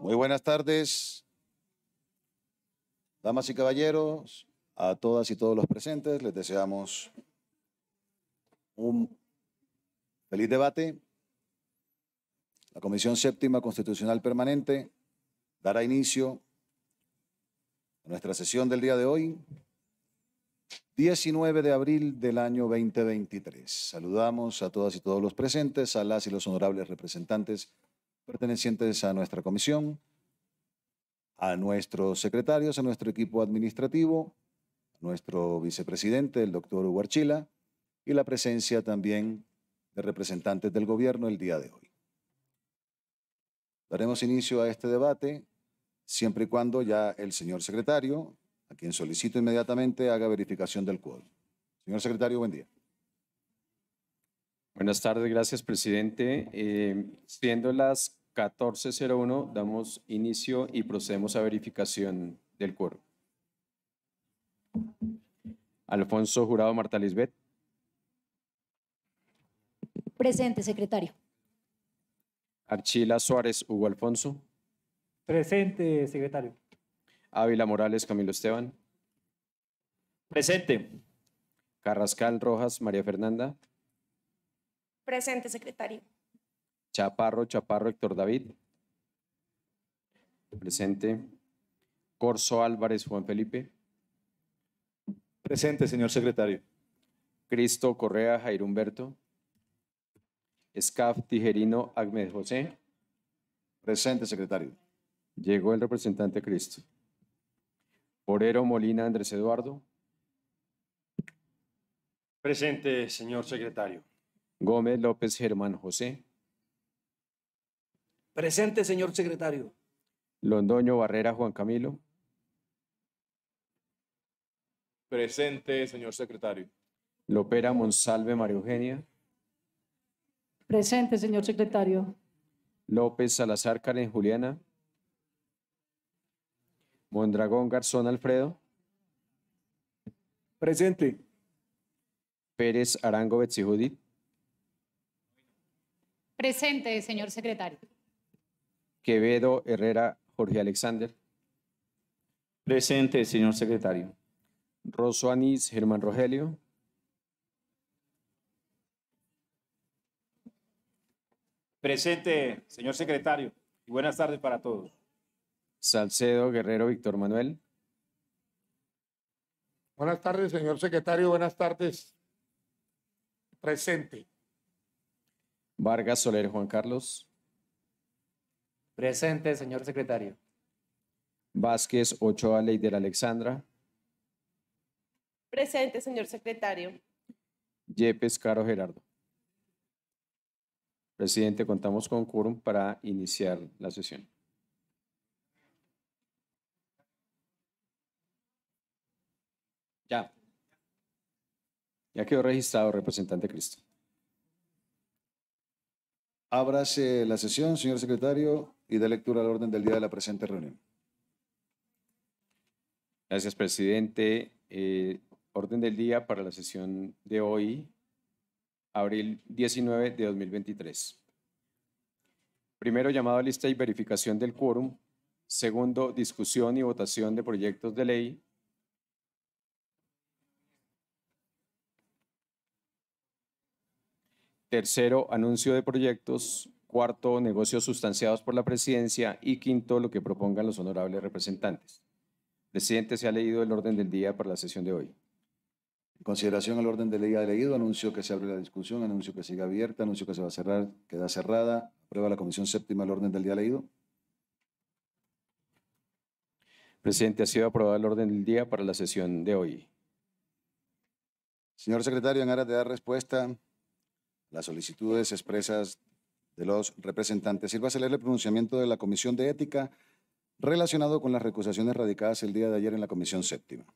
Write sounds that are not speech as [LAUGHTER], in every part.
Muy buenas tardes, damas y caballeros, a todas y todos los presentes. Les deseamos un feliz debate. La Comisión Séptima Constitucional Permanente dará inicio a nuestra sesión del día de hoy, 19 de abril del año 2023. Saludamos a todas y todos los presentes, a las y los honorables representantes pertenecientes a nuestra comisión, a nuestros secretarios, a nuestro equipo administrativo, nuestro vicepresidente, el doctor Huarchila, y la presencia también de representantes del gobierno el día de hoy. Daremos inicio a este debate siempre y cuando ya el señor secretario, a quien solicito inmediatamente, haga verificación del cuadro. Señor secretario, buen día. Buenas tardes, gracias, presidente. Eh, siendo las 14.01 damos inicio y procedemos a verificación del cuero. Alfonso Jurado Marta Lisbeth. Presente, secretario. Archila Suárez Hugo Alfonso. Presente, secretario. Ávila Morales Camilo Esteban. Presente. Carrascal Rojas María Fernanda. Presente, secretario. Chaparro, Chaparro, Héctor David. Presente. Corso Álvarez, Juan Felipe. Presente, señor secretario. Cristo Correa, Jair Humberto. Scaf Tijerino, Ahmed José. Presente, secretario. Llegó el representante Cristo. Porero, Molina, Andrés Eduardo. Presente, señor secretario. Gómez López Germán José. Presente, señor secretario. Londoño Barrera Juan Camilo. Presente, señor secretario. Lopera Monsalve María Eugenia. Presente, señor secretario. López Salazar Karen Juliana. Mondragón Garzón Alfredo. Presente. Pérez Arango Betsy Presente, señor secretario. Quevedo Herrera Jorge Alexander. Presente, señor secretario. Rosso Anís Germán Rogelio. Presente, señor secretario. Y buenas tardes para todos. Salcedo Guerrero Víctor Manuel. Buenas tardes, señor secretario. Buenas tardes. Presente. Vargas Soler Juan Carlos. Presente, señor secretario. Vázquez Ochoa Ley de la Alexandra. Presente, señor secretario. Yepes Caro Gerardo. Presidente, contamos con quórum para iniciar la sesión. Ya. Ya quedó registrado, representante Cristo. Ábrase la sesión, señor secretario y de lectura al orden del día de la presente reunión. Gracias, presidente. Eh, orden del día para la sesión de hoy, abril 19 de 2023. Primero, llamado a lista y verificación del quórum. Segundo, discusión y votación de proyectos de ley. Tercero, anuncio de proyectos. Cuarto, negocios sustanciados por la presidencia. Y quinto, lo que propongan los honorables representantes. Presidente, se ha leído el orden del día para la sesión de hoy. En consideración al orden del día leído, anuncio que se abre la discusión, anuncio que siga abierta, anuncio que se va a cerrar, queda cerrada. Aprueba la Comisión Séptima el orden del día leído. Presidente, ha sido aprobado el orden del día para la sesión de hoy. Señor secretario, en aras de dar respuesta las solicitudes expresas de los Representantes. Sirva a leer el pronunciamiento de la Comisión de Ética relacionado con las recusaciones radicadas el día de ayer en la Comisión Séptima.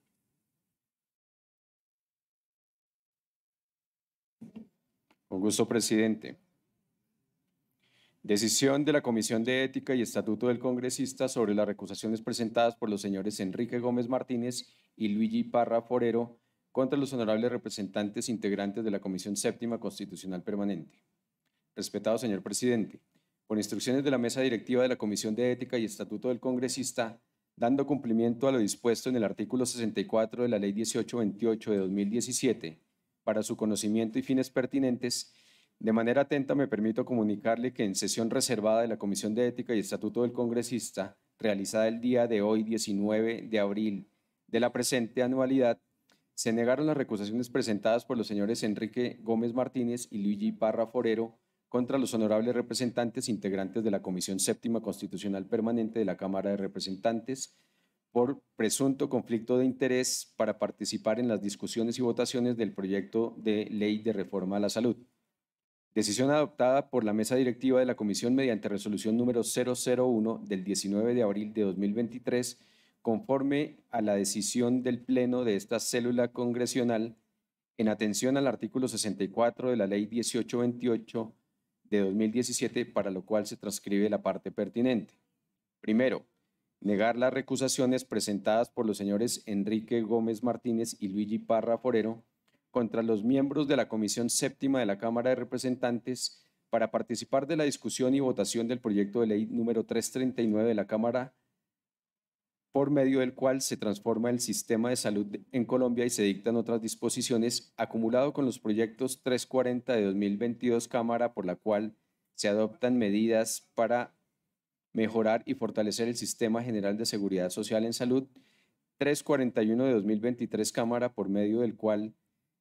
Con gusto, presidente. Decisión de la Comisión de Ética y Estatuto del Congresista sobre las recusaciones presentadas por los señores Enrique Gómez Martínez y Luigi Parra Forero contra los honorables representantes integrantes de la Comisión Séptima Constitucional Permanente. Respetado señor presidente, por instrucciones de la mesa directiva de la Comisión de Ética y Estatuto del Congresista, dando cumplimiento a lo dispuesto en el artículo 64 de la Ley 1828 de 2017, para su conocimiento y fines pertinentes, de manera atenta me permito comunicarle que en sesión reservada de la Comisión de Ética y Estatuto del Congresista, realizada el día de hoy 19 de abril de la presente anualidad, se negaron las recusaciones presentadas por los señores Enrique Gómez Martínez y Luigi Parra Forero contra los honorables representantes integrantes de la Comisión Séptima Constitucional Permanente de la Cámara de Representantes por presunto conflicto de interés para participar en las discusiones y votaciones del proyecto de ley de reforma a la salud. Decisión adoptada por la mesa directiva de la comisión mediante resolución número 001 del 19 de abril de 2023, conforme a la decisión del Pleno de esta célula congresional, en atención al artículo 64 de la ley 1828 de 2017, para lo cual se transcribe la parte pertinente. Primero, negar las recusaciones presentadas por los señores Enrique Gómez Martínez y Luigi Parra Forero contra los miembros de la Comisión Séptima de la Cámara de Representantes para participar de la discusión y votación del proyecto de ley número 339 de la Cámara por medio del cual se transforma el sistema de salud en Colombia y se dictan otras disposiciones, acumulado con los proyectos 340 de 2022 Cámara, por la cual se adoptan medidas para mejorar y fortalecer el sistema general de seguridad social en salud, 341 de 2023 Cámara, por medio del cual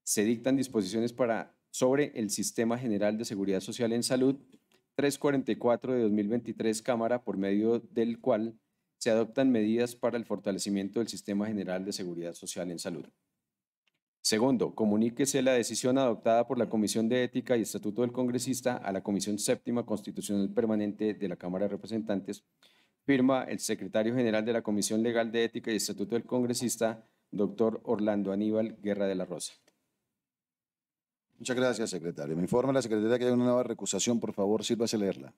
se dictan disposiciones para, sobre el sistema general de seguridad social en salud, 344 de 2023 Cámara, por medio del cual se adoptan medidas para el fortalecimiento del sistema general de seguridad social en salud. Segundo, comuníquese la decisión adoptada por la Comisión de Ética y Estatuto del Congresista a la Comisión Séptima Constitucional Permanente de la Cámara de Representantes. Firma el secretario general de la Comisión Legal de Ética y Estatuto del Congresista, doctor Orlando Aníbal Guerra de la Rosa. Muchas gracias, secretario. Me informa la secretaria que hay una nueva recusación. Por favor, sírvase leerla.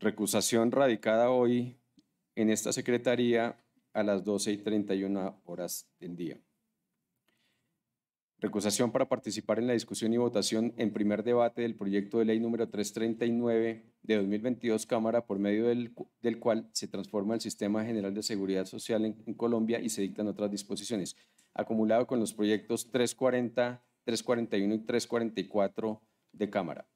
recusación radicada hoy en esta Secretaría a las 12 y 31 horas del día. Recusación para participar en la discusión y votación en primer debate del proyecto de ley número 339 de 2022 Cámara, por medio del, cual se transforma el Sistema General de Seguridad Social en, en, Colombia y se dictan otras disposiciones. Acumulado con los proyectos 340, 341 y 344 de Cámara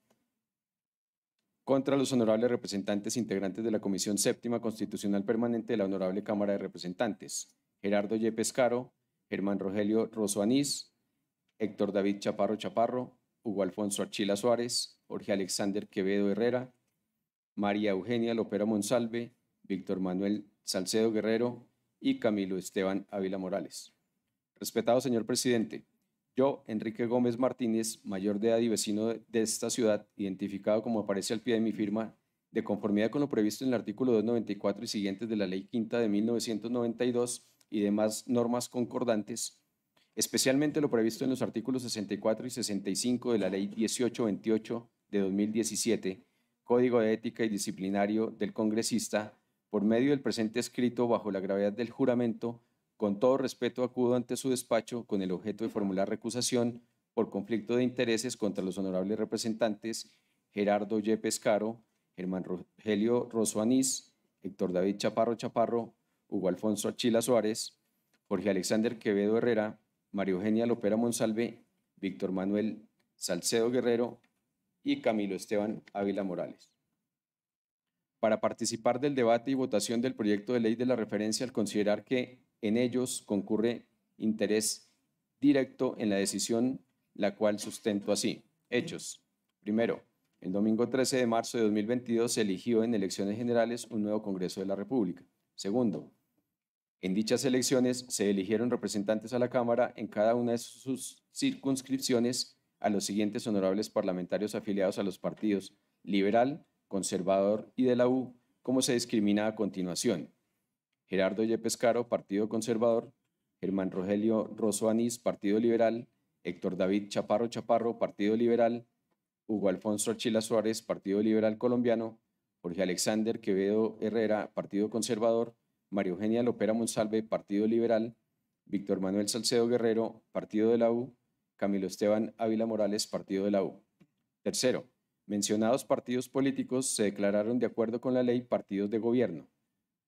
contra los honorables representantes integrantes de la Comisión Séptima Constitucional Permanente de la Honorable Cámara de Representantes, Gerardo Yepes Caro, Germán Rogelio Rosso Anís, Héctor David Chaparro Chaparro, Hugo Alfonso Archila Suárez, Jorge Alexander Quevedo Herrera, María Eugenia Lopera Monsalve, Víctor Manuel Salcedo Guerrero y Camilo Esteban Ávila Morales. Respetado señor presidente, yo, Enrique Gómez Martínez, mayor de edad y vecino de esta ciudad, identificado como aparece al pie de mi firma, de conformidad con lo previsto en el artículo 294 y siguientes de la Ley Quinta de 1992 y demás normas concordantes, especialmente lo previsto en los artículos 64 y 65 de la Ley 1828 de 2017, Código de Ética y Disciplinario del Congresista, por medio del presente escrito bajo la gravedad del juramento, con todo respeto, acudo ante su despacho con el objeto de formular recusación por conflicto de intereses contra los honorables representantes Gerardo Y. Pescaro, Germán Rogelio Rosso Héctor David Chaparro Chaparro, Hugo Alfonso Achila Suárez, Jorge Alexander Quevedo Herrera, María Eugenia Lopera Monsalve, Víctor Manuel Salcedo Guerrero y Camilo Esteban Ávila Morales. Para participar del debate y votación del proyecto de ley de la referencia al considerar que en ellos concurre interés directo en la decisión, la cual sustento así. Hechos. Primero, el domingo 13 de marzo de 2022 se eligió en elecciones generales un nuevo Congreso de la República. Segundo, en dichas elecciones se eligieron representantes a la Cámara en cada una de sus circunscripciones a los siguientes honorables parlamentarios afiliados a los partidos liberal, conservador y de la U, como se discrimina a continuación. Gerardo Yepes Pescaro, Partido Conservador, Germán Rogelio Rosso Anís, Partido Liberal, Héctor David Chaparro Chaparro, Partido Liberal, Hugo Alfonso Archila Suárez, Partido Liberal Colombiano, Jorge Alexander Quevedo Herrera, Partido Conservador, María Eugenia Lopera Monsalve, Partido Liberal, Víctor Manuel Salcedo Guerrero, Partido de la U, Camilo Esteban Ávila Morales, Partido de la U. Tercero, mencionados partidos políticos se declararon de acuerdo con la ley partidos de gobierno.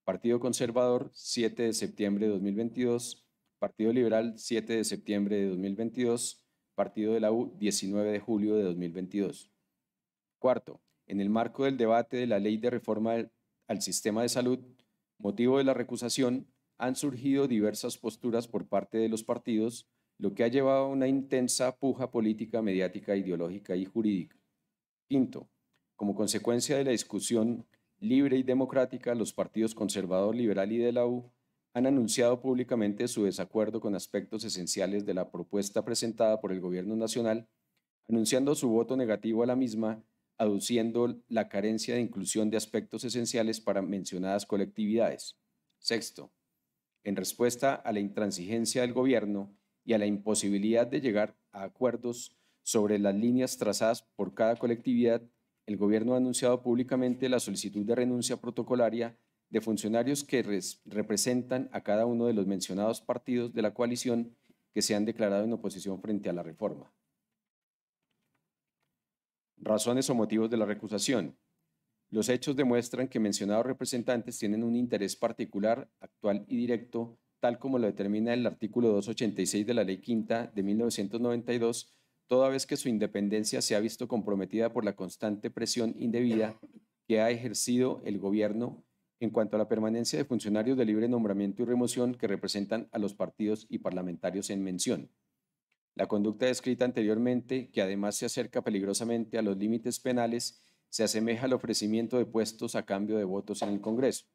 Partido Conservador, 7 de septiembre de 2022. Partido Liberal, 7 de septiembre de 2022. Partido de la U, 19 de julio de 2022. Cuarto, en el marco del debate de la Ley de Reforma al Sistema de Salud, motivo de la recusación, han surgido diversas posturas por parte de los partidos, lo que ha llevado a una intensa puja política, mediática, ideológica y jurídica. Quinto, como consecuencia de la discusión Libre y Democrática, los partidos Conservador, Liberal y de la U han anunciado públicamente su desacuerdo con aspectos esenciales de la propuesta presentada por el Gobierno Nacional, anunciando su voto negativo a la misma, aduciendo la carencia de inclusión de aspectos esenciales para mencionadas colectividades. Sexto, en respuesta a la intransigencia del Gobierno y a la imposibilidad de llegar a acuerdos sobre las líneas trazadas por cada colectividad, el gobierno ha anunciado públicamente la solicitud de renuncia protocolaria de funcionarios que representan a cada uno de los mencionados partidos de la coalición que se han declarado en oposición frente a la reforma. Razones o motivos de la recusación. Los hechos demuestran que mencionados representantes tienen un interés particular, actual y directo, tal como lo determina el artículo 286 de la Ley Quinta de 1992 toda vez que su independencia se ha visto comprometida por la constante presión indebida que ha ejercido el gobierno en cuanto a la permanencia de funcionarios de libre nombramiento y remoción que representan a los partidos y parlamentarios en mención. La conducta descrita anteriormente, que además se acerca peligrosamente a los límites penales, se asemeja al ofrecimiento de puestos a cambio de votos en el Congreso.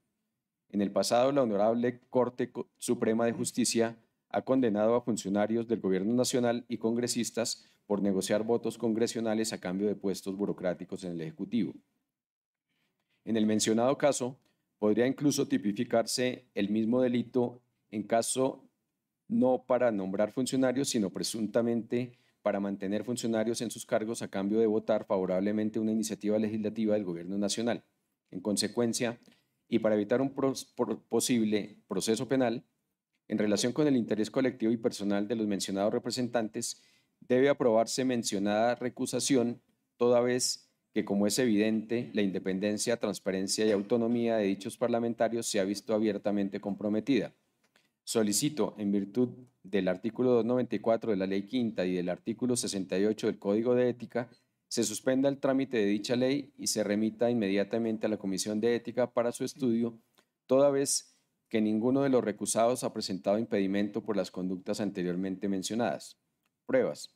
En el pasado, la Honorable Corte Suprema de Justicia ha condenado a funcionarios del Gobierno Nacional y congresistas por negociar votos congresionales a cambio de puestos burocráticos en el Ejecutivo. En el mencionado caso, podría incluso tipificarse el mismo delito en caso no para nombrar funcionarios, sino presuntamente para mantener funcionarios en sus cargos a cambio de votar favorablemente una iniciativa legislativa del Gobierno Nacional. En consecuencia, y para evitar un posible proceso penal, en relación con el interés colectivo y personal de los mencionados representantes, debe aprobarse mencionada recusación, toda vez que, como es evidente, la independencia, transparencia y autonomía de dichos parlamentarios se ha visto abiertamente comprometida. Solicito, en virtud del artículo 294 de la Ley Quinta y del artículo 68 del Código de Ética, se suspenda el trámite de dicha ley y se remita inmediatamente a la Comisión de Ética para su estudio, toda vez que ninguno de los recusados ha presentado impedimento por las conductas anteriormente mencionadas. Pruebas.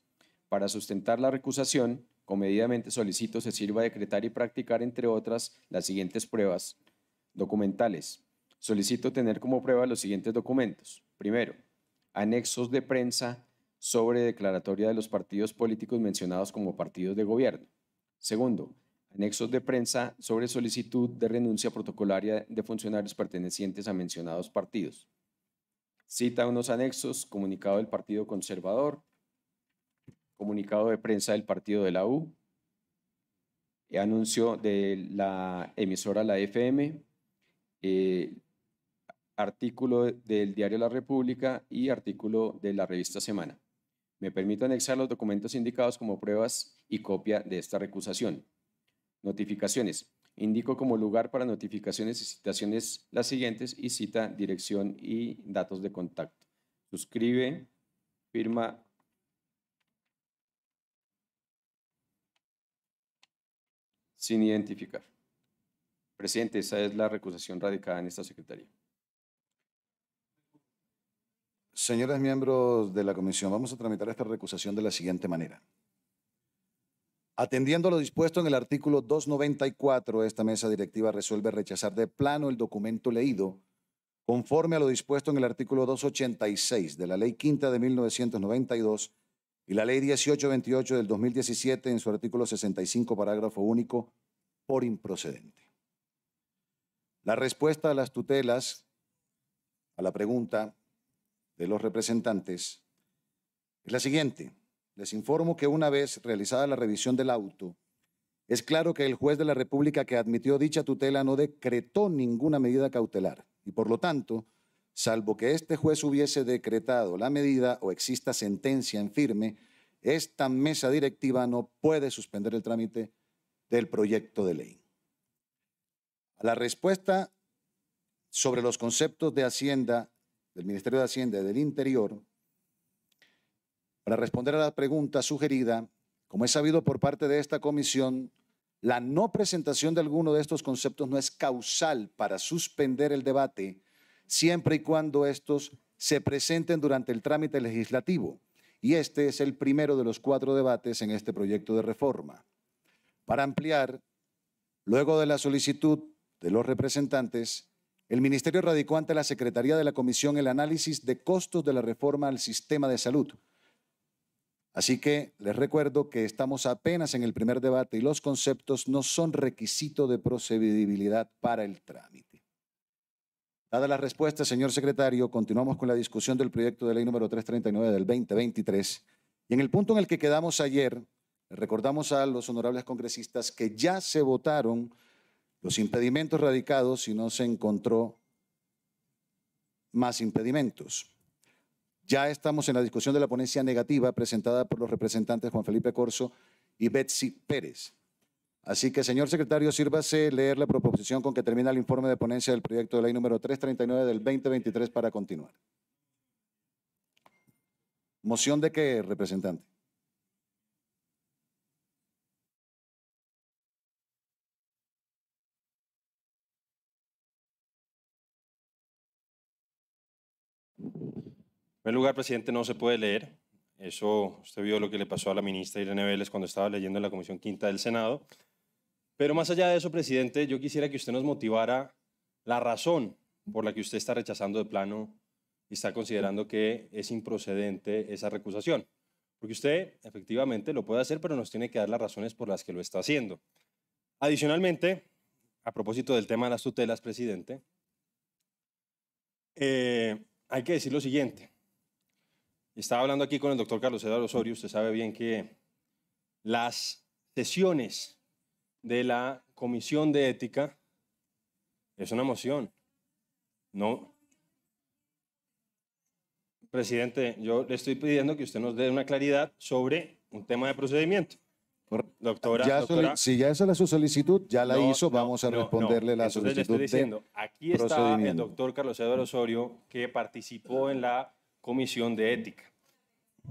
Para sustentar la recusación, comedidamente solicito se sirva decretar y practicar, entre otras, las siguientes pruebas documentales. Solicito tener como prueba los siguientes documentos. Primero, anexos de prensa sobre declaratoria de los partidos políticos mencionados como partidos de gobierno. Segundo, anexos de prensa sobre solicitud de renuncia protocolaria de funcionarios pertenecientes a mencionados partidos. Cita unos anexos, comunicado del Partido Conservador, comunicado de prensa del partido de la U, eh, anuncio de la emisora La FM, eh, artículo del diario La República y artículo de la revista Semana. Me permito anexar los documentos indicados como pruebas y copia de esta recusación. Notificaciones. Indico como lugar para notificaciones y citaciones las siguientes y cita dirección y datos de contacto. Suscribe, firma sin identificar. Presidente, esa es la recusación radicada en esta Secretaría. Señores miembros de la Comisión, vamos a tramitar esta recusación de la siguiente manera. Atendiendo a lo dispuesto en el artículo 294, esta mesa directiva resuelve rechazar de plano el documento leído conforme a lo dispuesto en el artículo 286 de la Ley Quinta de 1992 y la ley 1828 del 2017, en su artículo 65, parágrafo único, por improcedente. La respuesta a las tutelas, a la pregunta de los representantes, es la siguiente. Les informo que una vez realizada la revisión del auto, es claro que el juez de la República que admitió dicha tutela no decretó ninguna medida cautelar y por lo tanto salvo que este juez hubiese decretado la medida o exista sentencia en firme, esta mesa directiva no puede suspender el trámite del proyecto de ley. A La respuesta sobre los conceptos de Hacienda, del Ministerio de Hacienda y del Interior, para responder a la pregunta sugerida, como es sabido por parte de esta comisión, la no presentación de alguno de estos conceptos no es causal para suspender el debate siempre y cuando estos se presenten durante el trámite legislativo. Y este es el primero de los cuatro debates en este proyecto de reforma. Para ampliar, luego de la solicitud de los representantes, el Ministerio radicó ante la Secretaría de la Comisión el análisis de costos de la reforma al sistema de salud. Así que les recuerdo que estamos apenas en el primer debate y los conceptos no son requisito de procedibilidad para el trámite. Dada la respuesta, señor secretario, continuamos con la discusión del proyecto de ley número 339 del 2023. Y en el punto en el que quedamos ayer, recordamos a los honorables congresistas que ya se votaron los impedimentos radicados y no se encontró más impedimentos. Ya estamos en la discusión de la ponencia negativa presentada por los representantes Juan Felipe Corso y Betsy Pérez. Así que, señor secretario, sírvase leer la proposición con que termina el informe de ponencia del proyecto de ley número 339 del 2023 para continuar. ¿Moción de qué, representante? En primer lugar, presidente, no se puede leer. Eso usted vio lo que le pasó a la ministra Irene Vélez cuando estaba leyendo en la Comisión Quinta del Senado. Pero más allá de eso, presidente, yo quisiera que usted nos motivara la razón por la que usted está rechazando de plano y está considerando que es improcedente esa recusación. Porque usted efectivamente lo puede hacer, pero nos tiene que dar las razones por las que lo está haciendo. Adicionalmente, a propósito del tema de las tutelas, presidente, eh, hay que decir lo siguiente. Estaba hablando aquí con el doctor Carlos Eduardo Osorio, usted sabe bien que las sesiones de la Comisión de Ética es una moción. No. Presidente, yo le estoy pidiendo que usted nos dé una claridad sobre un tema de procedimiento. Doctora, si ya esa es su solicitud, ya la hizo, vamos a responderle la solicitud. Le estoy diciendo, aquí está el doctor Carlos Eduardo Osorio que participó en la Comisión de Ética.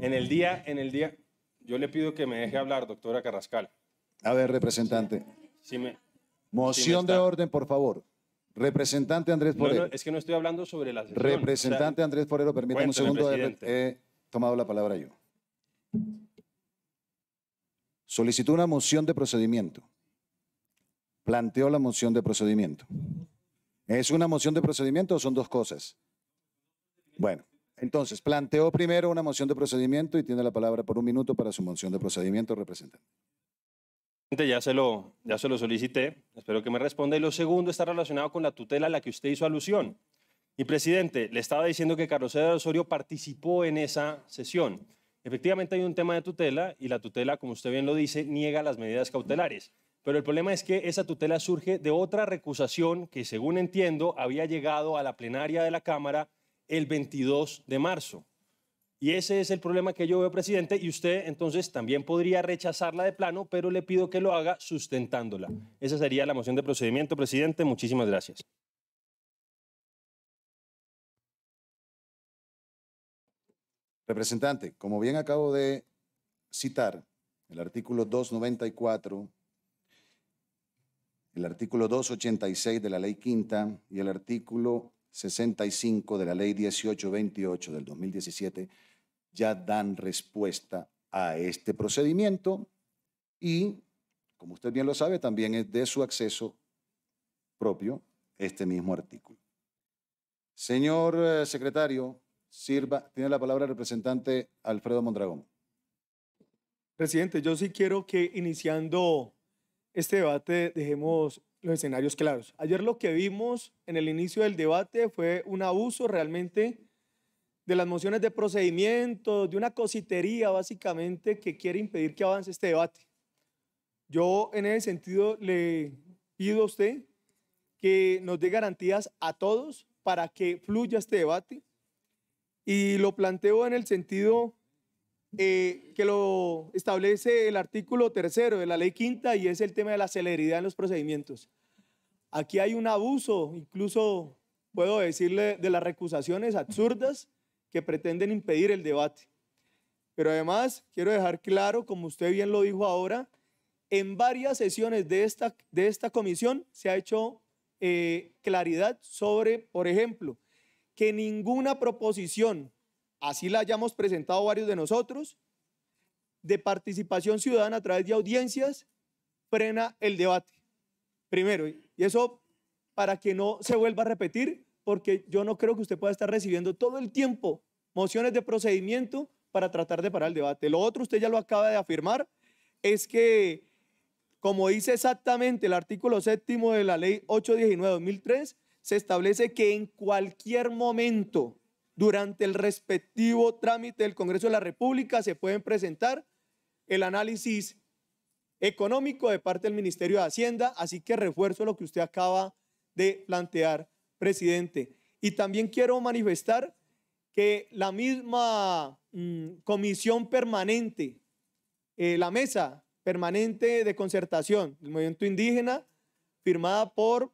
En el día, en el día, yo le pido que me deje hablar, doctora Carrascal. A ver, representante. Moción de orden, por favor. Representante Andrés Porero. es que no estoy hablando sobre las. Representante Andrés Porero, permítame un segundo. He tomado la palabra yo. Solicitó una moción de procedimiento. Planteó la moción de procedimiento. ¿Es una moción de procedimiento o son dos cosas? Bueno, entonces, planteó primero una moción de procedimiento y tiene la palabra por un minuto para su moción de procedimiento, representante. Ya se, lo, ya se lo solicité, espero que me responda. Y lo segundo está relacionado con la tutela a la que usted hizo alusión. Y presidente, le estaba diciendo que Carlos de Osorio participó en esa sesión. Efectivamente hay un tema de tutela y la tutela, como usted bien lo dice, niega las medidas cautelares. Pero el problema es que esa tutela surge de otra recusación que, según entiendo, había llegado a la plenaria de la Cámara el 22 de marzo. Y ese es el problema que yo veo, presidente, y usted entonces también podría rechazarla de plano, pero le pido que lo haga sustentándola. Esa sería la moción de procedimiento, presidente. Muchísimas gracias. Representante, como bien acabo de citar, el artículo 294, el artículo 286 de la Ley Quinta y el artículo 65 de la ley 1828 del 2017 ya dan respuesta a este procedimiento y, como usted bien lo sabe, también es de su acceso propio este mismo artículo. Señor eh, secretario, sirva, tiene la palabra el representante Alfredo Mondragón. Presidente, yo sí quiero que iniciando este debate dejemos los escenarios claros. Ayer lo que vimos en el inicio del debate fue un abuso realmente de las mociones de procedimiento, de una cositería básicamente que quiere impedir que avance este debate. Yo en ese sentido le pido a usted que nos dé garantías a todos para que fluya este debate y lo planteo en el sentido eh, que lo establece el artículo tercero de la ley quinta y es el tema de la celeridad en los procedimientos. Aquí hay un abuso, incluso puedo decirle, de las recusaciones absurdas que pretenden impedir el debate. Pero además, quiero dejar claro, como usted bien lo dijo ahora, en varias sesiones de esta, de esta comisión se ha hecho eh, claridad sobre, por ejemplo, que ninguna proposición así la hayamos presentado varios de nosotros, de participación ciudadana a través de audiencias, frena el debate. Primero, y eso para que no se vuelva a repetir, porque yo no creo que usted pueda estar recibiendo todo el tiempo mociones de procedimiento para tratar de parar el debate. Lo otro, usted ya lo acaba de afirmar, es que, como dice exactamente el artículo séptimo de la ley 819-2003, se establece que en cualquier momento durante el respectivo trámite del Congreso de la República se pueden presentar el análisis económico de parte del Ministerio de Hacienda, así que refuerzo lo que usted acaba de plantear, presidente. Y también quiero manifestar que la misma mm, comisión permanente, eh, la mesa permanente de concertación del movimiento indígena, firmada por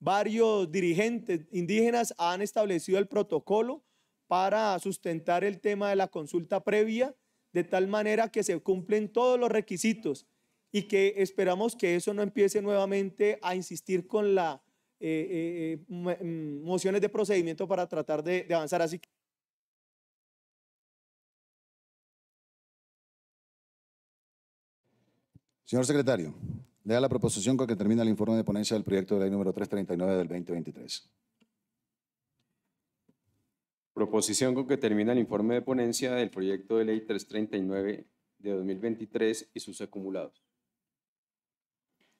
varios dirigentes indígenas han establecido el protocolo para sustentar el tema de la consulta previa, de tal manera que se cumplen todos los requisitos y que esperamos que eso no empiece nuevamente a insistir con las eh, eh, eh, mociones de procedimiento para tratar de, avanzar. Así Señor secretario. Lea la proposición con que termina el informe de ponencia del proyecto de ley número 339 del 2023. Proposición con que termina el informe de ponencia del proyecto de ley 339 de 2023 y sus acumulados.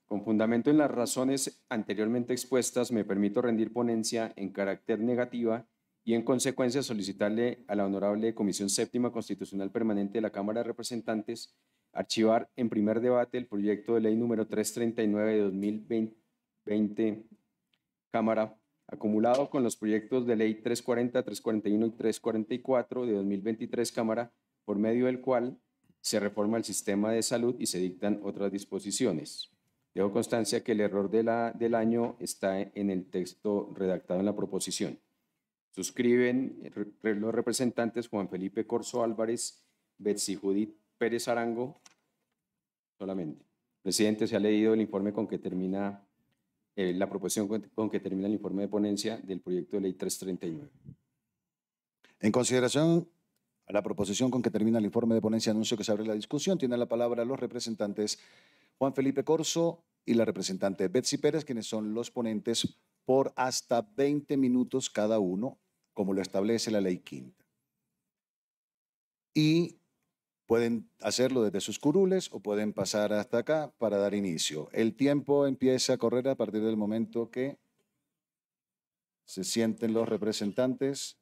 Con fundamento en las razones anteriormente expuestas, me permito rendir ponencia en carácter negativa y en consecuencia solicitarle a la Honorable Comisión Séptima Constitucional Permanente de la Cámara de Representantes Archivar en primer debate el proyecto de ley número 339 de 2020, Cámara, acumulado con los proyectos de ley 340, 341 y 344 de 2023, Cámara, por medio del cual se reforma el sistema de salud y se dictan otras disposiciones. Dejo constancia que el error de la, del año está en el texto redactado en la proposición. Suscriben los representantes Juan Felipe Corso Álvarez, Betsy Judith Pérez Arango solamente. Presidente, se ha leído el informe con que termina, eh, la proposición con que termina el informe de ponencia del proyecto de ley 339. En consideración a la proposición con que termina el informe de ponencia, anuncio que se abre la discusión. Tienen la palabra los representantes Juan Felipe Corso y la representante Betsy Pérez, quienes son los ponentes por hasta 20 minutos cada uno, como lo establece la ley quinta. Y Pueden hacerlo desde sus curules o pueden pasar hasta acá para dar inicio. El tiempo empieza a correr a partir del momento que se sienten los representantes.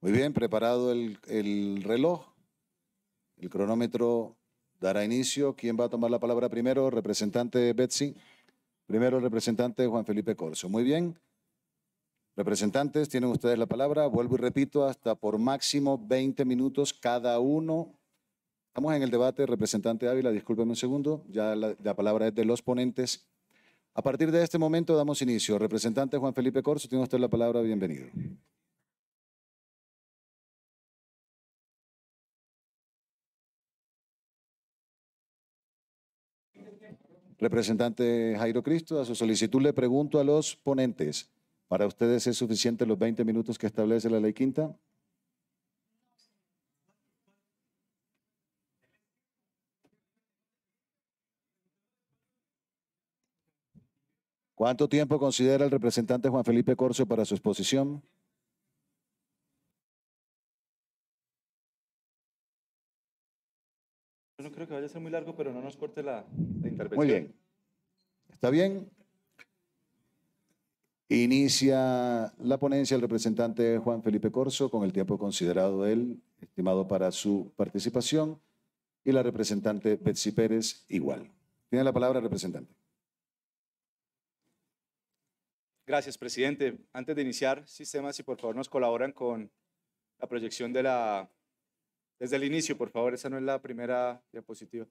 Muy bien, preparado el, reloj. El cronómetro dará inicio. ¿Quién va a tomar la palabra primero? Representante Betsy. Primero el representante Juan Felipe Corso. Muy bien. Representantes, tienen ustedes la palabra. Vuelvo y repito, hasta por máximo 20 minutos cada uno. Estamos en el debate, representante Ávila, discúlpeme un segundo, ya la, la palabra es de los ponentes. A partir de este momento damos inicio. Representante Juan Felipe Corso, tiene usted la palabra, bienvenido. Representante Jairo Cristo, a su solicitud le pregunto a los ponentes, ¿para ustedes es suficiente los 20 minutos que establece la ley quinta? ¿Cuánto tiempo considera el representante Juan Felipe Corso para su exposición? creo que vaya a ser muy largo, pero no nos corte la, la intervención. Muy bien. ¿Está bien? Inicia la ponencia el representante Juan Felipe Corso con el tiempo considerado él, estimado para su participación, y la representante Betsy Pérez igual. Tiene la palabra, representante. Gracias, presidente. Antes de iniciar, sistemas, si por favor nos colaboran con la proyección de la desde el inicio, por favor, esa no es la primera diapositiva.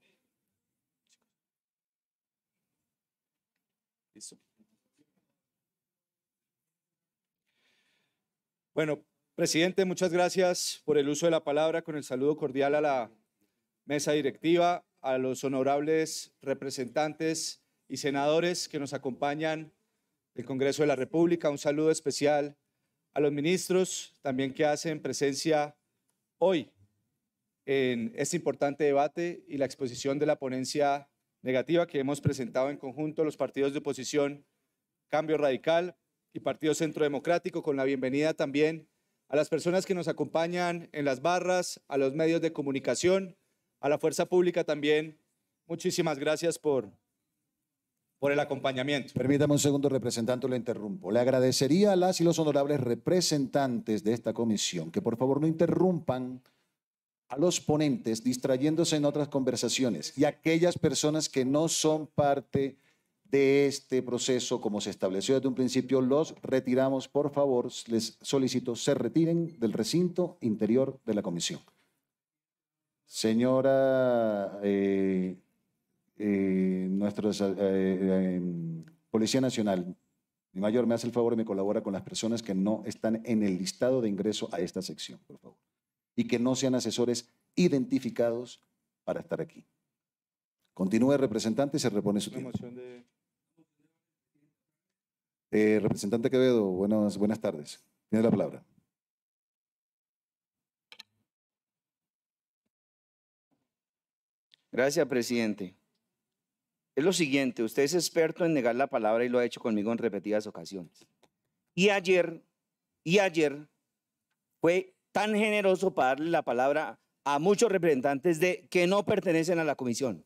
Listo. Bueno, presidente, muchas gracias por el uso de la palabra, con el saludo cordial a la mesa directiva, a los honorables representantes y senadores que nos acompañan del Congreso de la República, un saludo especial a los ministros también que hacen presencia hoy en este importante debate y la exposición de la ponencia negativa que hemos presentado en conjunto los partidos de oposición Cambio Radical y Partido Centro Democrático, con la bienvenida también a las personas que nos acompañan en las barras, a los medios de comunicación, a la fuerza pública también. Muchísimas gracias por, por el acompañamiento. Permítame un segundo, representante, le interrumpo. Le agradecería a las y los honorables representantes de esta comisión que por favor no interrumpan a los ponentes distrayéndose en otras conversaciones y aquellas personas que no son parte de este proceso como se estableció desde un principio, los retiramos, por favor, les solicito, se retiren del recinto interior de la comisión. Señora, eh, eh, nuestra eh, Policía Nacional, mi mayor me hace el favor y me colabora con las personas que no están en el listado de ingreso a esta sección, por favor y que no sean asesores identificados para estar aquí. Continúe, representante, se repone su tiempo. Eh, representante Quevedo, buenas, buenas tardes. Tiene la palabra. Gracias, presidente. Es lo siguiente, usted es experto en negar la palabra y lo ha hecho conmigo en repetidas ocasiones. Y ayer, y ayer fue tan generoso para darle la palabra a muchos representantes de, que no pertenecen a la comisión.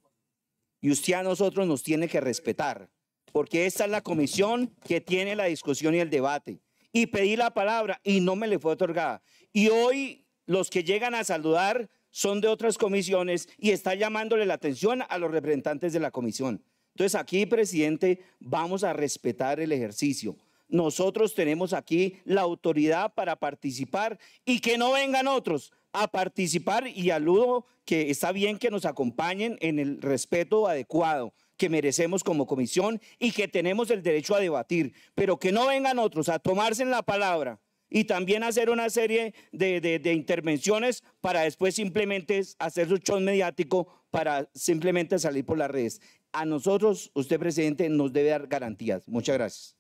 Y usted a nosotros nos tiene que respetar, porque esta es la comisión que tiene la discusión y el debate. Y pedí la palabra y no me le fue otorgada. Y hoy los que llegan a saludar son de otras comisiones y está llamándole la atención a los representantes de la comisión. Entonces aquí, presidente, vamos a respetar el ejercicio nosotros tenemos aquí la autoridad para participar y que no vengan otros a participar y aludo que está bien que nos acompañen en el respeto adecuado que merecemos como comisión y que tenemos el derecho a debatir, pero que no vengan otros a tomarse la palabra y también hacer una serie de, intervenciones para después simplemente hacer su show mediático para simplemente salir por las redes. A nosotros, usted presidente, nos debe dar garantías. Muchas gracias.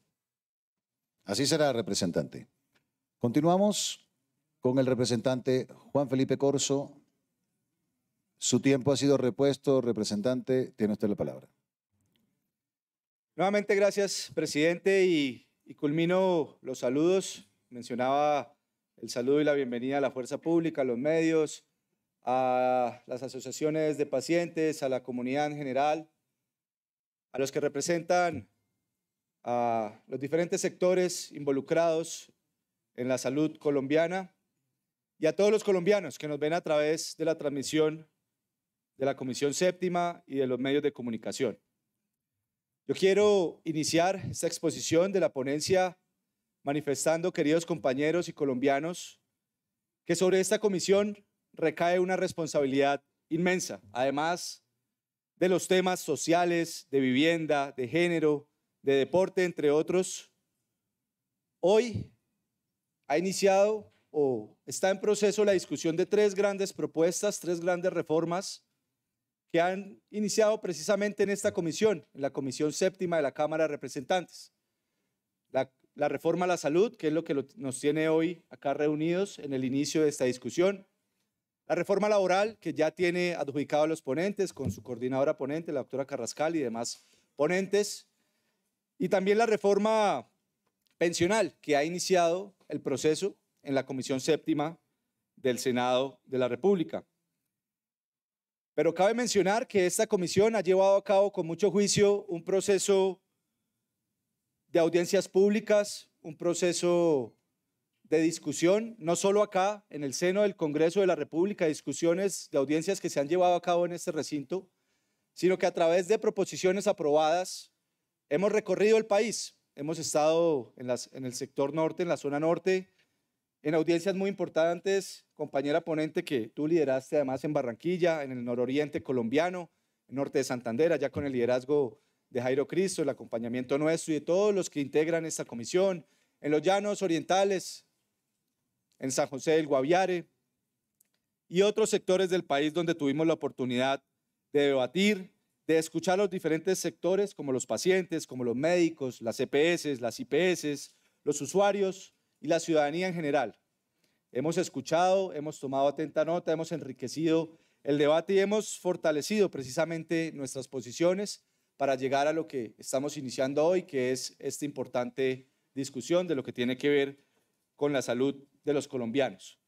Así será, representante. Continuamos con el representante Juan Felipe Corso. Su tiempo ha sido repuesto, representante. Tiene usted la palabra. Nuevamente, gracias, presidente, y, y culmino los saludos. Mencionaba el saludo y la bienvenida a la fuerza pública, a los medios, a las asociaciones de pacientes, a la comunidad en general, a los que representan a los diferentes sectores involucrados en la salud colombiana y a todos los colombianos que nos ven a través de la transmisión de la Comisión Séptima y de los medios de comunicación. Yo quiero iniciar esta exposición de la ponencia manifestando, queridos compañeros y colombianos, que sobre esta comisión recae una responsabilidad inmensa, además de los temas sociales, de vivienda, de género, de deporte, entre otros, hoy ha iniciado o está en proceso la discusión de tres grandes propuestas, tres grandes reformas que han iniciado precisamente en esta comisión, en la Comisión Séptima de la Cámara de Representantes. La, reforma a la salud, que es lo que nos tiene hoy acá reunidos en el inicio de esta discusión. La reforma laboral, que ya tiene adjudicado a los ponentes, con su coordinadora ponente, la doctora Carrascal y demás ponentes. Y también la reforma pensional, que ha iniciado el proceso en la Comisión Séptima del Senado de la República. Pero cabe mencionar que esta comisión ha llevado a cabo con mucho juicio un proceso de audiencias públicas, un proceso de discusión, no solo acá, en el seno del Congreso de la República, discusiones de audiencias que se han llevado a cabo en este recinto, sino que a través de proposiciones aprobadas Hemos recorrido el país, hemos estado en, el sector norte, en la zona norte, en audiencias muy importantes, compañera ponente que tú lideraste además en Barranquilla, en el nororiente colombiano, en norte de Santander, ya con el liderazgo de Jairo Cristo, el acompañamiento nuestro y de todos los que integran esta comisión, en los llanos orientales, en San José del Guaviare y otros sectores del país donde tuvimos la oportunidad de debatir, de escuchar a los diferentes sectores, como los pacientes, como los médicos, las EPS, las IPS, los usuarios y la ciudadanía en general. Hemos escuchado, hemos tomado atenta nota, hemos enriquecido el debate y hemos fortalecido precisamente nuestras posiciones para llegar a lo que estamos iniciando hoy, que es esta importante discusión de lo que tiene que ver con la salud de los colombianos.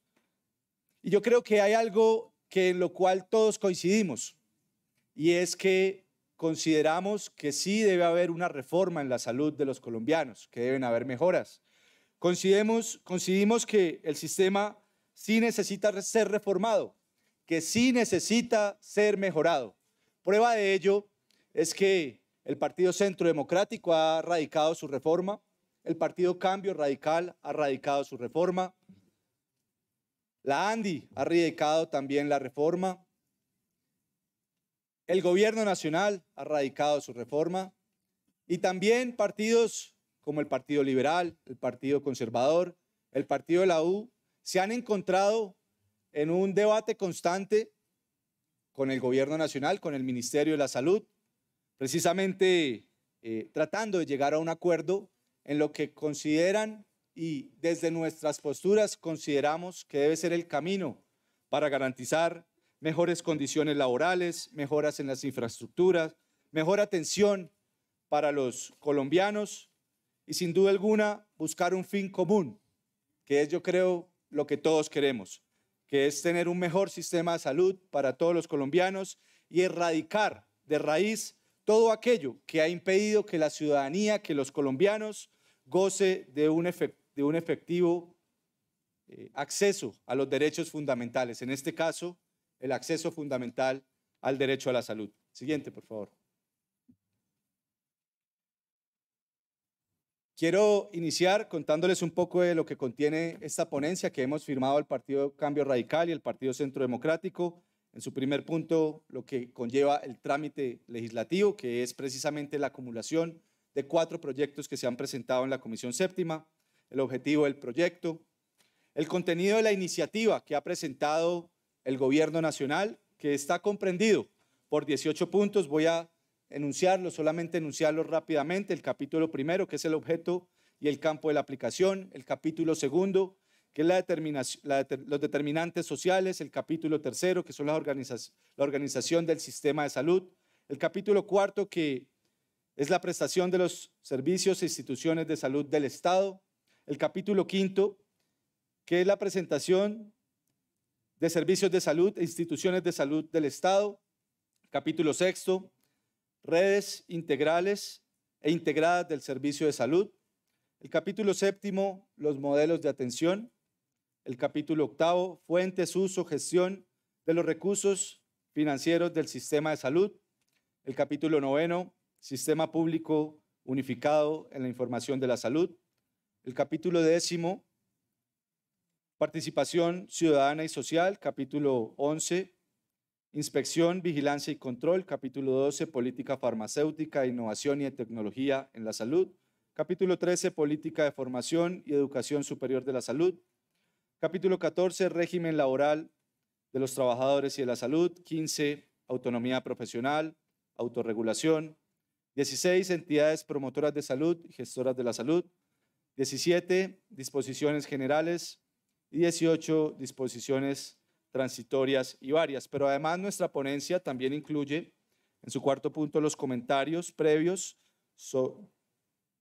Y yo creo que hay algo que en lo cual todos coincidimos, y es que consideramos que sí debe haber una reforma en la salud de los colombianos, que deben haber mejoras. Considimos que el sistema sí necesita ser reformado, que sí necesita ser mejorado. Prueba de ello es que el Partido Centro Democrático ha radicado su reforma, el Partido Cambio Radical ha radicado su reforma, la ANDI ha radicado también la reforma, el gobierno nacional ha radicado su reforma y también partidos como el Partido Liberal, el Partido Conservador, el Partido de la U, se han encontrado en un debate constante con el gobierno nacional, con el Ministerio de la Salud, precisamente eh, tratando de llegar a un acuerdo en lo que consideran y desde nuestras posturas consideramos que debe ser el camino para garantizar mejores condiciones laborales, mejoras en las infraestructuras, mejor atención para los colombianos y sin duda alguna buscar un fin común, que es yo creo lo que todos queremos, que es tener un mejor sistema de salud para todos los colombianos y erradicar de raíz todo aquello que ha impedido que la ciudadanía, que los colombianos goce de un, de un efectivo eh, acceso a los derechos fundamentales, en este caso el acceso fundamental al derecho a la salud. Siguiente, por favor. Quiero iniciar contándoles un poco de lo que contiene esta ponencia que hemos firmado el Partido Cambio Radical y el Partido Centro Democrático. En su primer punto, lo que conlleva el trámite legislativo, que es precisamente la acumulación de cuatro proyectos que se han presentado en la Comisión Séptima, el objetivo del proyecto, el contenido de la iniciativa que ha presentado el gobierno nacional, que está comprendido por 18 puntos. Voy a enunciarlo, solamente enunciarlo rápidamente. El capítulo primero, que es el objeto y el campo de la aplicación. El capítulo segundo, que es la los determinantes sociales. El capítulo tercero, que son las organización, la organización del sistema de salud. El capítulo cuarto, que es la prestación de los servicios e instituciones de salud del Estado. El capítulo quinto, que es la presentación de Servicios de Salud e Instituciones de Salud del Estado, capítulo sexto, redes integrales e integradas del servicio de salud, el capítulo séptimo, los modelos de atención, el capítulo octavo, fuentes, uso, gestión de los recursos financieros del sistema de salud, el capítulo noveno, sistema público unificado en la información de la salud, el capítulo décimo, Participación ciudadana y social, capítulo 11. Inspección, vigilancia y control, capítulo 12. Política farmacéutica, innovación y tecnología en la salud. Capítulo 13. Política de formación y educación superior de la salud. Capítulo 14. Régimen laboral de los trabajadores y de la salud. 15. Autonomía profesional, autorregulación. 16. Entidades promotoras de salud y gestoras de la salud. 17. Disposiciones generales y 18 disposiciones transitorias y varias. Pero además nuestra ponencia también incluye en su cuarto punto los comentarios previos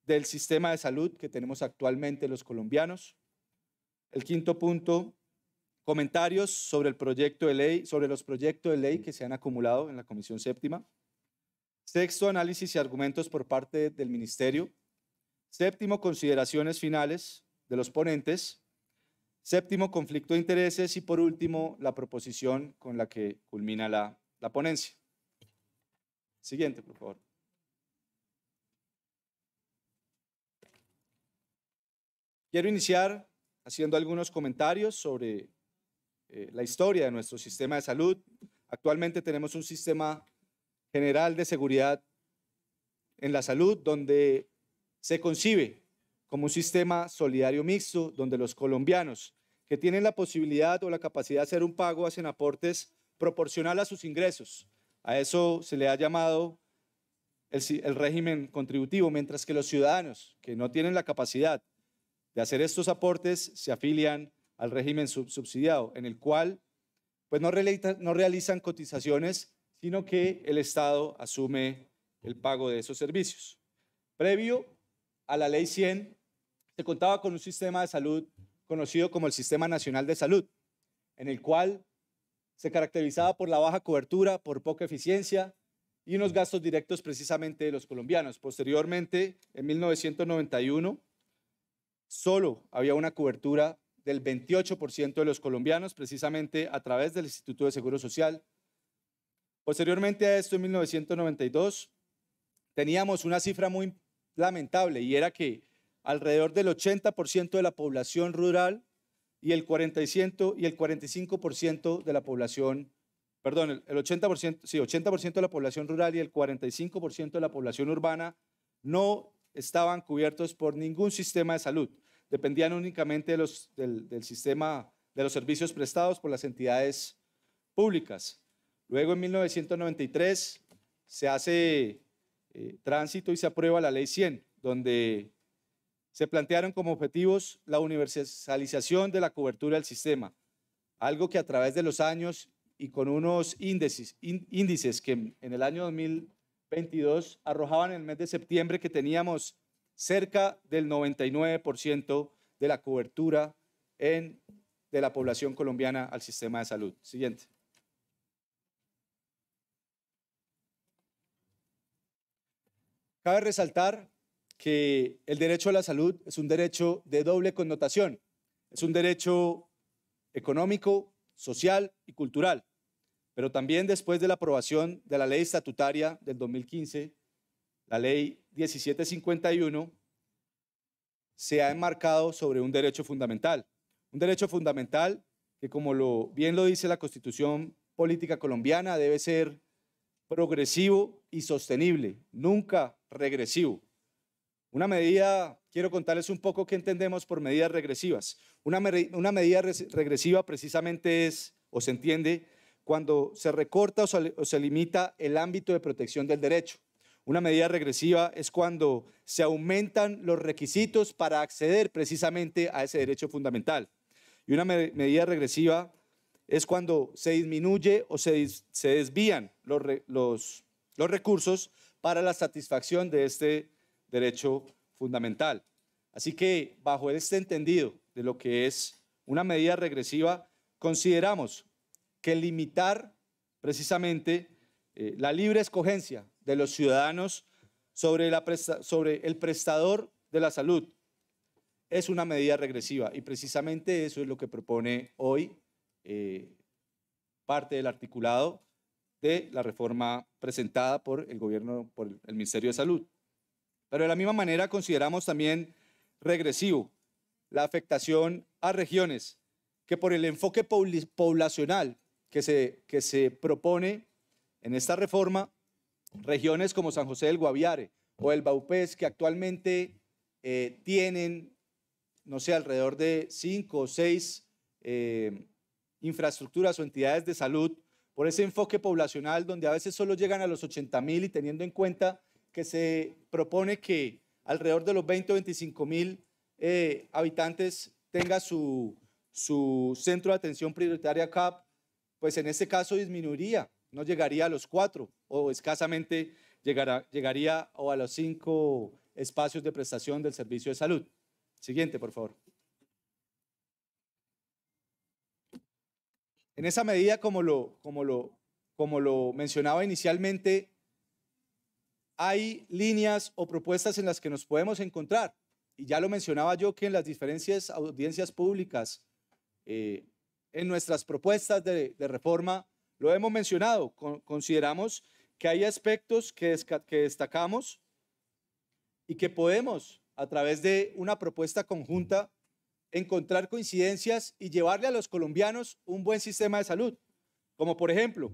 del sistema de salud que tenemos actualmente los colombianos. El quinto punto, comentarios sobre el proyecto de ley, sobre los proyectos de ley que se han acumulado en la Comisión Séptima. Sexto, análisis y argumentos por parte del Ministerio. Séptimo, consideraciones finales de los ponentes. Séptimo, conflicto de intereses. Y por último, la proposición con la que culmina la, ponencia. Siguiente, por favor. Quiero iniciar haciendo algunos comentarios sobre eh, la historia de nuestro sistema de salud. Actualmente tenemos un sistema general de seguridad en la salud donde se concibe como un sistema solidario mixto donde los colombianos que tienen la posibilidad o la capacidad de hacer un pago hacen aportes proporcional a sus ingresos. A eso se le ha llamado el, régimen contributivo, mientras que los ciudadanos que no tienen la capacidad de hacer estos aportes se afilian al régimen subsidiado, en el cual pues no, no realizan cotizaciones, sino que el Estado asume el pago de esos servicios. Previo a la Ley 100, se contaba con un sistema de salud conocido como el Sistema Nacional de Salud, en el cual se caracterizaba por la baja cobertura, por poca eficiencia y unos gastos directos precisamente de los colombianos. Posteriormente, en 1991, solo había una cobertura del 28% de los colombianos, precisamente a través del Instituto de Seguro Social. Posteriormente a esto, en 1992, teníamos una cifra muy lamentable y era que alrededor del 80% de la población rural y el, 40 y el 45% de la población, perdón, el 80%, sí, 80% de la población rural y el 45% de la población urbana no estaban cubiertos por ningún sistema de salud. Dependían únicamente los, del, sistema de los servicios prestados por las entidades públicas. Luego, en 1993, se hace eh, tránsito y se aprueba la Ley 100, donde se plantearon como objetivos la universalización de la cobertura del sistema, algo que a través de los años y con unos índices, que en el año 2022 arrojaban en el mes de septiembre que teníamos cerca del 99% de la cobertura de la población colombiana al sistema de salud. Siguiente. Cabe resaltar que el derecho a la salud es un derecho de doble connotación. Es un derecho económico, social y cultural. Pero también después de la aprobación de la ley estatutaria del 2015, la ley 1751, se ha enmarcado sobre un derecho fundamental. Un derecho fundamental que, como bien lo dice la Constitución Política Colombiana, debe ser progresivo y sostenible, nunca regresivo. Una medida, quiero contarles un poco qué entendemos por medidas regresivas. Una, medida regresiva precisamente es, o se entiende, cuando se recorta o se, limita el ámbito de protección del derecho. Una medida regresiva es cuando se aumentan los requisitos para acceder precisamente a ese derecho fundamental. Y una medida regresiva es cuando se disminuye o se, desvían los, recursos para la satisfacción de este derecho derecho fundamental. Así que bajo este entendido de lo que es una medida regresiva, consideramos que limitar precisamente eh, la libre escogencia de los ciudadanos sobre, el prestador de la salud es una medida regresiva y precisamente eso es lo que propone hoy eh, parte del articulado de la reforma presentada por el gobierno, por el Ministerio de Salud. Pero de la misma manera consideramos también regresivo la afectación a regiones que por el enfoque poblacional que se, que se propone en esta reforma, regiones como San José del Guaviare o el Baupés, que actualmente eh, tienen, no sé, alrededor de cinco o seis eh, infraestructuras o entidades de salud, por ese enfoque poblacional donde a veces solo llegan a los 80 mil y teniendo en cuenta que se propone que alrededor de los 20 o 25 mil eh, habitantes tenga su, centro de atención prioritaria CAP, pues en este caso disminuiría, no llegaría a los cuatro o escasamente llegaría o a los cinco espacios de prestación del servicio de salud. Siguiente, por favor. En esa medida, como lo, como lo, como lo mencionaba inicialmente, hay líneas o propuestas en las que nos podemos encontrar. Y ya lo mencionaba yo que en las diferentes audiencias públicas, eh, en nuestras propuestas de, reforma, lo hemos mencionado. consideramos que hay aspectos que, que destacamos y que podemos, a través de una propuesta conjunta, encontrar coincidencias y llevarle a los colombianos un buen sistema de salud. Como por ejemplo,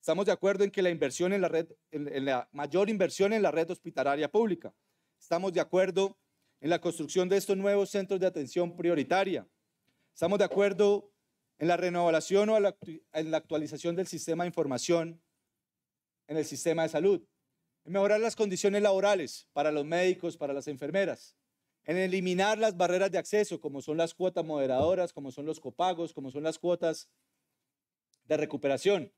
Estamos de acuerdo en que la inversión en la red, en, la mayor inversión en la red hospitalaria pública. Estamos de acuerdo en la construcción de estos nuevos centros de atención prioritaria. Estamos de acuerdo en la renovación o en la actualización del sistema de información en el sistema de salud, en mejorar las condiciones laborales para los médicos, para las enfermeras, en eliminar las barreras de acceso, como son las cuotas moderadoras, como son los copagos, como son las cuotas de recuperación,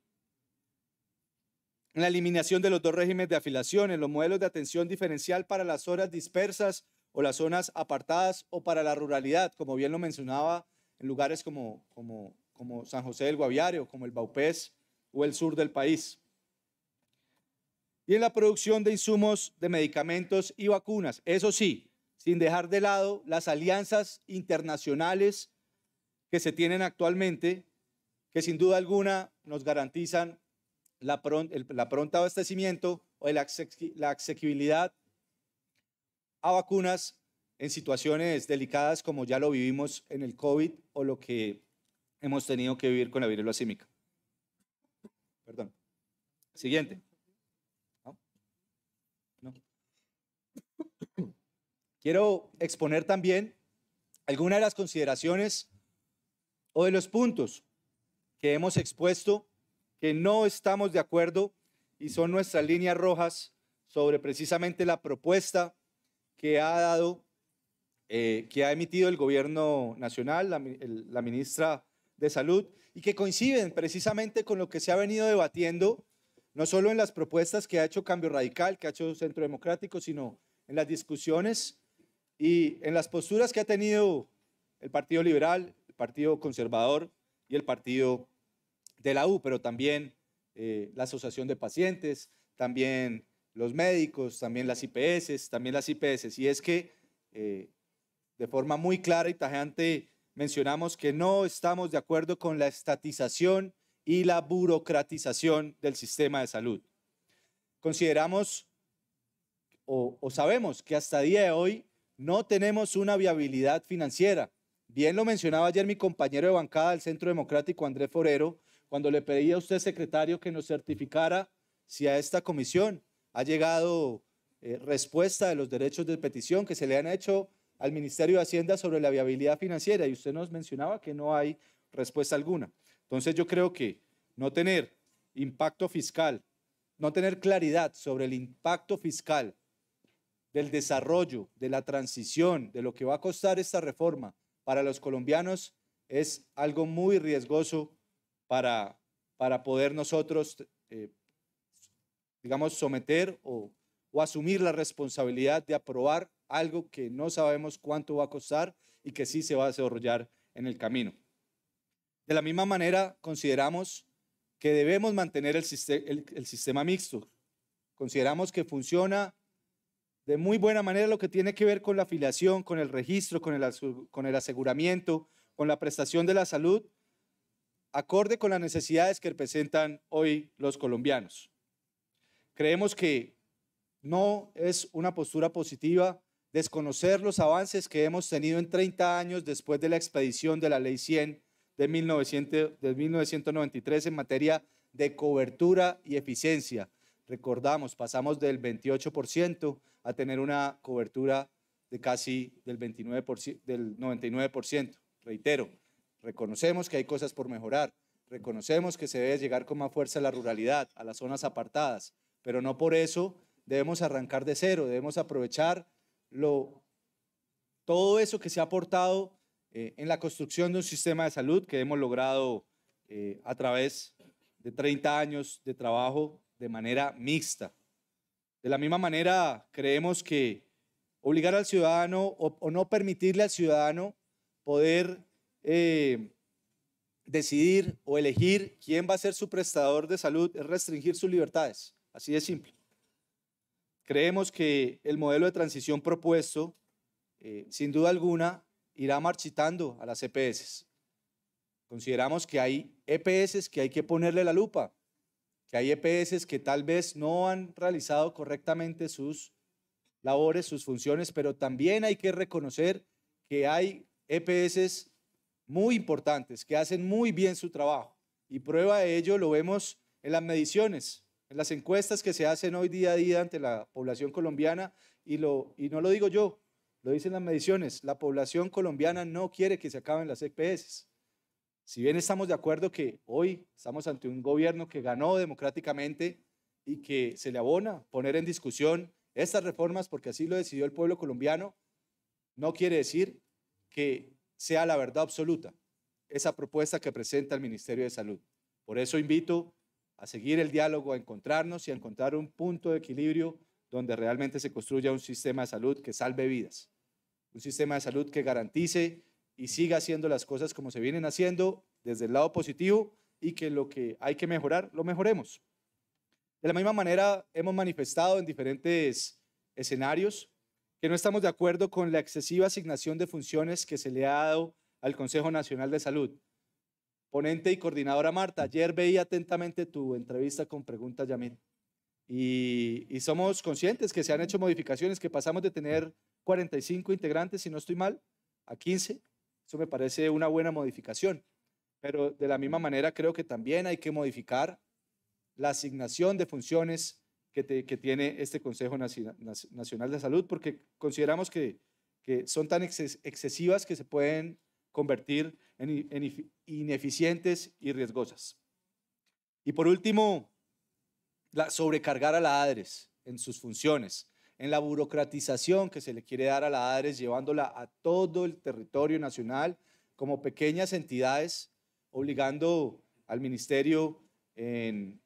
en la eliminación de los dos regímenes de afiliación, en los modelos de atención diferencial para las zonas dispersas o las zonas apartadas o para la ruralidad, como bien lo mencionaba, en lugares como, como, como San José del Guaviare o como el Baupés o el sur del país. Y en la producción de insumos de medicamentos y vacunas. Eso sí, sin dejar de lado las alianzas internacionales que se tienen actualmente, que sin duda alguna nos garantizan la, pronta, abastecimiento o la accesibilidad a vacunas en situaciones delicadas como ya lo vivimos en el COVID o lo que hemos tenido que vivir con la viruela símica. Perdón. Siguiente. Quiero exponer también algunas de las consideraciones o de los puntos que hemos expuesto que no estamos de acuerdo y son nuestras líneas rojas sobre precisamente la propuesta que ha dado, eh, que ha emitido el gobierno nacional, la, la ministra de Salud, y que coinciden precisamente con lo que se ha venido debatiendo, no solo en las propuestas que ha hecho Cambio Radical, que ha hecho Centro Democrático, sino en las discusiones y en las posturas que ha tenido el Partido Liberal, el Partido Conservador y el Partido de la U, pero también eh, la Asociación de Pacientes, también los médicos, también las IPS, también las IPS. Y es que eh, de forma muy clara y tajante mencionamos que no estamos de acuerdo con la estatización y la burocratización del sistema de salud. Consideramos o, o, sabemos que hasta día de hoy no tenemos una viabilidad financiera. Bien lo mencionaba ayer mi compañero de bancada del Centro Democrático, Andrés Forero, cuando le pedí a usted, secretario, que nos certificara si a esta comisión ha llegado eh, respuesta de los derechos de petición que se le han hecho al Ministerio de Hacienda sobre la viabilidad financiera y usted nos mencionaba que no hay respuesta alguna. Entonces yo creo que no tener impacto fiscal, no tener claridad sobre el impacto fiscal del desarrollo, de la transición, de lo que va a costar esta reforma para los colombianos es algo muy riesgoso para, para poder nosotros, eh, digamos, someter o, asumir la responsabilidad de aprobar algo que no sabemos cuánto va a costar y que sí se va a desarrollar en el camino. De la misma manera, consideramos que debemos mantener el, sistema, mixto. Consideramos que funciona de muy buena manera lo que tiene que ver con la afiliación, con el registro, con el, con el aseguramiento, con la prestación de la salud, acorde con las necesidades que representan hoy los colombianos. Creemos que no es una postura positiva desconocer los avances que hemos tenido en 30 años después de la expedición de la Ley 100 de, de 1993 en materia de cobertura y eficiencia. Recordamos, pasamos del 28% a tener una cobertura de casi del, del 99%. Reitero, Reconocemos que hay cosas por mejorar, reconocemos que se debe llegar con más fuerza a la ruralidad, a las zonas apartadas, pero no por eso debemos arrancar de cero, debemos aprovechar todo eso que se ha aportado eh, en la construcción de un sistema de salud que hemos logrado eh, a través de 30 años de trabajo de manera mixta. De la misma manera, creemos que obligar al ciudadano o no permitirle al ciudadano poder eh, decidir o elegir quién va a ser su prestador de salud es restringir sus libertades. Así de simple. Creemos que el modelo de transición propuesto, eh, sin duda alguna, irá marchitando a las EPS. Consideramos que hay EPS que hay que ponerle la lupa, que hay EPS que tal vez no han realizado correctamente sus labores, sus funciones, pero también hay que reconocer que hay EPS muy importantes que hacen muy bien su trabajo. Y prueba de ello lo vemos en las mediciones, en las encuestas que se hacen hoy día a día ante la población colombiana. Y, lo, y no lo digo yo, lo dicen las mediciones. La población colombiana no quiere que se acaben las EPS. Si bien estamos de acuerdo que hoy estamos ante un gobierno que ganó democráticamente y que se le abona poner en discusión estas reformas porque así lo decidió el pueblo colombiano, no quiere decir que sea la verdad absoluta, esa propuesta que presenta el Ministerio de Salud. Por eso invito a seguir el diálogo, a encontrarnos y a encontrar un punto de equilibrio donde realmente se construya un sistema de salud que salve vidas, un sistema de salud que garantice y siga haciendo las cosas como se vienen haciendo desde el lado positivo y que lo que hay que mejorar, lo mejoremos. De la misma manera, hemos manifestado en diferentes escenarios que no estamos de acuerdo con la excesiva asignación de funciones que se le ha dado al Consejo Nacional de Salud. Ponente y coordinadora Marta, ayer veía atentamente tu entrevista con preguntas, Yamil. Y, y somos conscientes que se han hecho modificaciones, que pasamos de tener 45 integrantes, si no estoy mal, a 15. Eso me parece una buena modificación. Pero de la misma manera creo que también hay que modificar la asignación de funciones que, tiene este Consejo Nacional de Salud, porque consideramos que, son tan excesivas que se pueden convertir en, ineficientes y riesgosas. Y por último, sobrecargar a la ADRES en sus funciones, en la burocratización que se le quiere dar a la ADRES, llevándola a todo el territorio nacional como pequeñas entidades, obligando al ministerio en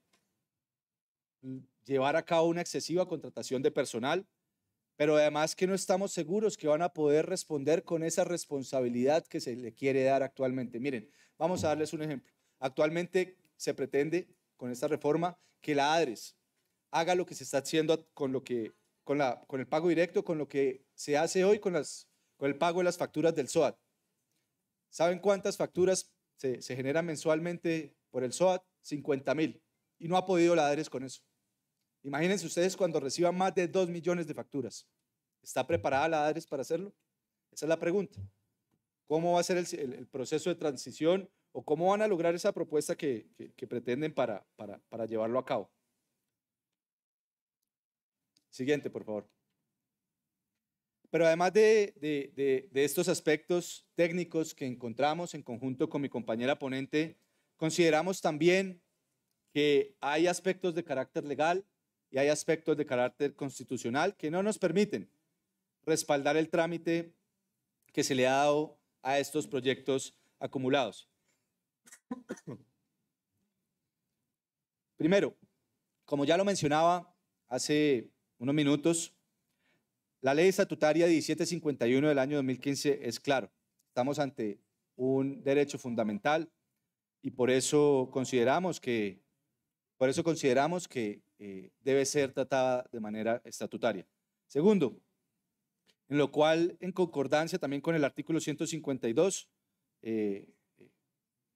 llevar a cabo una excesiva contratación de personal, pero además que no estamos seguros que van a poder responder con esa responsabilidad que se le quiere dar actualmente. Miren, vamos a darles un ejemplo. Actualmente se pretende con esta reforma que la ADRES haga lo que se está haciendo con lo que con el pago directo con lo que se hace hoy con el pago de las facturas del SOAT. ¿Saben cuántas facturas se, se generan mensualmente por el SOAT? 50 mil. Y no ha podido la ADRES con eso. Imagínense ustedes cuando reciban más de 2 millones de facturas. ¿Está preparada la ADRES para hacerlo? Esa es la pregunta. ¿Cómo va a ser el, proceso de transición o cómo van a lograr esa propuesta que, pretenden para, para, llevarlo a cabo? Siguiente, por favor. Pero además de, de, estos aspectos técnicos que encontramos en conjunto con mi compañera ponente, consideramos también que hay aspectos de carácter legal, y hay aspectos de carácter constitucional que no nos permiten respaldar el trámite que se le ha dado a estos proyectos acumulados. Primero, como ya lo mencionaba hace unos minutos, la ley estatutaria 1751 del año 2015 es claro. Estamos ante un derecho fundamental y por eso consideramos que, por eso consideramos que eh, debe ser tratada de manera estatutaria. Segundo, en lo cual, en concordancia también con el artículo 152, eh, eh,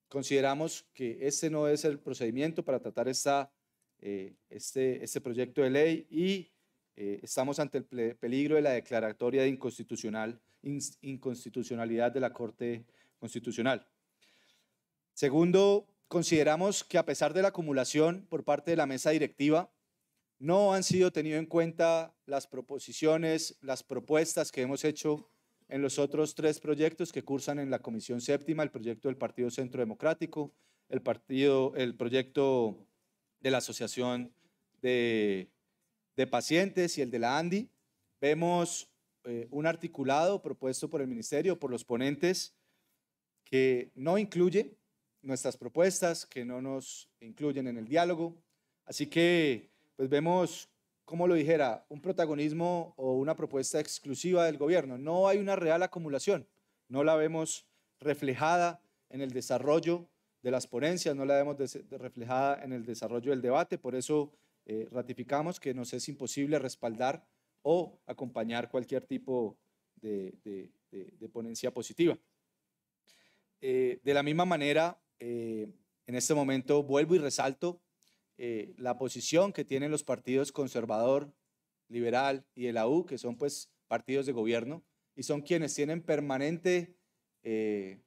consideramos que este no es el procedimiento para tratar esta, este, este proyecto de ley y estamos ante el peligro de la declaratoria de inconstitucional, inconstitucionalidad de la Corte Constitucional. Segundo, Consideramos que a pesar de la acumulación por parte de la mesa directiva, no han sido tenidas en cuenta las proposiciones, las propuestas que hemos hecho en los otros tres proyectos que cursan en la Comisión Séptima, el proyecto del Partido Centro Democrático, el, partido, el proyecto de la Asociación de, Pacientes y el de la ANDI. Vemos eh, un articulado propuesto por el Ministerio, por los ponentes, que no incluye nuestras propuestas, que no nos incluyen en el diálogo. Así que, pues vemos, como lo dijera, un protagonismo o una propuesta exclusiva del gobierno. No hay una real acumulación, no la vemos reflejada en el desarrollo de las ponencias, no la vemos reflejada en el desarrollo del debate, por eso eh, ratificamos que nos es imposible respaldar o acompañar cualquier tipo de, ponencia positiva. Eh, de la misma manera, eh, en este momento vuelvo y resalto eh, la posición que tienen los partidos conservador, liberal y el AU, que son pues partidos de gobierno, y son quienes tienen permanente eh,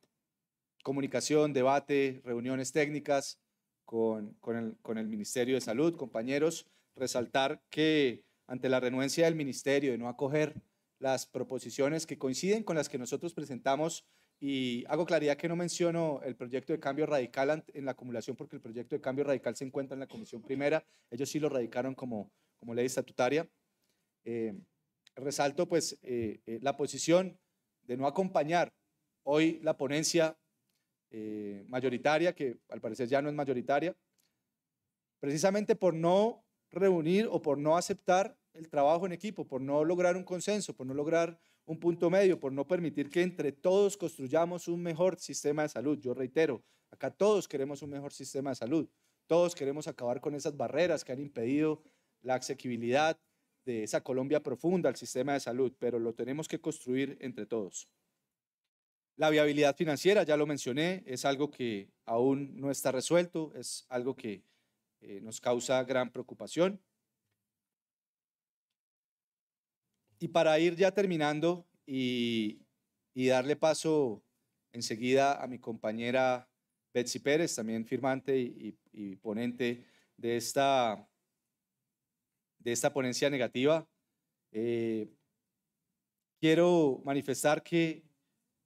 comunicación, debate, reuniones técnicas con, el, con el Ministerio de Salud. Compañeros, resaltar que ante la renuencia del Ministerio de no acoger las proposiciones que coinciden con las que nosotros presentamos y hago claridad que no menciono el proyecto de cambio radical en la acumulación porque el proyecto de cambio radical se encuentra en la Comisión Primera. Ellos sí lo radicaron como, como ley estatutaria. Eh, resalto pues eh, eh, la posición de no acompañar hoy la ponencia mayoritaria, que al parecer ya no es mayoritaria, precisamente por no reunir o por no aceptar el trabajo en equipo, por no lograr un consenso, por no lograr un punto medio por no permitir que entre todos construyamos un mejor sistema de salud. Yo reitero, acá todos queremos un mejor sistema de salud. Todos queremos acabar con esas barreras que han impedido la accesibilidad de esa Colombia profunda al sistema de salud, pero lo tenemos que construir entre todos. La viabilidad financiera, ya lo mencioné, es algo que aún no está resuelto, es algo que eh, nos causa gran preocupación. Y para ir ya terminando y, darle paso enseguida a mi compañera Betsy Pérez, también firmante y, ponente de esta, de esta ponencia negativa. Eh, quiero manifestar que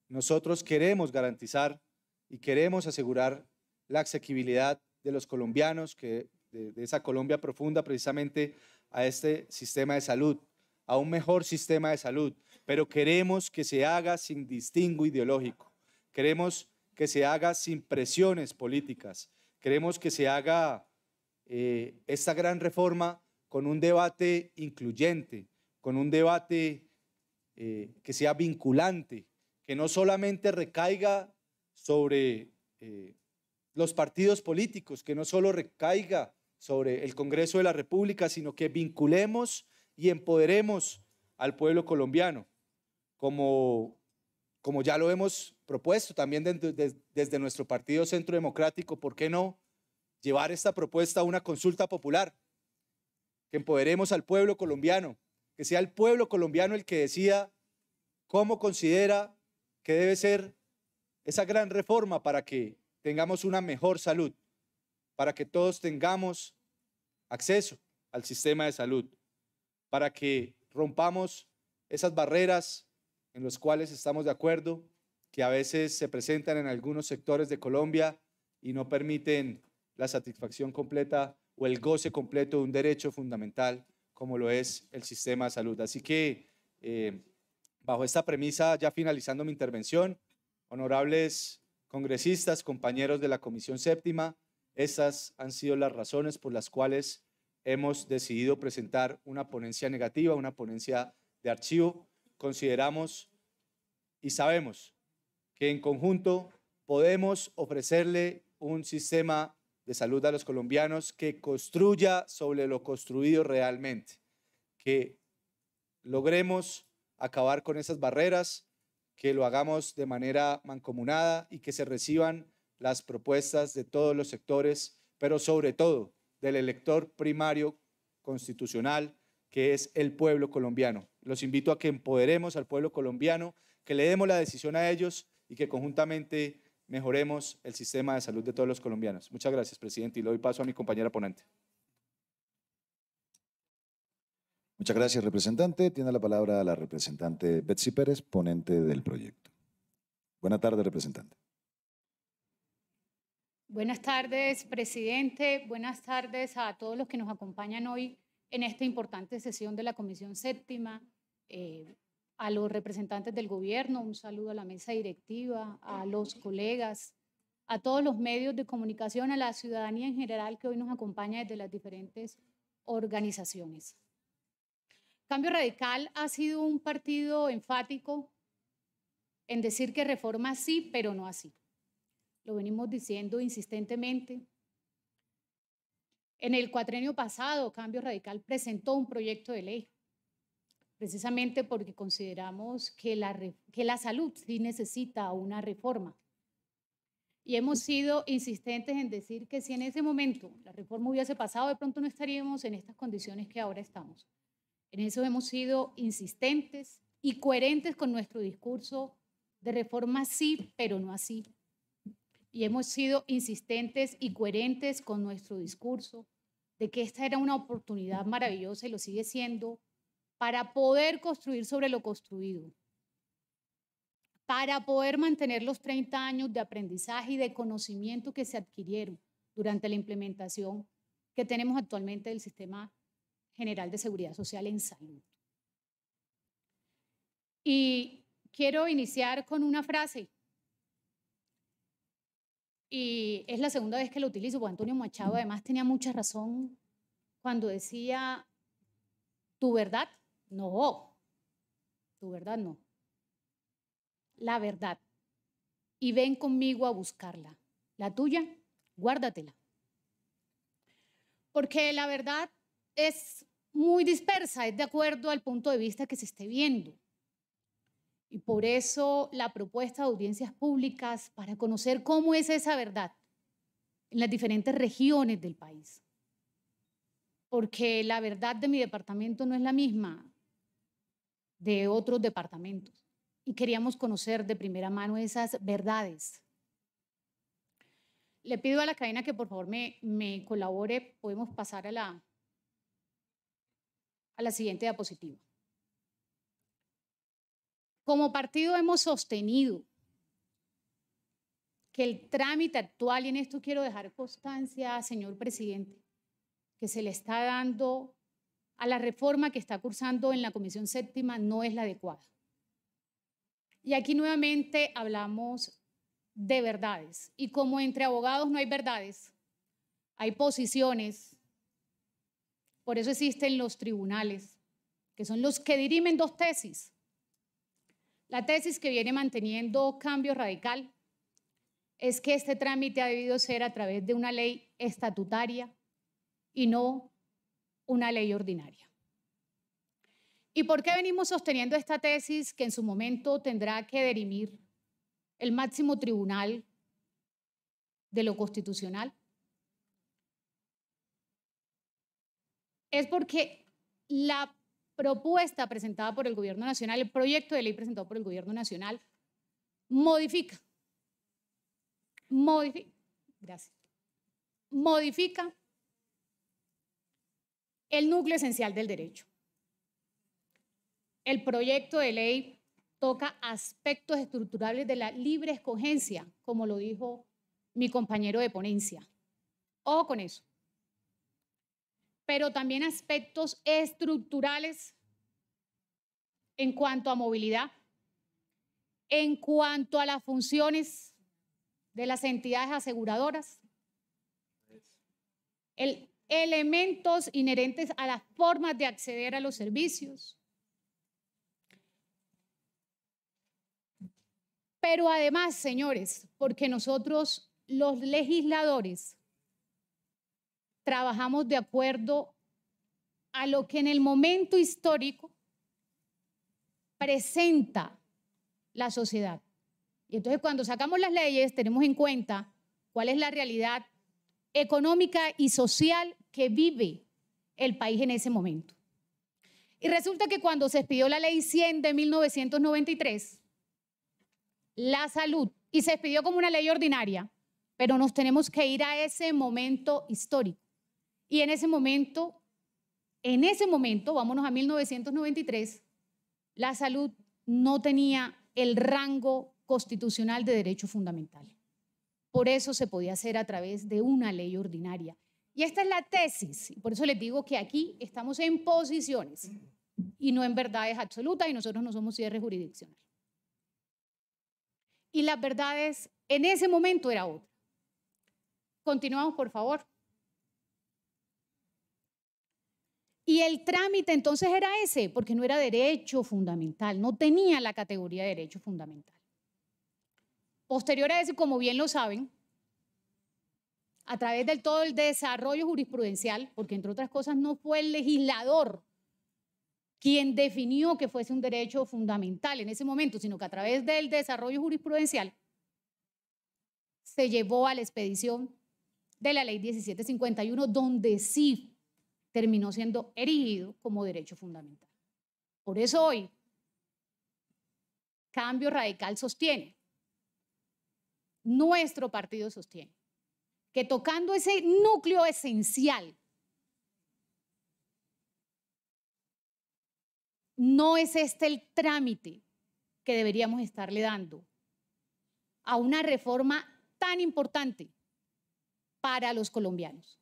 nosotros queremos garantizar y queremos asegurar la asequibilidad de los colombianos, que, de esa Colombia profunda precisamente a este sistema de salud a un mejor sistema de salud, pero queremos que se haga sin distingo ideológico. Queremos que se haga sin presiones políticas. Queremos que se haga eh, esta gran reforma con un debate incluyente, con un debate eh, que sea vinculante, que no solamente recaiga sobre eh, los partidos políticos, que no solo recaiga sobre el Congreso de la República, sino que vinculemos y empoderemos al pueblo colombiano, como, como ya lo hemos propuesto también desde nuestro Partido Centro Democrático, ¿por qué no llevar esta propuesta a una consulta popular? Que empoderemos al pueblo colombiano, que sea el pueblo colombiano el que decida cómo considera que debe ser esa gran reforma para que tengamos una mejor salud, para que todos tengamos acceso al sistema de salud para que rompamos esas barreras en las cuales estamos de acuerdo, que a veces se presentan en algunos sectores de Colombia y no permiten la satisfacción completa o el goce completo de un derecho fundamental como lo es el sistema de salud. Así que, eh, bajo esta premisa, ya finalizando mi intervención, honorables congresistas, compañeros de la Comisión Séptima, esas han sido las razones por las cuales hemos decidido presentar una ponencia negativa, una ponencia de archivo. Consideramos y sabemos que en conjunto podemos ofrecerle un sistema de salud a los colombianos que construya sobre lo construido realmente, que logremos acabar con esas barreras, que lo hagamos de manera mancomunada y que se reciban las propuestas de todos los sectores, pero sobre todo del elector primario constitucional que es el pueblo colombiano. Los invito a que empoderemos al pueblo colombiano, que le demos la decisión a ellos y que conjuntamente mejoremos el sistema de salud de todos los colombianos. Muchas gracias, presidente, y le doy paso a mi compañera ponente. Muchas gracias, representante. Tiene la palabra la representante Betsy Pérez, ponente del proyecto. Buenas tardes, representante. Buenas tardes, presidente. Buenas tardes a todos los que nos acompañan hoy en esta importante sesión de la Comisión Séptima. Eh, a los representantes del gobierno, un saludo a la mesa directiva, a los colegas, a todos los medios de comunicación, a la ciudadanía en general que hoy nos acompaña desde las diferentes organizaciones. Cambio Radical ha sido un partido enfático en decir que reforma sí, pero no así lo venimos diciendo insistentemente. En el cuatrenio pasado, Cambio Radical presentó un proyecto de ley, precisamente porque consideramos que la, que la salud sí necesita una reforma. Y hemos sido insistentes en decir que si en ese momento la reforma hubiese pasado, de pronto no estaríamos en estas condiciones que ahora estamos. En eso hemos sido insistentes y coherentes con nuestro discurso de reforma sí, pero no así y hemos sido insistentes y coherentes con nuestro discurso de que esta era una oportunidad maravillosa y lo sigue siendo para poder construir sobre lo construido, para poder mantener los 30 años de aprendizaje y de conocimiento que se adquirieron durante la implementación que tenemos actualmente del Sistema General de Seguridad Social en Salud. Y quiero iniciar con una frase y es la segunda vez que lo utilizo, porque Antonio Machado además tenía mucha razón cuando decía, tu verdad, no, tu verdad no, la verdad. Y ven conmigo a buscarla. La tuya, guárdatela. Porque la verdad es muy dispersa, es de acuerdo al punto de vista que se esté viendo. Y por eso la propuesta de audiencias públicas para conocer cómo es esa verdad en las diferentes regiones del país. Porque la verdad de mi departamento no es la misma de otros departamentos. Y queríamos conocer de primera mano esas verdades. Le pido a la cadena que por favor me, me colabore. Podemos pasar a la, a la siguiente diapositiva. Como partido hemos sostenido que el trámite actual, y en esto quiero dejar constancia, señor presidente, que se le está dando a la reforma que está cursando en la Comisión Séptima no es la adecuada. Y aquí nuevamente hablamos de verdades. Y como entre abogados no hay verdades, hay posiciones. Por eso existen los tribunales, que son los que dirimen dos tesis. La tesis que viene manteniendo Cambio Radical es que este trámite ha debido ser a través de una ley estatutaria y no una ley ordinaria. ¿Y por qué venimos sosteniendo esta tesis que en su momento tendrá que derimir el máximo tribunal de lo constitucional? Es porque la propuesta presentada por el Gobierno Nacional, el proyecto de ley presentado por el Gobierno Nacional, modifica, modifica, gracias, modifica el núcleo esencial del derecho. El proyecto de ley toca aspectos estructurables de la libre escogencia, como lo dijo mi compañero de ponencia. Ojo con eso pero también aspectos estructurales en cuanto a movilidad, en cuanto a las funciones de las entidades aseguradoras, el, elementos inherentes a las formas de acceder a los servicios. Pero además, señores, porque nosotros los legisladores trabajamos de acuerdo a lo que en el momento histórico presenta la sociedad. Y entonces cuando sacamos las leyes tenemos en cuenta cuál es la realidad económica y social que vive el país en ese momento. Y resulta que cuando se expidió la ley 100 de 1993, la salud, y se expidió como una ley ordinaria, pero nos tenemos que ir a ese momento histórico. Y en ese momento, en ese momento, vámonos a 1993, la salud no tenía el rango constitucional de derecho fundamental. Por eso se podía hacer a través de una ley ordinaria. Y esta es la tesis, y por eso les digo que aquí estamos en posiciones y no en verdades absolutas y nosotros no somos cierre jurisdiccional. Y las verdades en ese momento era otra. Continuamos, por favor. Y el trámite entonces era ese, porque no era derecho fundamental, no tenía la categoría de derecho fundamental. Posterior a eso, como bien lo saben, a través del todo el desarrollo jurisprudencial, porque entre otras cosas no fue el legislador quien definió que fuese un derecho fundamental en ese momento, sino que a través del desarrollo jurisprudencial se llevó a la expedición de la ley 1751, donde sí terminó siendo erigido como derecho fundamental. Por eso hoy, Cambio Radical sostiene, nuestro partido sostiene, que tocando ese núcleo esencial, no es este el trámite que deberíamos estarle dando a una reforma tan importante para los colombianos.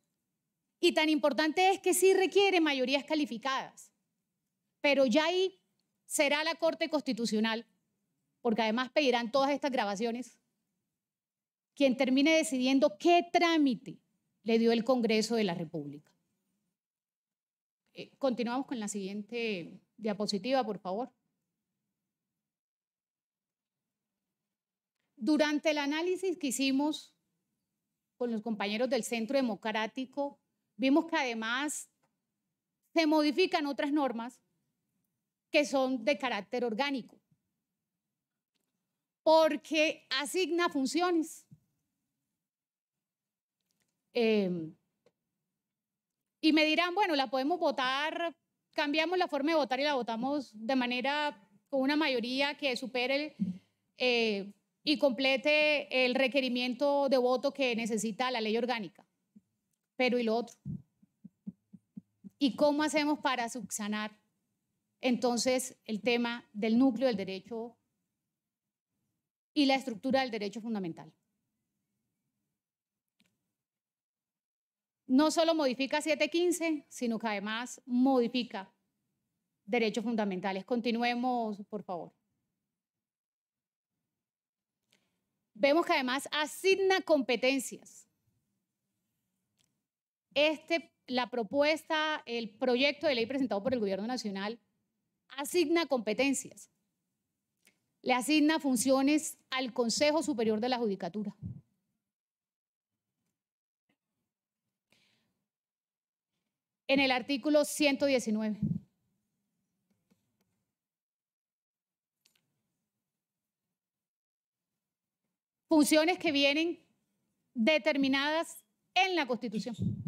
Y tan importante es que sí requiere mayorías calificadas. Pero ya ahí será la Corte Constitucional, porque además pedirán todas estas grabaciones, quien termine decidiendo qué trámite le dio el Congreso de la República. Eh, continuamos con la siguiente diapositiva, por favor. Durante el análisis que hicimos con los compañeros del Centro Democrático Vimos que además se modifican otras normas que son de carácter orgánico, porque asigna funciones. Em, y me dirán, bueno, la podemos votar, cambiamos la forma de votar y la votamos de manera con una mayoría que supere eh, y complete el requerimiento de voto que necesita la ley orgánica. Pero ¿y lo otro? ¿Y cómo hacemos para subsanar entonces el tema del núcleo del derecho y la estructura del derecho fundamental? No solo modifica 715, sino que además modifica derechos fundamentales. Continuemos, por favor. Vemos que además asigna competencias este, la propuesta, el proyecto de ley presentado por el Gobierno Nacional asigna competencias, le asigna funciones al Consejo Superior de la Judicatura. En el artículo 119. Funciones que vienen determinadas en la Constitución.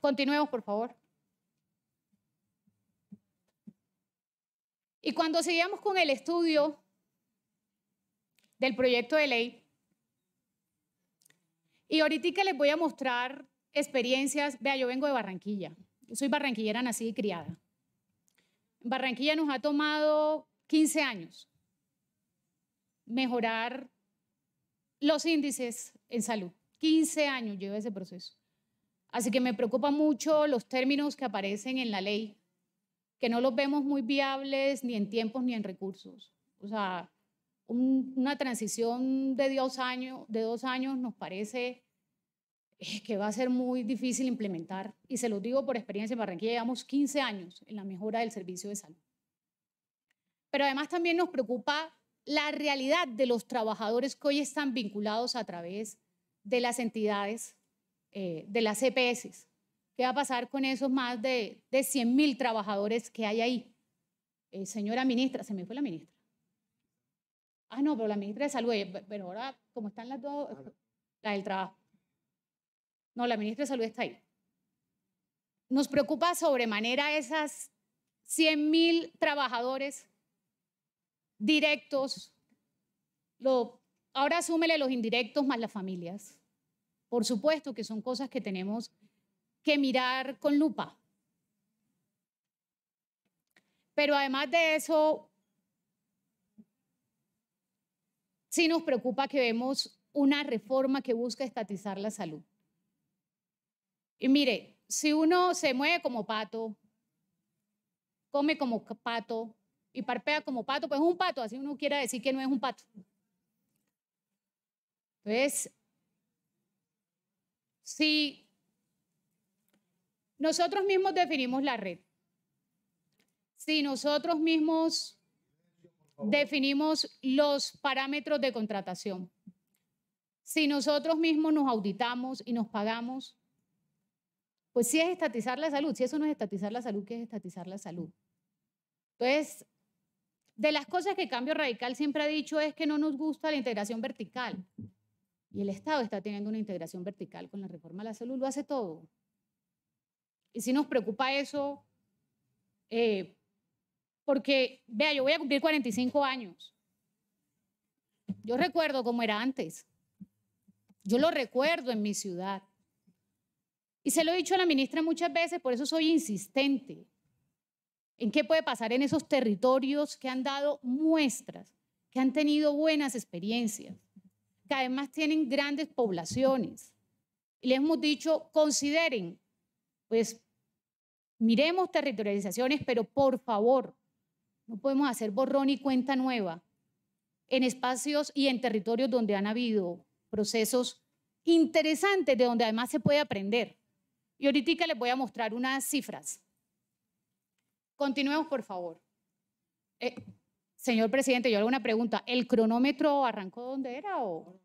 Continuemos, por favor. Y cuando seguíamos con el estudio del proyecto de ley, y ahorita les voy a mostrar experiencias, vea, yo vengo de Barranquilla, soy barranquillera nacida y criada. Barranquilla nos ha tomado 15 años mejorar los índices en salud. 15 años lleva ese proceso. Así que me preocupa mucho los términos que aparecen en la ley, que no los vemos muy viables ni en tiempos ni en recursos. O sea, una transición de dos, años, nos parece eh, que va a ser muy difícil implementar. Y se lo digo por experiencia, en Barranquilla llevamos 15 años en la mejora del servicio de salud. Pero además también nos preocupa la realidad de los trabajadores que hoy están vinculados a través de las entidades eh, de las EPS. ¿Qué va a pasar con esos más de, de 100 mil trabajadores que hay ahí? Eh, señora ministra, se me fue la ministra. Ah, no, pero la ministra de Salud, eh, pero ahora, como están las dos, la del trabajo. No, la ministra de Salud está ahí. Nos preocupa sobremanera esas 100 mil trabajadores directos. Lo, ahora súmele los indirectos más las familias. Por supuesto que son cosas que tenemos que mirar con lupa. Pero además de eso, sí nos preocupa que vemos una reforma que busca estatizar la salud. Y mire, si uno se mueve como pato, come como pato y parpea como pato, pues es un pato, así uno quiera decir que no es un pato. Entonces, si nosotros mismos definimos la red, si nosotros mismos definimos los parámetros de contratación, si nosotros mismos nos auditamos y nos pagamos, pues sí es estatizar la salud. Si eso no es estatizar la salud, ¿qué es estatizar la salud? Entonces, de las cosas que Cambio Radical siempre ha dicho es que no nos gusta la integración vertical. Y el Estado está teniendo una integración vertical con la reforma a la salud, lo hace todo. Y si nos preocupa eso, eh, porque, vea, yo voy a cumplir 45 años. Yo recuerdo cómo era antes. Yo lo recuerdo en mi ciudad. Y se lo he dicho a la ministra muchas veces, por eso soy insistente en qué puede pasar en esos territorios que han dado muestras, que han tenido buenas experiencias que además tienen grandes poblaciones. Y les hemos dicho, consideren, pues miremos territorializaciones, pero por favor, no podemos hacer borrón y cuenta nueva en espacios y en territorios donde han habido procesos interesantes de donde además se puede aprender. Y ahorita les voy a mostrar unas cifras. Continuemos, por favor. Eh, Señor presidente, yo hago una pregunta. ¿El cronómetro arrancó donde era o...?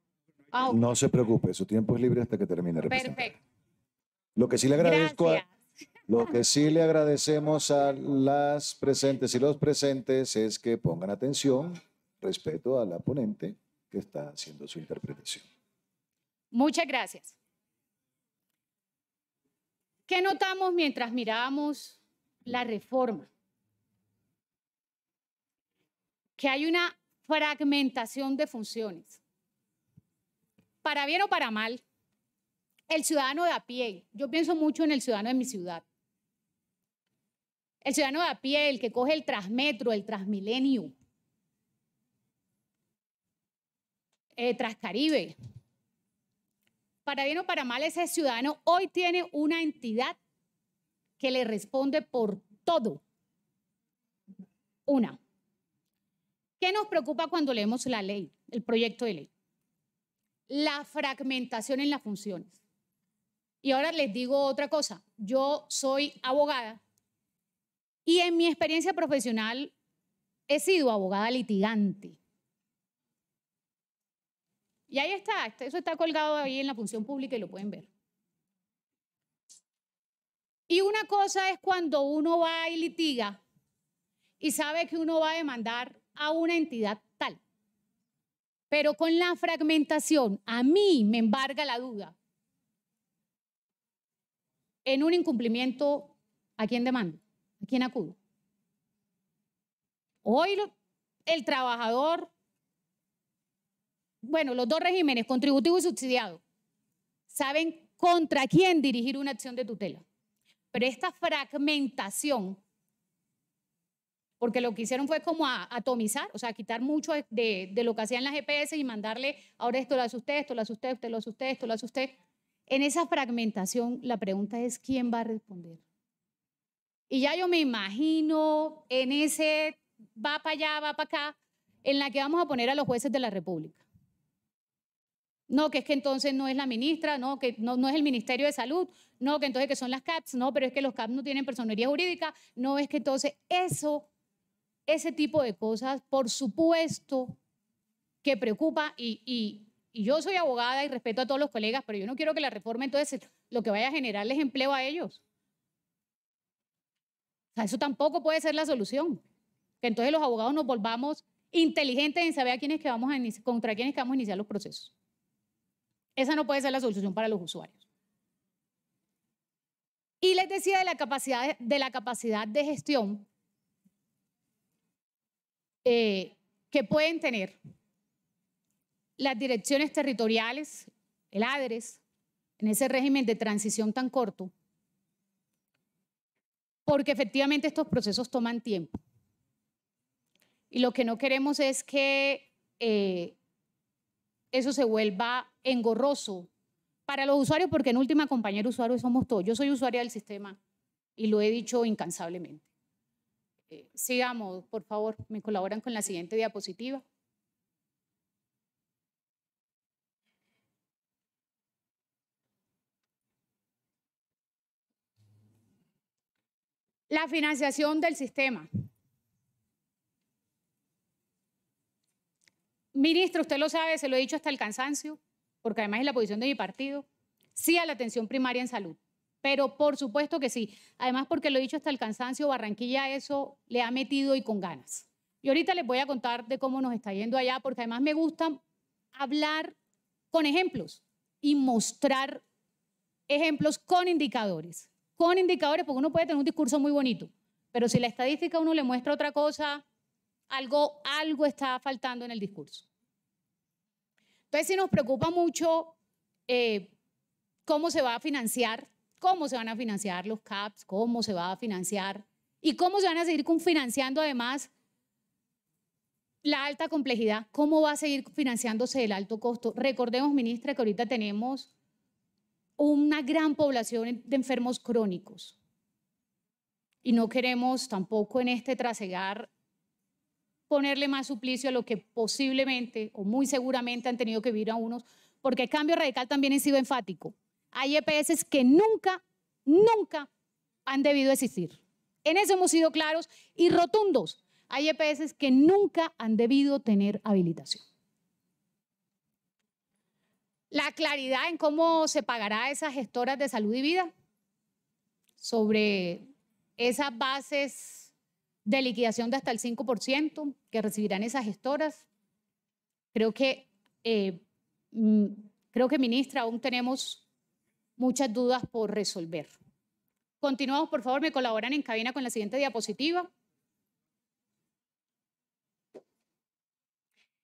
Ah, no se preocupe, su tiempo es libre hasta que termine. Perfecto. Lo que sí le agradezco lo que sí le [LAUGHS] agradecemos a las presentes y los presentes es que pongan atención respeto a la ponente que está haciendo su interpretación. Muchas gracias. ¿Qué notamos mientras mirábamos la reforma? que hay una fragmentación de funciones. Para bien o para mal, el ciudadano de a pie, yo pienso mucho en el ciudadano de mi ciudad. El ciudadano de a pie, el que coge el Transmetro, el Transmilenio, eh, Transcaribe. Para bien o para mal, ese ciudadano hoy tiene una entidad que le responde por todo. Una. ¿Qué nos preocupa cuando leemos la ley, el proyecto de ley? La fragmentación en las funciones. Y ahora les digo otra cosa. Yo soy abogada y en mi experiencia profesional he sido abogada litigante. Y ahí está, este, eso está colgado ahí en la función pública y lo pueden ver. Y una cosa es cuando uno va y litiga y sabe que uno va a demandar a una entidad tal. Pero con la fragmentación, a mí me embarga la duda. En un incumplimiento, ¿a quién demando? ¿A quién acudo? Hoy el trabajador, bueno, los dos regímenes, contributivo y subsidiado, saben contra quién dirigir una acción de tutela. Pero esta fragmentación porque lo que hicieron fue como atomizar, o sea, quitar mucho de, lo que hacían las GPS e y mandarle, ahora esto lo hace usted, esto lo hace usted, usted lo hace usted, esto lo hace usted. En esa fragmentación, la pregunta es, ¿quién va a responder? Y ya yo me imagino en ese va para allá, va para acá, en la que vamos a poner a los jueces de la República. No, que es que entonces no es la ministra, no, que no, no, es el Ministerio de Salud, no, que entonces que son las CAPS, no, pero es que los CAPS no tienen personería jurídica, no, es que entonces eso ese tipo de cosas, por supuesto, que preocupa y, yo soy abogada y respeto a todos los colegas, pero yo no quiero que la reforma entonces lo que vaya a generarles empleo a ellos. O sea, eso tampoco puede ser la solución. Que entonces los abogados nos volvamos inteligentes en saber a quiénes que vamos contra quiénes que vamos a iniciar los procesos. Esa no puede ser la solución para los usuarios. Y les decía de la capacidad de, la capacidad de gestión eh, que pueden tener las direcciones territoriales, el ADRES, en ese régimen de transición tan corto, porque efectivamente estos procesos toman tiempo. Y lo que no queremos es que eh, eso se vuelva engorroso para los usuarios, porque en última, compañero usuario, somos todos. Yo soy usuaria del sistema y lo he dicho incansablemente. Eh, sigamos, por favor, me colaboran con la siguiente diapositiva. La financiación del sistema. Ministro, usted lo sabe, se lo he dicho hasta el cansancio, porque además es la posición de mi partido, sí a la atención primaria en salud. Pero por supuesto que sí. Además, porque lo he dicho hasta el cansancio, Barranquilla eso le ha metido y con ganas. Y ahorita les voy a contar de cómo nos está yendo allá, porque además me gusta hablar con ejemplos y mostrar ejemplos con indicadores. Con indicadores, porque uno puede tener un discurso muy bonito, pero si la estadística uno le muestra otra cosa, algo, algo está faltando en el discurso. Entonces, si nos preocupa mucho eh, cómo se va a financiar cómo se van a financiar los CAPS, cómo se va a financiar y cómo se van a seguir financiando además la alta complejidad, cómo va a seguir financiándose el alto costo. Recordemos, ministra, que ahorita tenemos una gran población de enfermos crónicos y no queremos tampoco en este trasegar ponerle más suplicio a lo que posiblemente o muy seguramente han tenido que vivir a unos, porque el cambio radical también ha sido enfático. Hay EPS que nunca, nunca han debido existir. En eso hemos sido claros y rotundos. Hay EPS que nunca han debido tener habilitación. La claridad en cómo se pagará a esas gestoras de salud y vida sobre esas bases de liquidación de hasta el 5% que recibirán esas gestoras. Creo que, eh, mm, creo que ministra, aún tenemos muchas dudas por resolver. Continuamos, por favor, me colaboran en cabina con la siguiente diapositiva.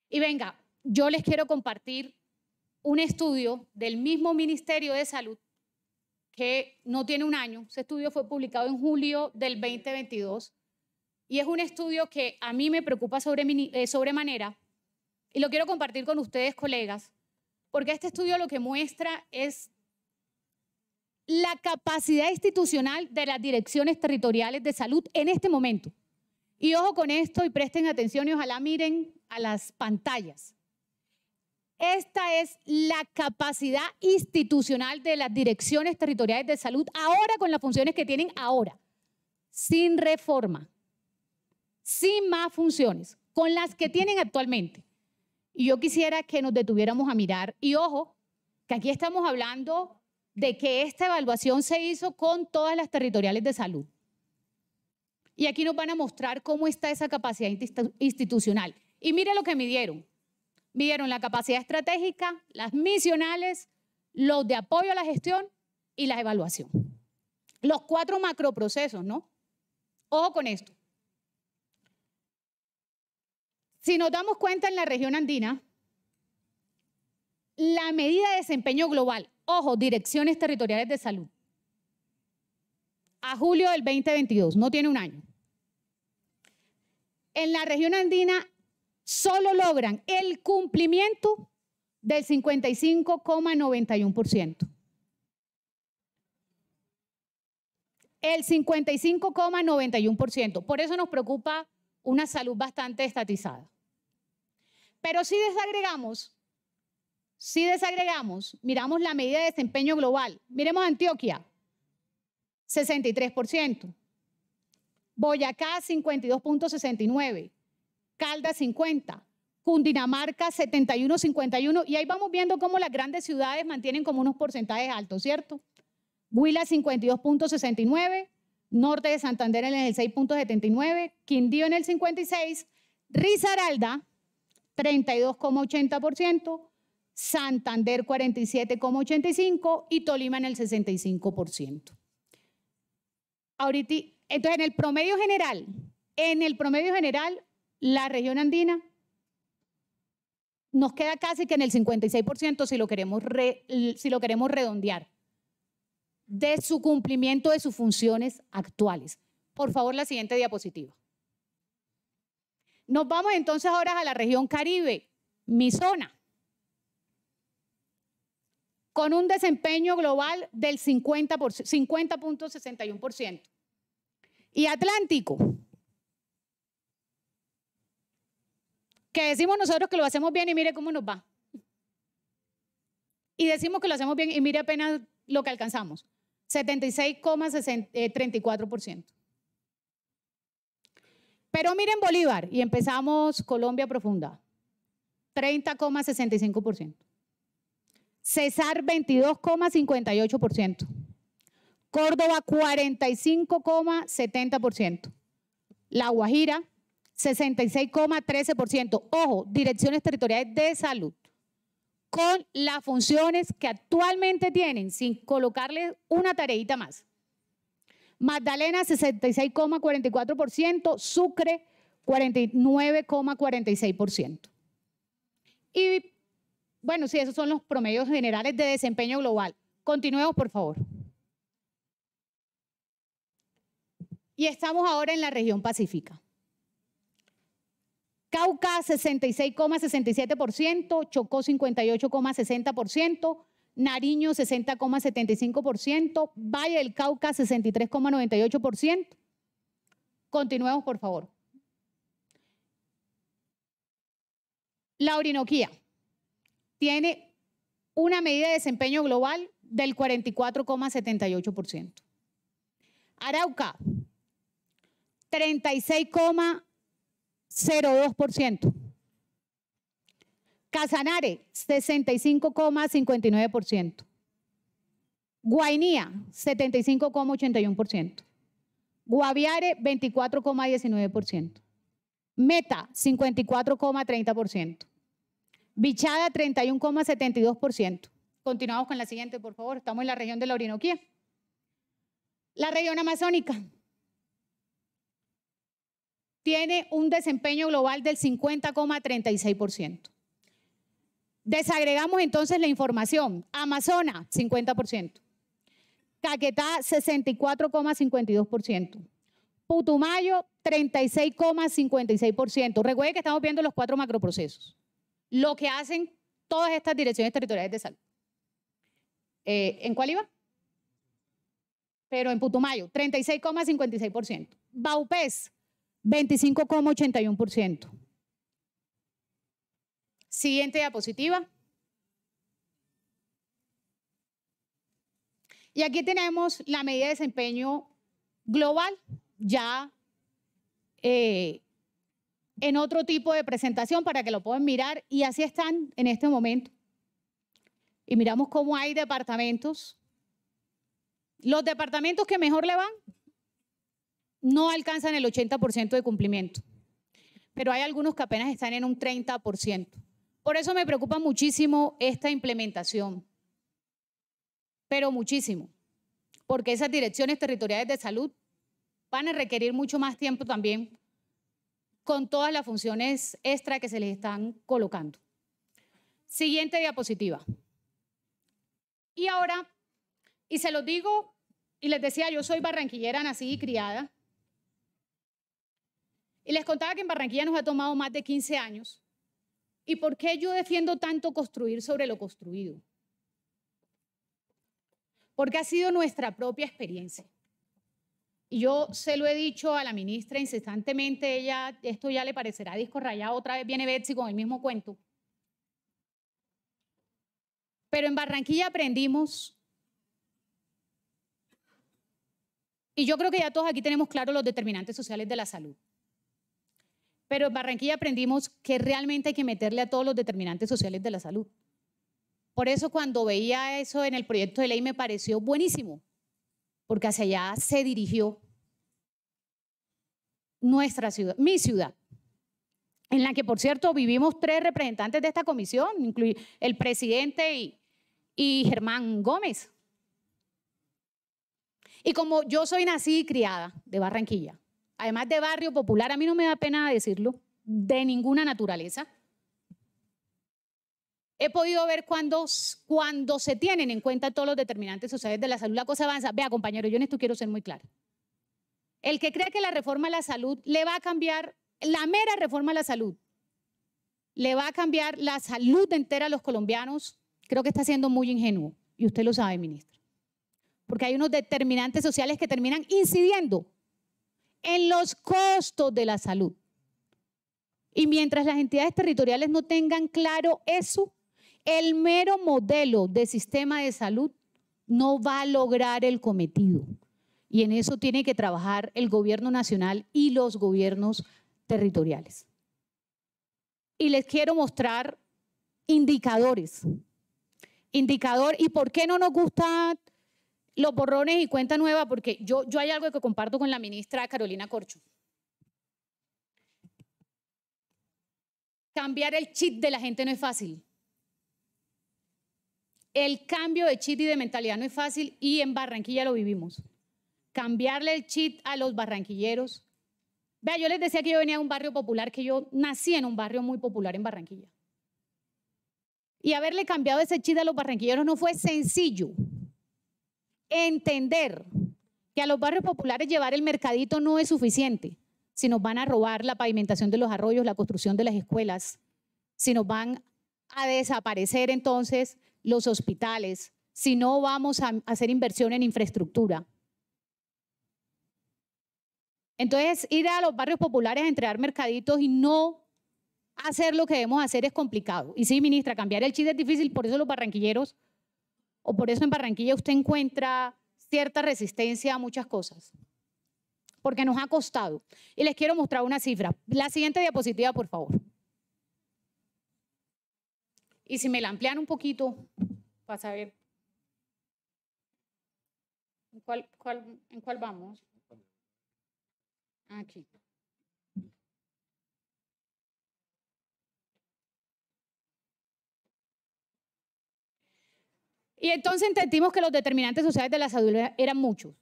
Y venga, yo les quiero compartir un estudio del mismo Ministerio de Salud que no tiene un año. Ese estudio fue publicado en julio del 2022 y es un estudio que a mí me preocupa sobre, eh, sobremanera y lo quiero compartir con ustedes, colegas, porque este estudio lo que muestra es la capacidad institucional de las direcciones territoriales de salud en este momento. Y ojo con esto y presten atención y ojalá miren a las pantallas. Esta es la capacidad institucional de las direcciones territoriales de salud ahora con las funciones que tienen ahora, sin reforma, sin más funciones, con las que tienen actualmente. Y yo quisiera que nos detuviéramos a mirar. Y ojo, que aquí estamos hablando de que esta evaluación se hizo con todas las territoriales de salud. Y aquí nos van a mostrar cómo está esa capacidad institucional. Y mire lo que midieron. Midieron la capacidad estratégica, las misionales, los de apoyo a la gestión y la evaluación. Los cuatro macroprocesos, ¿no? Ojo con esto. Si nos damos cuenta en la región andina, la medida de desempeño global Ojo, direcciones territoriales de salud. A julio del 2022, no tiene un año. En la región andina solo logran el cumplimiento del 55,91%. El 55,91%. Por eso nos preocupa una salud bastante estatizada. Pero si desagregamos si desagregamos, miramos la medida de desempeño global. Miremos Antioquia, 63%. Boyacá, 52.69. Caldas, 50. Cundinamarca 71.51%, y ahí vamos viendo cómo las grandes ciudades mantienen como unos porcentajes altos, ¿cierto? Huila 52.69, Norte de Santander en el 6.79, Quindío en el 56, Risaralda 32.80%, Santander 47,85% y Tolima en el 65%. Ahorita, entonces, en el promedio general, en el promedio general, la región andina nos queda casi que en el 56% si lo queremos, si lo queremos redondear de su cumplimiento de sus funciones actuales. Por favor, la siguiente diapositiva. Nos vamos entonces ahora a la región Caribe, mi zona con un desempeño global del 50.61%. y Atlántico, que decimos nosotros que lo hacemos bien y mire cómo nos va. Y decimos que lo hacemos bien y mire apenas lo que alcanzamos, 76,34%. Eh, Pero miren Bolívar, y empezamos Colombia Profunda, 30,65%. Cesar 22,58%. Córdoba 45,70%. La Guajira 66,13%. Ojo, direcciones territoriales de salud con las funciones que actualmente tienen, sin colocarles una tareita más. Magdalena 66,44%, Sucre 49,46%. Y bueno, sí, esos son los promedios generales de desempeño global. Continuemos, por favor. Y estamos ahora en la región pacífica. Cauca 66,67%, Chocó 58,60%, Nariño 60,75%, Valle del Cauca 63,98%. Continuemos, por favor. La Orinoquía tiene una medida de desempeño global del 44,78%. Arauca, 36,02%. Casanare, 65,59%. Guainía, 75,81%. Guaviare, 24,19%. Meta, 54,30%. Bichada 31,72%. Continuamos con la siguiente, por favor. Estamos en la región de la Orinoquía. La región amazónica tiene un desempeño global del 50,36%. Desagregamos entonces la información. Amazona, 50%. Caquetá, 64,52%. Putumayo, 36,56%. Recuerde que estamos viendo los cuatro macroprocesos lo que hacen todas estas direcciones territoriales de salud. Eh, ¿En cuál iba? Pero en Putumayo, 36,56%. Baupés, 25,81%. Siguiente diapositiva. Y aquí tenemos la medida de desempeño global, ya eh, en otro tipo de presentación para que lo puedan mirar y así están en este momento. Y miramos cómo hay departamentos. Los departamentos que mejor le van no alcanzan el 80% de cumplimiento, pero hay algunos que apenas están en un 30%. Por eso me preocupa muchísimo esta implementación, pero muchísimo, porque esas direcciones territoriales de salud van a requerir mucho más tiempo también con todas las funciones extra que se les están colocando. Siguiente diapositiva. Y ahora, y se los digo, y les decía, yo soy barranquillera, nací y criada. Y les contaba que en Barranquilla nos ha tomado más de 15 años. ¿Y por qué yo defiendo tanto construir sobre lo construido? Porque ha sido nuestra propia experiencia. Yo se lo he dicho a la ministra insistentemente, ella, esto ya le parecerá disco rayado, otra vez viene Betsy con el mismo cuento. Pero en Barranquilla aprendimos, y yo creo que ya todos aquí tenemos claro los determinantes sociales de la salud, pero en Barranquilla aprendimos que realmente hay que meterle a todos los determinantes sociales de la salud. Por eso cuando veía eso en el proyecto de ley me pareció buenísimo, porque hacia allá se dirigió nuestra ciudad, mi ciudad, en la que, por cierto, vivimos tres representantes de esta comisión, incluye el presidente y, y Germán Gómez. Y como yo soy nacida y criada de Barranquilla, además de barrio popular, a mí no me da pena decirlo, de ninguna naturaleza he podido ver cuando, cuando se tienen en cuenta todos los determinantes sociales de la salud, la cosa avanza. Vea, compañero, yo en esto quiero ser muy claro. El que cree que la reforma a la salud le va a cambiar, la mera reforma a la salud, le va a cambiar la salud entera a los colombianos, creo que está siendo muy ingenuo. Y usted lo sabe, ministro. Porque hay unos determinantes sociales que terminan incidiendo en los costos de la salud. Y mientras las entidades territoriales no tengan claro eso, el mero modelo de sistema de salud no va a lograr el cometido. Y en eso tiene que trabajar el gobierno nacional y los gobiernos territoriales. Y les quiero mostrar indicadores. Indicador, ¿y por qué no nos gustan los borrones y cuenta nueva? Porque yo, yo hay algo que comparto con la ministra Carolina Corcho. Cambiar el chip de la gente no es fácil. El cambio de chit y de mentalidad no es fácil y en Barranquilla lo vivimos. Cambiarle el chit a los barranquilleros. Vea, yo les decía que yo venía de un barrio popular, que yo nací en un barrio muy popular en Barranquilla. Y haberle cambiado ese chit a los barranquilleros no fue sencillo. Entender que a los barrios populares llevar el mercadito no es suficiente. Si nos van a robar la pavimentación de los arroyos, la construcción de las escuelas, si nos van a desaparecer entonces los hospitales si no vamos a hacer inversión en infraestructura? Entonces, ir a los barrios populares a entregar mercaditos y no hacer lo que debemos hacer es complicado. Y sí, ministra, cambiar el chiste es difícil, por eso los barranquilleros, o por eso en Barranquilla usted encuentra cierta resistencia a muchas cosas, porque nos ha costado. Y les quiero mostrar una cifra. La siguiente diapositiva, por favor. Y si me la amplian un poquito, para saber. ¿En ¿En cuál vamos? Aquí. Y entonces entendimos que los determinantes sociales de la salud eran muchos.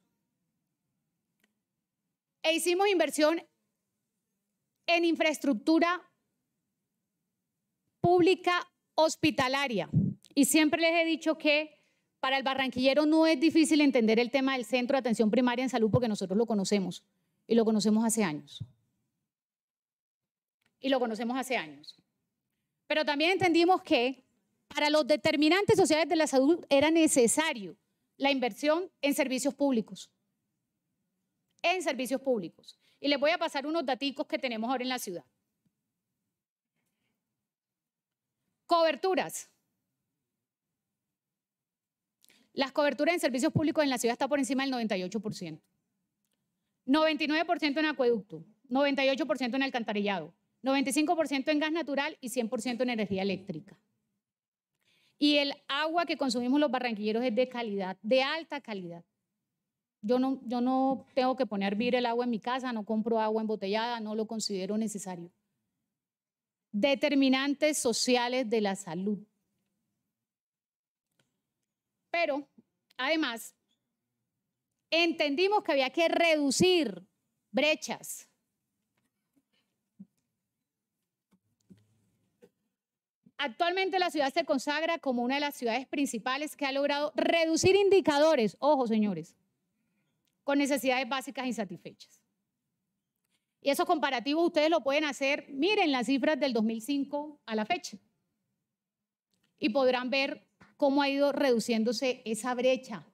E hicimos inversión en infraestructura pública hospitalaria. Y siempre les he dicho que para el barranquillero no es difícil entender el tema del centro de atención primaria en salud porque nosotros lo conocemos y lo conocemos hace años. Y lo conocemos hace años. Pero también entendimos que para los determinantes sociales de la salud era necesario la inversión en servicios públicos. En servicios públicos. Y les voy a pasar unos daticos que tenemos ahora en la ciudad. Coberturas. Las coberturas en servicios públicos en la ciudad está por encima del 98%. 99% en acueducto, 98% en alcantarillado, 95% en gas natural y 100% en energía eléctrica. Y el agua que consumimos los barranquilleros es de calidad, de alta calidad. Yo no, yo no tengo que poner a el agua en mi casa, no compro agua embotellada, no lo considero necesario determinantes sociales de la salud. Pero, además, entendimos que había que reducir brechas. Actualmente la ciudad se consagra como una de las ciudades principales que ha logrado reducir indicadores, ojo señores, con necesidades básicas insatisfechas. Y esos comparativos ustedes lo pueden hacer, miren las cifras del 2005 a la fecha. Y podrán ver cómo ha ido reduciéndose esa brecha.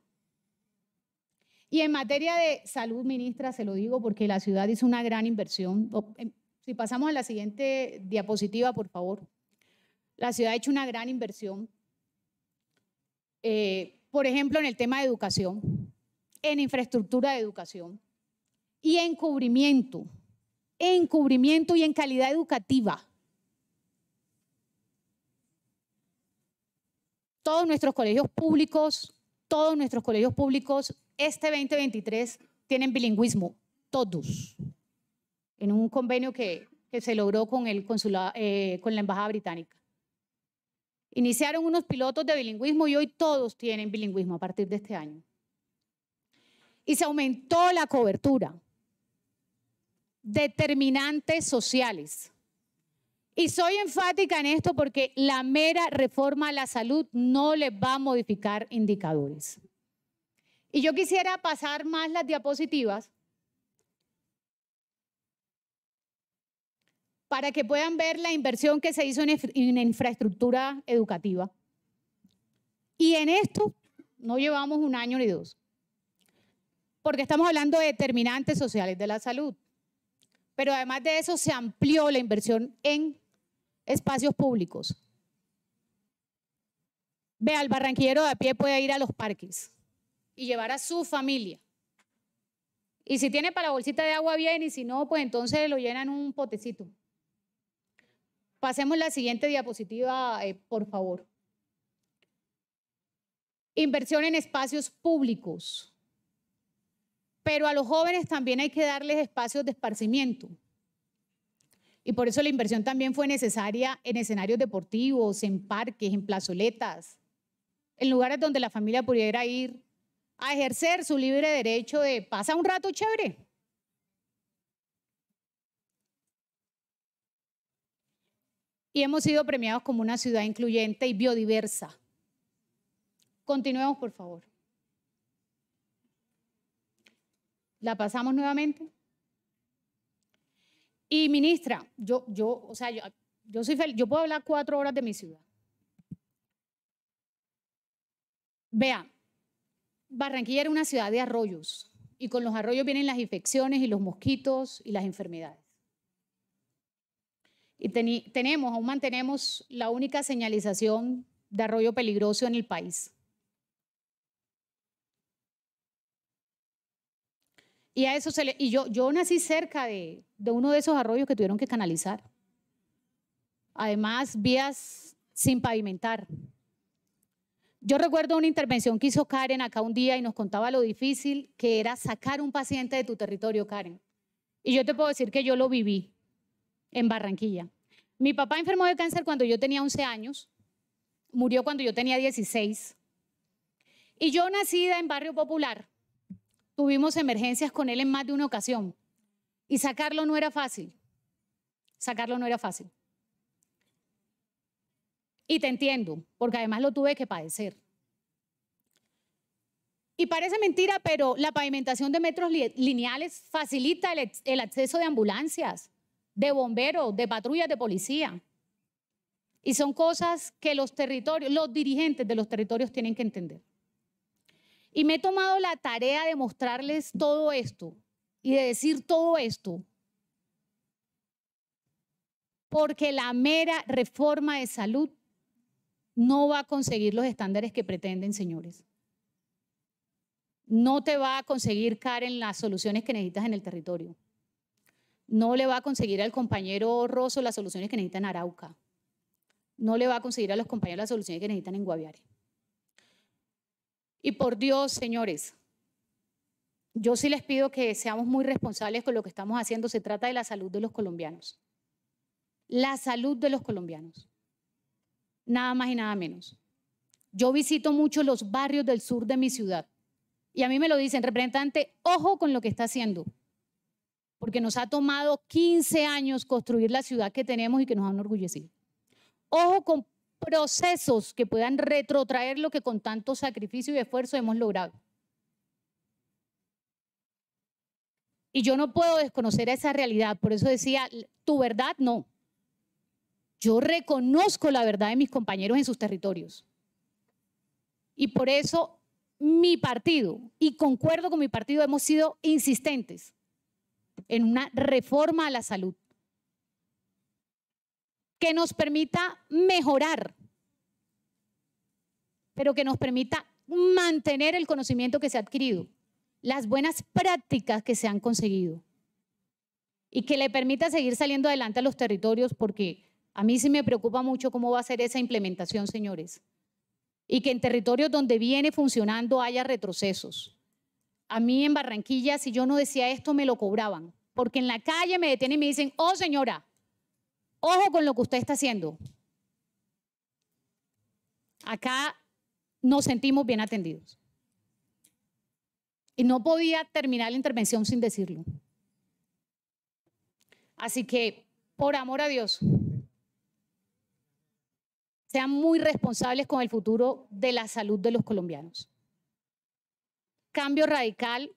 Y en materia de salud, ministra, se lo digo porque la ciudad hizo una gran inversión. Em, si pasamos a la siguiente diapositiva, por favor. La ciudad ha hecho una gran inversión, eh, por ejemplo, en el tema de educación, en infraestructura de educación y en cubrimiento en cubrimiento y en calidad educativa. Todos nuestros colegios públicos, todos nuestros colegios públicos, este 2023 tienen bilingüismo, todos, en un convenio que, se logró con, el consulado, eh, con la Embajada Británica. Iniciaron unos pilotos de bilingüismo y hoy todos tienen bilingüismo a partir de este año. Y se aumentó la cobertura determinantes sociales. Y soy enfática en esto porque la mera reforma a la salud no le va a modificar indicadores. Y yo quisiera pasar más las diapositivas para que puedan ver la inversión que se hizo en, en infraestructura educativa. Y en esto no llevamos un año ni dos, porque estamos hablando de determinantes sociales de la salud. Pero además de eso se amplió la inversión en espacios públicos. Vea, el barranquillero de a pie puede ir a los parques y llevar a su familia. Y si tiene para bolsita de agua bien y si no, pues entonces lo llenan un potecito. Pasemos la siguiente diapositiva, eh, por favor. Inversión en espacios públicos. Pero a los jóvenes también hay que darles espacios de esparcimiento. Y por eso la inversión también fue necesaria en escenarios deportivos, en parques, en plazoletas, en lugares donde la familia pudiera ir a ejercer su libre derecho de pasar un rato chévere. Y hemos sido premiados como una ciudad incluyente y biodiversa. Continuemos, por favor. La pasamos nuevamente. Y ministra, yo, yo, o sea, yo, yo soy yo puedo hablar cuatro horas de mi ciudad. Vea, Barranquilla era una ciudad de arroyos y con los arroyos vienen las infecciones y los mosquitos y las enfermedades. Y tenemos, aún mantenemos la única señalización de arroyo peligroso en el país. Y a eso se le, y yo, yo nací cerca de, de uno de esos arroyos que tuvieron que canalizar. Además, vías sin pavimentar. Yo recuerdo una intervención que hizo Karen acá un día y nos contaba lo difícil que era sacar un paciente de tu territorio, Karen. Y yo te puedo decir que yo lo viví en Barranquilla. Mi papá enfermó de cáncer cuando yo tenía 11 años, murió cuando yo tenía 16. Y yo nacida en barrio popular, tuvimos emergencias con él en más de una ocasión. Y sacarlo no era fácil. Sacarlo no era fácil. Y te entiendo, porque además lo tuve que padecer. Y parece mentira, pero la pavimentación de metros lineales facilita el, acceso de ambulancias, de bomberos, de patrullas de policía. Y son cosas que los territorios, los dirigentes de los territorios tienen que entender. Y me he tomado la tarea de mostrarles todo esto y de decir todo esto. Porque la mera reforma de salud no va a conseguir los estándares que pretenden, señores. No te va a conseguir, Karen, las soluciones que necesitas en el territorio. No le va a conseguir al compañero Rosso las soluciones que necesita en Arauca. No le va a conseguir a los compañeros las soluciones que necesitan en Guaviare. Y por Dios, señores, yo sí les pido que seamos muy responsables con lo que estamos haciendo. Se trata de la salud de los colombianos. La salud de los colombianos. Nada más y nada menos. Yo visito mucho los barrios del sur de mi ciudad. Y a mí me lo dicen, representante, ojo con lo que está haciendo. Porque nos ha tomado 15 años construir la ciudad que tenemos y que nos han orgullecido. Ojo con procesos que puedan retrotraer lo que con tanto sacrificio y esfuerzo hemos logrado. Y yo no puedo desconocer esa realidad, por eso decía, tu verdad no. Yo reconozco la verdad de mis compañeros en sus territorios. Y por eso mi partido, y concuerdo con mi partido, hemos sido insistentes en una reforma a la salud que nos permita mejorar, pero que nos permita mantener el conocimiento que se ha adquirido, las buenas prácticas que se han conseguido y que le permita seguir saliendo adelante a los territorios porque a mí sí me preocupa mucho cómo va a ser esa implementación, señores. Y que en territorios donde viene funcionando haya retrocesos. A mí en Barranquilla, si yo no decía esto, me lo cobraban. Porque en la calle me detienen y me dicen, oh señora, Ojo con lo que usted está haciendo. Acá nos sentimos bien atendidos. Y no podía terminar la intervención sin decirlo. Así que, por amor a Dios, sean muy responsables con el futuro de la salud de los colombianos. Cambio radical,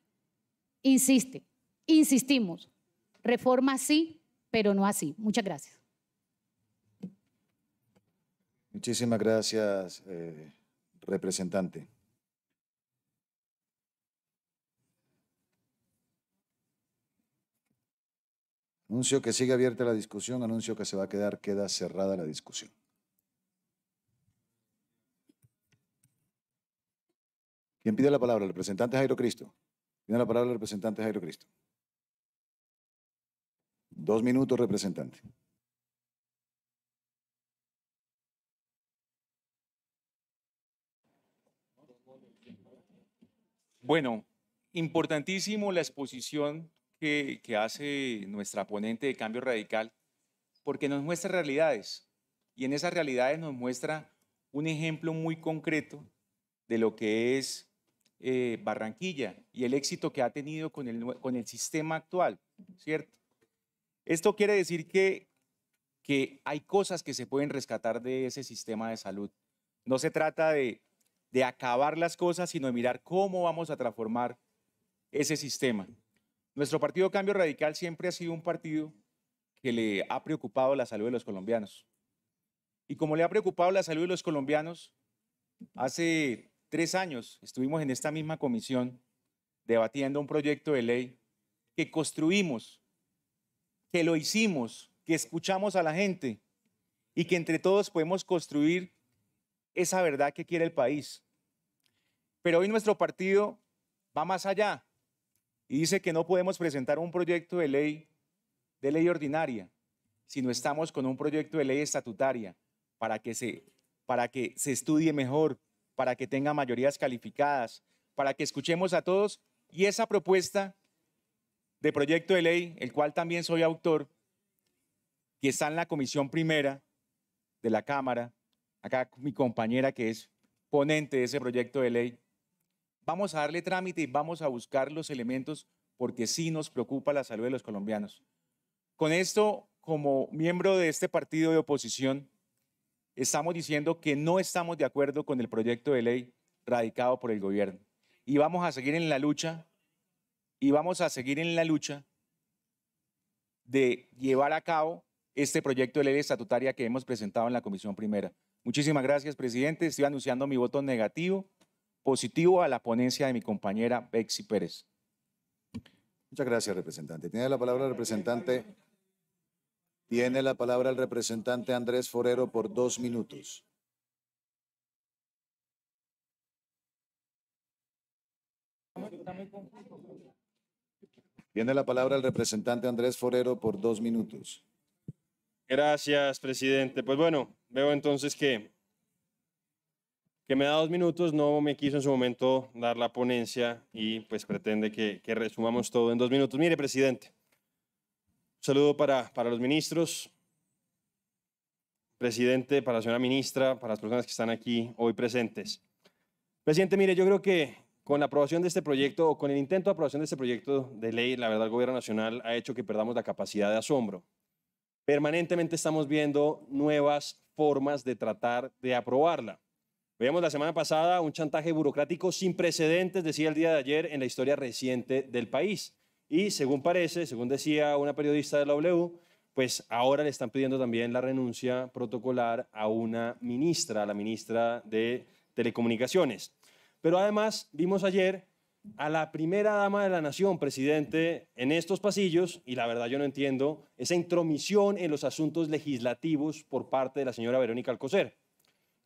insiste, insistimos, reforma sí, pero no así. Muchas gracias. Muchísimas gracias, eh, representante. Anuncio que sigue abierta la discusión, anuncio que se va a quedar, queda cerrada la discusión. ¿Quién pide la palabra? El representante Jairo Cristo. Tiene la palabra el representante Jairo Cristo. Dos minutos, representante. Bueno, importantísimo la exposición que, hace nuestra ponente de Cambio Radical, porque nos muestra realidades y en esas realidades nos muestra un ejemplo muy concreto de lo que es eh, Barranquilla y el éxito que ha tenido con el, con el sistema actual, ¿cierto? Esto quiere decir que, que hay cosas que se pueden rescatar de ese sistema de salud. No se trata de de acabar las cosas, sino de mirar cómo vamos a transformar ese sistema. Nuestro partido Cambio Radical siempre ha sido un partido que le ha preocupado la salud de los colombianos. Y como le ha preocupado la salud de los colombianos, hace tres años estuvimos en esta misma comisión debatiendo un proyecto de ley que construimos, que lo hicimos, que escuchamos a la gente y que entre todos podemos construir esa verdad que quiere el país. Pero hoy nuestro partido va más allá y dice que no podemos presentar un proyecto de ley de ley ordinaria, sino estamos con un proyecto de ley estatutaria para que se para que se estudie mejor, para que tenga mayorías calificadas, para que escuchemos a todos y esa propuesta de proyecto de ley, el cual también soy autor, que está en la comisión primera de la Cámara, acá mi compañera que es ponente de ese proyecto de ley, vamos a darle trámite y vamos a buscar los elementos porque sí nos preocupa la salud de los colombianos. Con esto, como miembro de este partido de oposición, estamos diciendo que no estamos de acuerdo con el proyecto de ley radicado por el gobierno. Y vamos a seguir en la lucha, y vamos a seguir en la lucha de llevar a cabo este proyecto de ley estatutaria que hemos presentado en la Comisión Primera. Muchísimas gracias, presidente. Estoy anunciando mi voto negativo, positivo a la ponencia de mi compañera Bexi Pérez. Muchas gracias, representante. Tiene la palabra el representante. Tiene la palabra el representante Andrés Forero por dos minutos. Tiene la palabra el representante Andrés Forero por dos minutos. Gracias, presidente. Pues bueno, veo entonces que, que me da dos minutos, no me quiso en su momento dar la ponencia y pues pretende que, resumamos todo en dos minutos. Mire, presidente, un saludo para, para los ministros, presidente, para la señora ministra, para las personas que están aquí hoy presentes. Presidente, mire, yo creo que con la aprobación de este proyecto o con el intento de aprobación de este proyecto de ley, la verdad el gobierno nacional ha hecho que perdamos la capacidad de asombro permanentemente estamos viendo nuevas formas de tratar de aprobarla. Veíamos la semana pasada un chantaje burocrático sin precedentes, decía el día de ayer, en la historia reciente del país. Y según parece, según decía una periodista de la W, pues ahora le están pidiendo también la renuncia protocolar a una ministra, a la ministra de Telecomunicaciones. Pero además vimos ayer a la primera dama de la nación, presidente, en estos pasillos, y la verdad yo no entiendo, esa intromisión en los asuntos legislativos por parte de la señora Verónica Alcocer.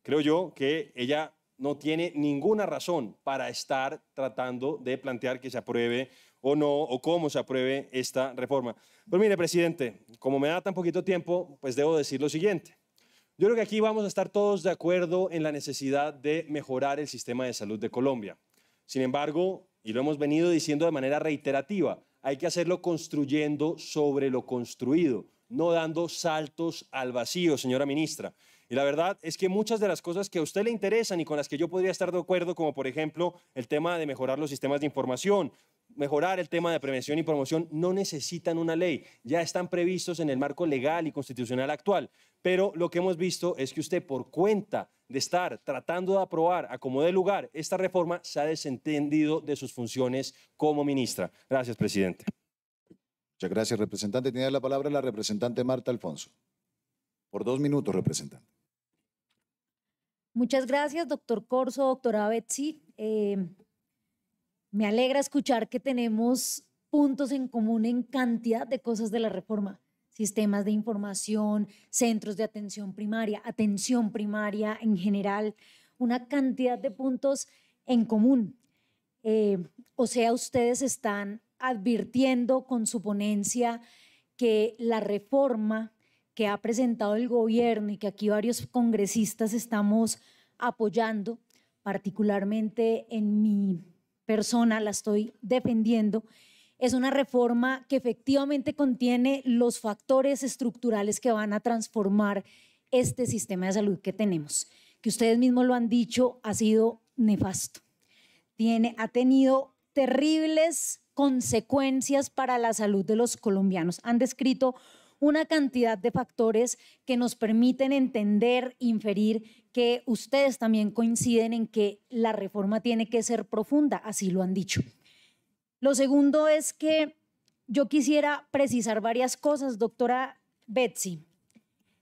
Creo yo que ella no tiene ninguna razón para estar tratando de plantear que se apruebe o no, o cómo se apruebe esta reforma. Pero pues mire, presidente, como me da tan poquito tiempo, pues debo decir lo siguiente. Yo creo que aquí vamos a estar todos de acuerdo en la necesidad de mejorar el sistema de salud de Colombia. Sin embargo, y lo hemos venido diciendo de manera reiterativa. Hay que hacerlo construyendo sobre lo construido, no dando saltos al vacío, señora ministra. Y la verdad es que muchas de las cosas que a usted le interesan y con las que yo podría estar de acuerdo, como por ejemplo el tema de mejorar los sistemas de información, mejorar el tema de prevención y promoción, no necesitan una ley, ya están previstos en el marco legal y constitucional actual. Pero lo que hemos visto es que usted por cuenta de estar tratando de aprobar a como dé lugar esta reforma, se ha desentendido de sus funciones como ministra. Gracias, presidente. Muchas gracias, representante. Tiene la palabra la representante Marta Alfonso. Por dos minutos, representante. Muchas gracias, doctor Corso, doctora Betsy. Eh, me alegra escuchar que tenemos puntos en común en cantidad de cosas de la reforma sistemas de información, centros de atención primaria, atención primaria en general, una cantidad de puntos en común. Eh, o sea, ustedes están advirtiendo con su ponencia que la reforma que ha presentado el gobierno y que aquí varios congresistas estamos apoyando, particularmente en mi persona la estoy defendiendo, es una reforma que efectivamente contiene los factores estructurales que van a transformar este sistema de salud que tenemos, que ustedes mismos lo han dicho, ha sido nefasto. Tiene, ha tenido terribles consecuencias para la salud de los colombianos. Han descrito una cantidad de factores que nos permiten entender, inferir que ustedes también coinciden en que la reforma tiene que ser profunda, así lo han dicho. Lo segundo es que yo quisiera precisar varias cosas, doctora Betsy.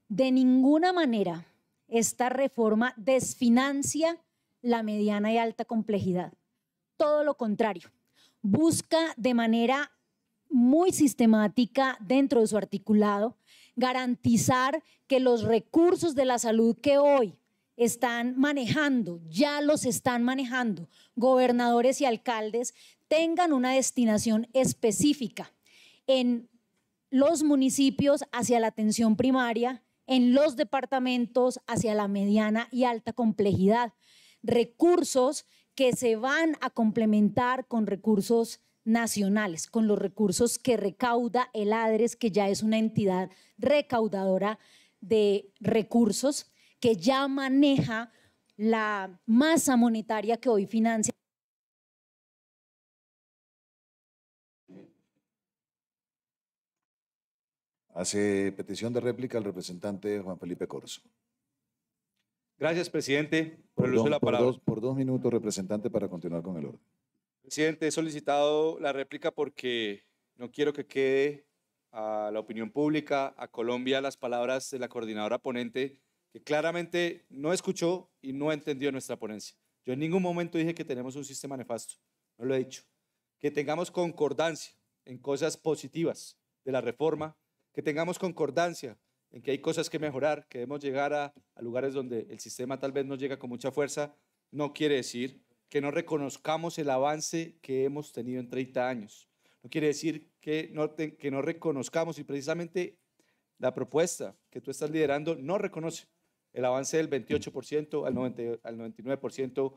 De ninguna manera esta reforma desfinancia la mediana y alta complejidad. Todo lo contrario, busca de manera muy sistemática dentro de su articulado garantizar que los recursos de la salud que hoy están manejando, ya los están manejando, gobernadores y alcaldes, tengan una destinación específica en los municipios hacia la atención primaria, en los departamentos hacia la mediana y alta complejidad, recursos que se van a complementar con recursos nacionales, con los recursos que recauda el ADRES, que ya es una entidad recaudadora de recursos que ya maneja la masa monetaria que hoy financia. Hace petición de réplica el representante Juan Felipe Corso. Gracias, presidente, por, el uso de la palabra. dos, por dos minutos, representante, para continuar con el orden. Presidente, he solicitado la réplica porque no quiero que quede a la opinión pública, a Colombia, las palabras de la coordinadora ponente que claramente no escuchó y no entendió nuestra ponencia. Yo en ningún momento dije que tenemos un sistema nefasto, no lo he dicho. Que tengamos concordancia en cosas positivas de la reforma, que tengamos concordancia en que hay cosas que mejorar, que debemos llegar a, lugares donde el sistema tal vez no llega con mucha fuerza, no quiere decir que no reconozcamos el avance que hemos tenido en 30 años. No quiere decir que no, que no reconozcamos y precisamente la propuesta que tú estás liderando no reconoce el avance del 28% al, 99%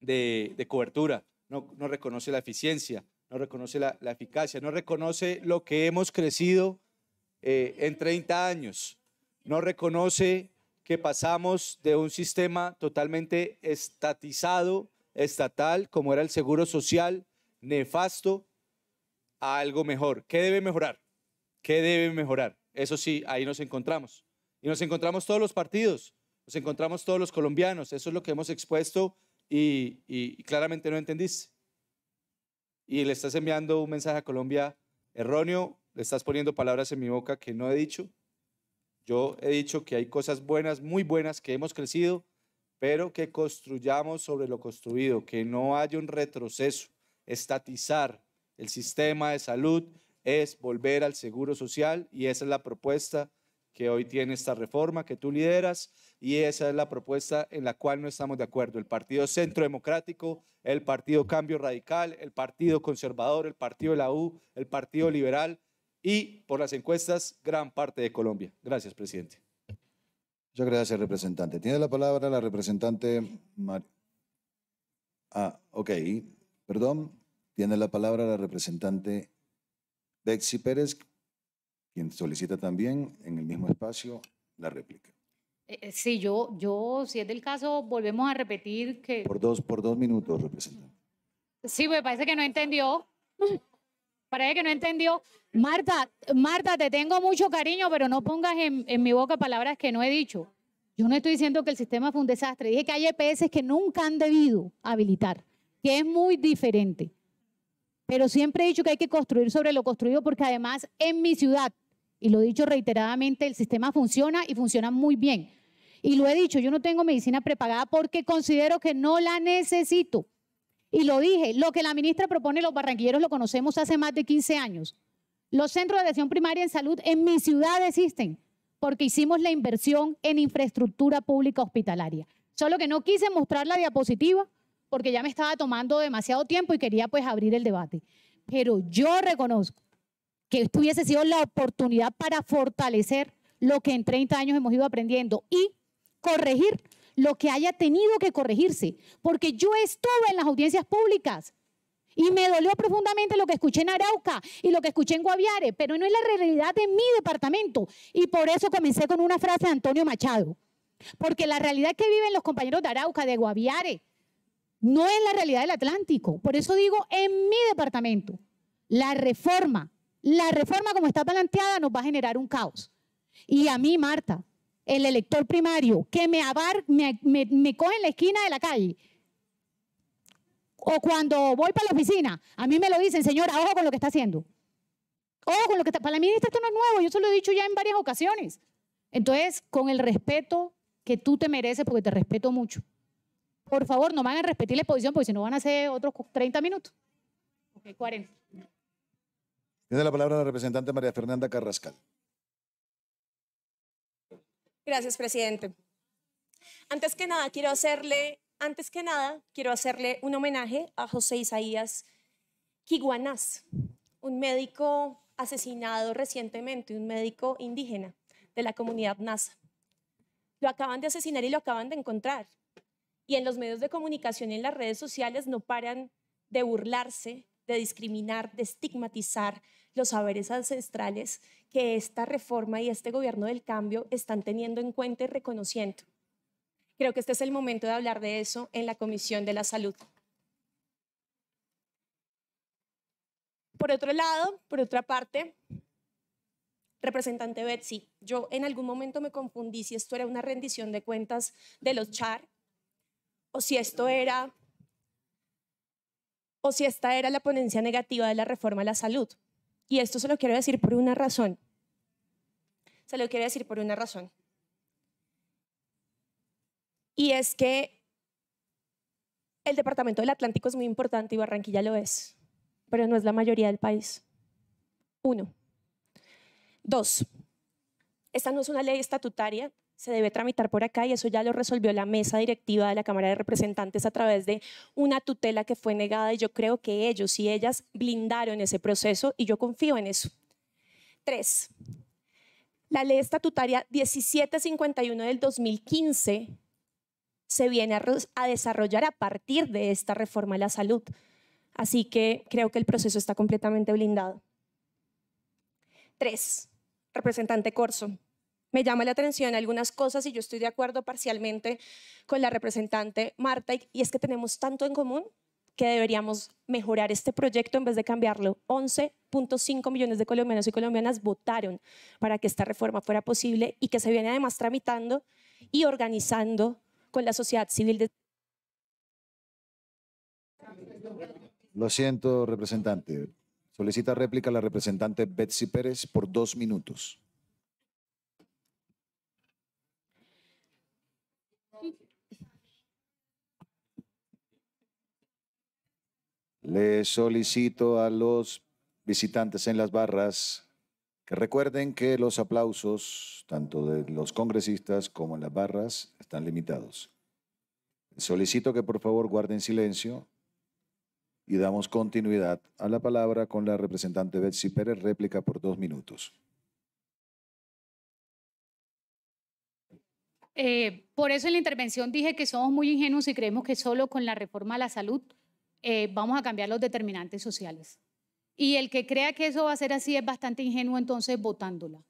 de, cobertura, no, reconoce la eficiencia, no reconoce la, eficacia, no reconoce lo que hemos crecido eh, en 30 años, no reconoce que pasamos de un sistema totalmente estatizado, estatal, como era el seguro social, nefasto, a algo mejor. ¿Qué debe mejorar? ¿Qué debe mejorar? Eso sí, ahí nos encontramos. Y nos encontramos todos los partidos, nos encontramos todos los colombianos, eso es lo que hemos expuesto y, claramente no entendiste. Y le estás enviando un mensaje a Colombia erróneo, le estás poniendo palabras en mi boca que no he dicho. Yo he dicho que hay cosas buenas, muy buenas, que hemos crecido, pero que construyamos sobre lo construido, que no haya un retroceso. Estatizar el sistema de salud es volver al seguro social y esa es la propuesta que hoy tiene esta reforma que tú lideras y esa es la propuesta en la cual no estamos de acuerdo. El Partido Centro Democrático, el Partido Cambio Radical, el Partido Conservador, el Partido de la U, el Partido Liberal y, por las encuestas, gran parte de Colombia. Gracias, presidente. Muchas gracias, representante. Tiene la palabra la representante... Ah, ok. Perdón. Tiene la palabra la representante Bexi Pérez quien solicita también en el mismo espacio la réplica. Eh, eh, sí, yo, yo, si es del caso, volvemos a repetir que... Por dos, por dos minutos, representante. Sí, me parece que no entendió. [LAUGHS] Parece que no entendió. Marta, Marta, te tengo mucho cariño, pero no pongas en, en mi boca palabras que no he dicho. Yo no estoy diciendo que el sistema fue un desastre. Dije que hay EPS que nunca han debido habilitar, que es muy diferente. Pero siempre he dicho que hay que construir sobre lo construido porque además en mi ciudad y lo he dicho reiteradamente, el sistema funciona y funciona muy bien. Y lo he dicho, yo no tengo medicina prepagada porque considero que no la necesito. Y lo dije, lo que la ministra propone, los barranquilleros lo conocemos hace más de 15 años. Los centros de atención primaria en salud en mi ciudad existen porque hicimos la inversión en infraestructura pública hospitalaria. Solo que no quise mostrar la diapositiva porque ya me estaba tomando demasiado tiempo y quería pues abrir el debate. Pero yo reconozco que esto hubiese sido la oportunidad para fortalecer lo que en 30 años hemos ido aprendiendo y corregir lo que haya tenido que corregirse, porque yo estuve en las audiencias públicas y me dolió profundamente lo que escuché en Arauca y lo que escuché en Guaviare, pero no es la realidad de mi departamento y por eso comencé con una frase de Antonio Machado, porque la realidad que viven los compañeros de Arauca, de Guaviare, no es la realidad del Atlántico, por eso digo en mi departamento, la reforma la reforma como está planteada nos va a generar un caos. Y a mí, Marta, el elector primario, que me, abar, me, me, coge en la esquina de la calle, o cuando voy para la oficina, a mí me lo dicen, señora, ojo con lo que está haciendo. Ojo con lo que está. Para mí esto no es nuevo, yo se lo he dicho ya en varias ocasiones. Entonces, con el respeto que tú te mereces, porque te respeto mucho, por favor, no me hagan repetir la exposición, porque si no van a hacer otros 30 minutos. Ok, 40. Tiene la palabra la representante María Fernanda Carrascal. Gracias, presidente. Antes que nada, quiero hacerle, antes que nada, quiero hacerle un homenaje a José Isaías Kiguanás, un médico asesinado recientemente, un médico indígena de la comunidad NASA. Lo acaban de asesinar y lo acaban de encontrar. Y en los medios de comunicación y en las redes sociales no paran de burlarse de discriminar, de estigmatizar los saberes ancestrales que esta reforma y este gobierno del cambio están teniendo en cuenta y reconociendo. Creo que este es el momento de hablar de eso en la Comisión de la Salud. Por otro lado, por otra parte, representante Betsy, yo en algún momento me confundí si esto era una rendición de cuentas de los CHAR o si esto era si esta era la ponencia negativa de la reforma a la salud. Y esto se lo quiero decir por una razón. Se lo quiero decir por una razón. Y es que el Departamento del Atlántico es muy importante y Barranquilla lo es, pero no es la mayoría del país. Uno. Dos. Esta no es una ley estatutaria, se debe tramitar por acá y eso ya lo resolvió la mesa directiva de la Cámara de Representantes a través de una tutela que fue negada y yo creo que ellos y ellas blindaron ese proceso y yo confío en eso. Tres, la ley estatutaria 1751 del 2015 se viene a, desarrollar a partir de esta reforma a la salud. Así que creo que el proceso está completamente blindado. Tres, representante Corso me llama la atención algunas cosas y yo estoy de acuerdo parcialmente con la representante Marta y, es que tenemos tanto en común que deberíamos mejorar este proyecto en vez de cambiarlo. 11.5 millones de colombianos y colombianas votaron para que esta reforma fuera posible y que se viene además tramitando y organizando con la sociedad civil. Lo siento, representante. Solicita réplica la representante Betsy Pérez por dos minutos. Le solicito a los visitantes en las barras que recuerden que los aplausos, tanto de los congresistas como en las barras, están limitados. Solicito que por favor guarden silencio y damos continuidad a la palabra con la representante Betsy Pérez, réplica por dos minutos. Eh, por eso en la intervención dije que somos muy ingenuos y creemos que solo con la reforma a la salud eh, vamos a cambiar los determinantes sociales. Y el que crea que eso va a ser así es bastante ingenuo entonces votándola.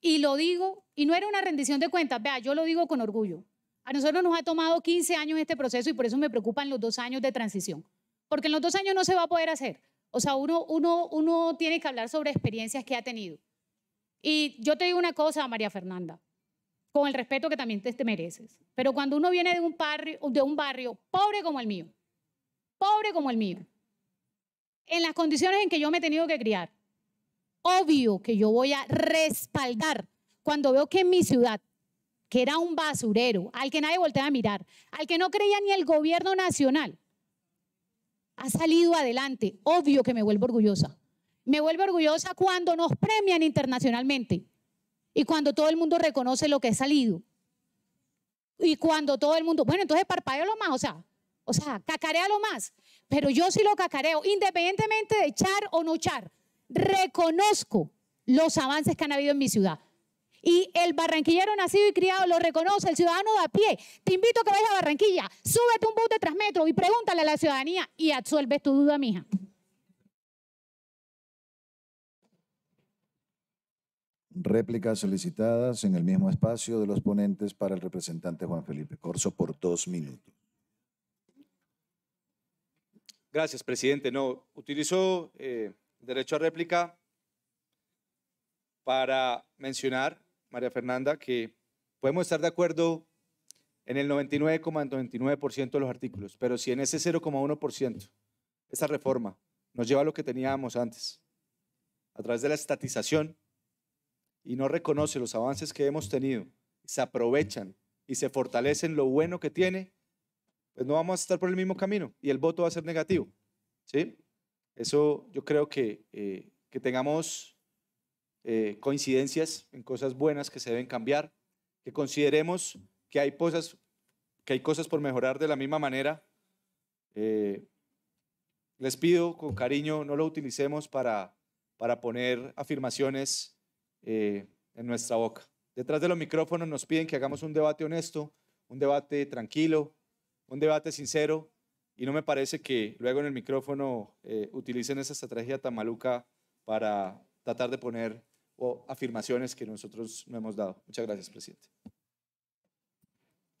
Y lo digo, y no era una rendición de cuentas, vea, yo lo digo con orgullo. A nosotros nos ha tomado 15 años este proceso y por eso me preocupan los dos años de transición, porque en los dos años no se va a poder hacer. O sea, uno, uno, uno tiene que hablar sobre experiencias que ha tenido. Y yo te digo una cosa, María Fernanda, con el respeto que también te, mereces, pero cuando uno viene de un de un barrio pobre como el mío, pobre como el mío, en las condiciones en que yo me he tenido que criar, obvio que yo voy a respaldar cuando veo que en mi ciudad, que era un basurero, al que nadie voltea a mirar, al que no creía ni el gobierno nacional, ha salido adelante, obvio que me vuelvo orgullosa. Me vuelvo orgullosa cuando nos premian internacionalmente y cuando todo el mundo reconoce lo que ha salido. Y cuando todo el mundo, bueno, entonces parpadeo lo más, o sea, o sea, cacarealo más. Pero yo sí lo cacareo, independientemente de echar o no echar. Reconozco los avances que han habido en mi ciudad. Y el barranquillero nacido y criado lo reconoce, el ciudadano de a pie. Te invito a que vayas a Barranquilla, súbete un bus de Transmetro y pregúntale a la ciudadanía y absuelves tu duda, mija. Réplicas solicitadas en el mismo espacio de los ponentes para el representante Juan Felipe Corso por dos minutos. Gracias, presidente. No, utilizo eh, derecho a réplica para mencionar, María Fernanda, que podemos estar de acuerdo en el 99,99% de los artículos, pero si en ese 0,1% esa reforma nos lleva a lo que teníamos antes, a través de la estatización, y no reconoce los avances que hemos tenido, se aprovechan y se fortalecen lo bueno que tiene, pues no vamos a estar por el mismo camino y el voto va a ser negativo. ¿sí? Eso yo creo que, eh, que tengamos eh, coincidencias en cosas buenas que se deben cambiar, que consideremos que hay cosas, que hay cosas por mejorar de la misma manera. Eh, les pido con cariño, no lo utilicemos para, para poner afirmaciones en nuestra boca. Detrás de los micrófonos nos piden que hagamos un debate honesto, un debate tranquilo, un debate sincero y no me parece que luego en el micrófono eh, utilicen esa estrategia tan maluca para tratar de poner o afirmaciones que nosotros no hemos dado. Muchas gracias, presidente.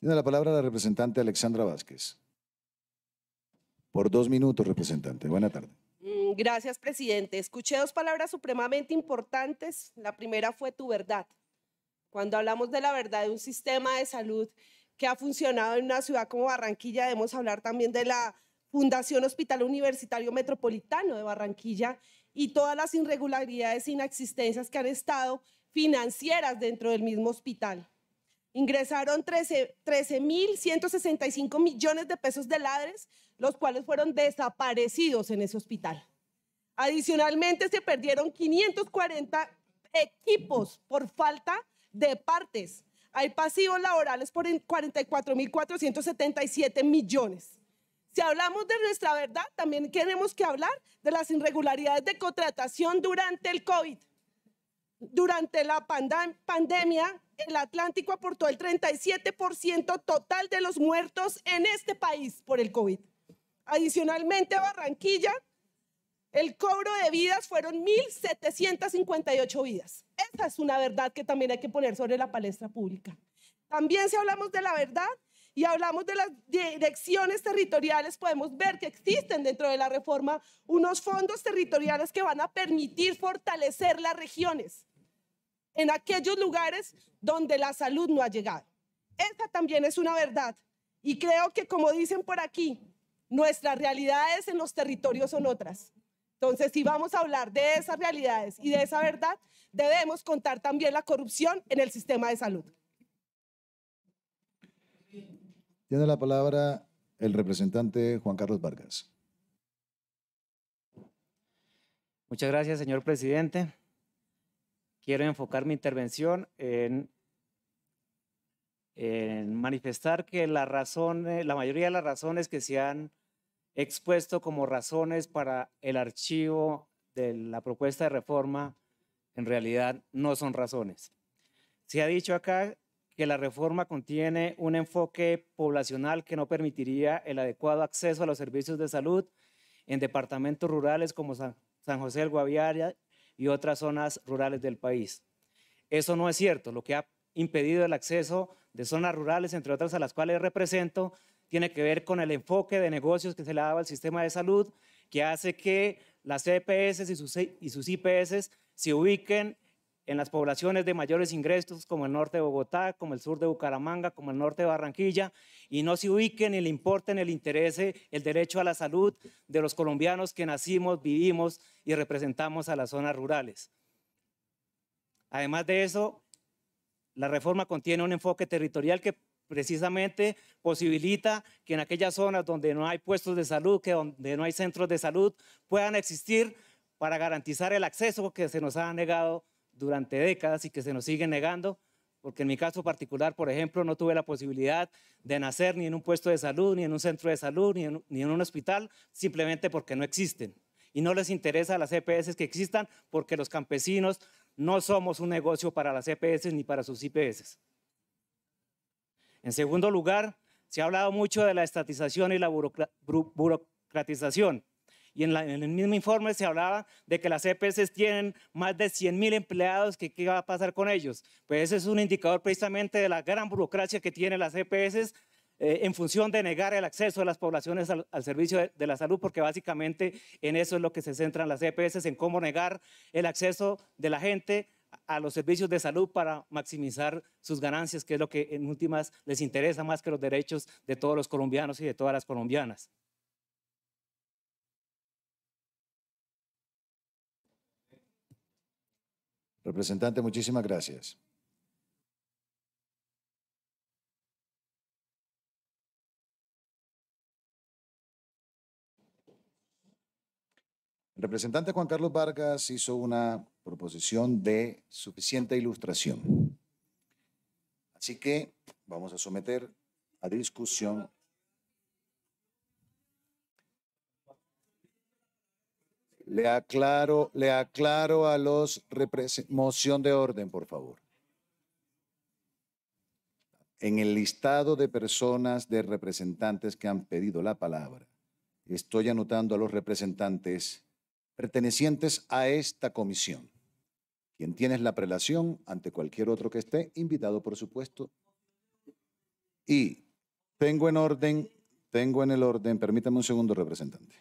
Tiene la palabra la representante Alexandra Vázquez. Por dos minutos, representante. Buena tarde. Mm, gracias, presidente. Escuché dos palabras supremamente importantes. La primera fue tu verdad. Cuando hablamos de la verdad de un sistema de salud que ha funcionado en una ciudad como Barranquilla. Debemos hablar también de la Fundación Hospital Universitario Metropolitano de Barranquilla y todas las irregularidades e inexistencias que han estado financieras dentro del mismo hospital. Ingresaron 13.165 millones de pesos de ladres, los cuales fueron desaparecidos en ese hospital. Adicionalmente, se perdieron 540 equipos por falta de partes. Hay pasivos laborales por 44.477 millones. Si hablamos de nuestra verdad, también tenemos que hablar de las irregularidades de contratación durante el COVID. Durante la pandemia, el Atlántico aportó el 37% total de los muertos en este país por el COVID. Adicionalmente, Barranquilla el cobro de vidas fueron 1.758 vidas. Esa es una verdad que también hay que poner sobre la palestra pública. También si hablamos de la verdad y hablamos de las direcciones territoriales, podemos ver que existen dentro de la reforma unos fondos territoriales que van a permitir fortalecer las regiones en aquellos lugares donde la salud no ha llegado. Esa también es una verdad. Y creo que como dicen por aquí, nuestras realidades en los territorios son otras. Entonces, si vamos a hablar de esas realidades y de esa verdad, debemos contar también la corrupción en el sistema de salud. Tiene la palabra el representante Juan Carlos Vargas. Muchas gracias, señor presidente. Quiero enfocar mi intervención en, manifestar que la razón, la mayoría de las razones que se han expuesto como razones para el archivo de la propuesta de reforma, en realidad no son razones. Se ha dicho acá que la reforma contiene un enfoque poblacional que no permitiría el adecuado acceso a los servicios de salud en departamentos rurales como San, José del Guaviare y otras zonas rurales del país. Eso no es cierto. Lo que ha impedido el acceso de zonas rurales, entre otras a las cuales represento, tiene que ver con el enfoque de negocios que se le daba al sistema de salud, que hace que las EPS y sus, y IPS se ubiquen en las poblaciones de mayores ingresos, como el norte de Bogotá, como el sur de Bucaramanga, como el norte de Barranquilla, y no se ubiquen ni le importen el interés, el derecho a la salud de los colombianos que nacimos, vivimos y representamos a las zonas rurales. Además de eso, la reforma contiene un enfoque territorial que precisamente posibilita que en aquellas zonas donde no hay puestos de salud, que donde no hay centros de salud, puedan existir para garantizar el acceso que se nos ha negado durante décadas y que se nos sigue negando, porque en mi caso particular, por ejemplo, no tuve la posibilidad de nacer ni en un puesto de salud, ni en un centro de salud, ni en, un hospital, simplemente porque no existen. Y no les interesa a las EPS que existan porque los campesinos no somos un negocio para las EPS ni para sus IPS. En segundo lugar, se ha hablado mucho de la estatización y la burocratización. Y en, el mismo informe se hablaba de que las EPS tienen más de 100.000 empleados, que qué va a pasar con ellos. Pues ese es un indicador precisamente de la gran burocracia que tienen las EPS eh, en función de negar el acceso de las poblaciones al, servicio de, de, la salud, porque básicamente en eso es lo que se centran las EPS, en cómo negar el acceso de la gente a los servicios de salud para maximizar sus ganancias, que es lo que en últimas les interesa más que los derechos de todos los colombianos y de todas las colombianas. Representante, muchísimas gracias. El representante Juan Carlos Vargas hizo una proposición de suficiente ilustración. Así que vamos a someter a discusión. Le aclaro, le aclaro a los moción de orden, por favor. En el listado de personas de representantes que han pedido la palabra, estoy anotando a los representantes pertenecientes a esta comisión. Quien tienes la prelación ante cualquier otro que esté, invitado por supuesto. Y tengo en orden, tengo en el orden, permítame un segundo representante.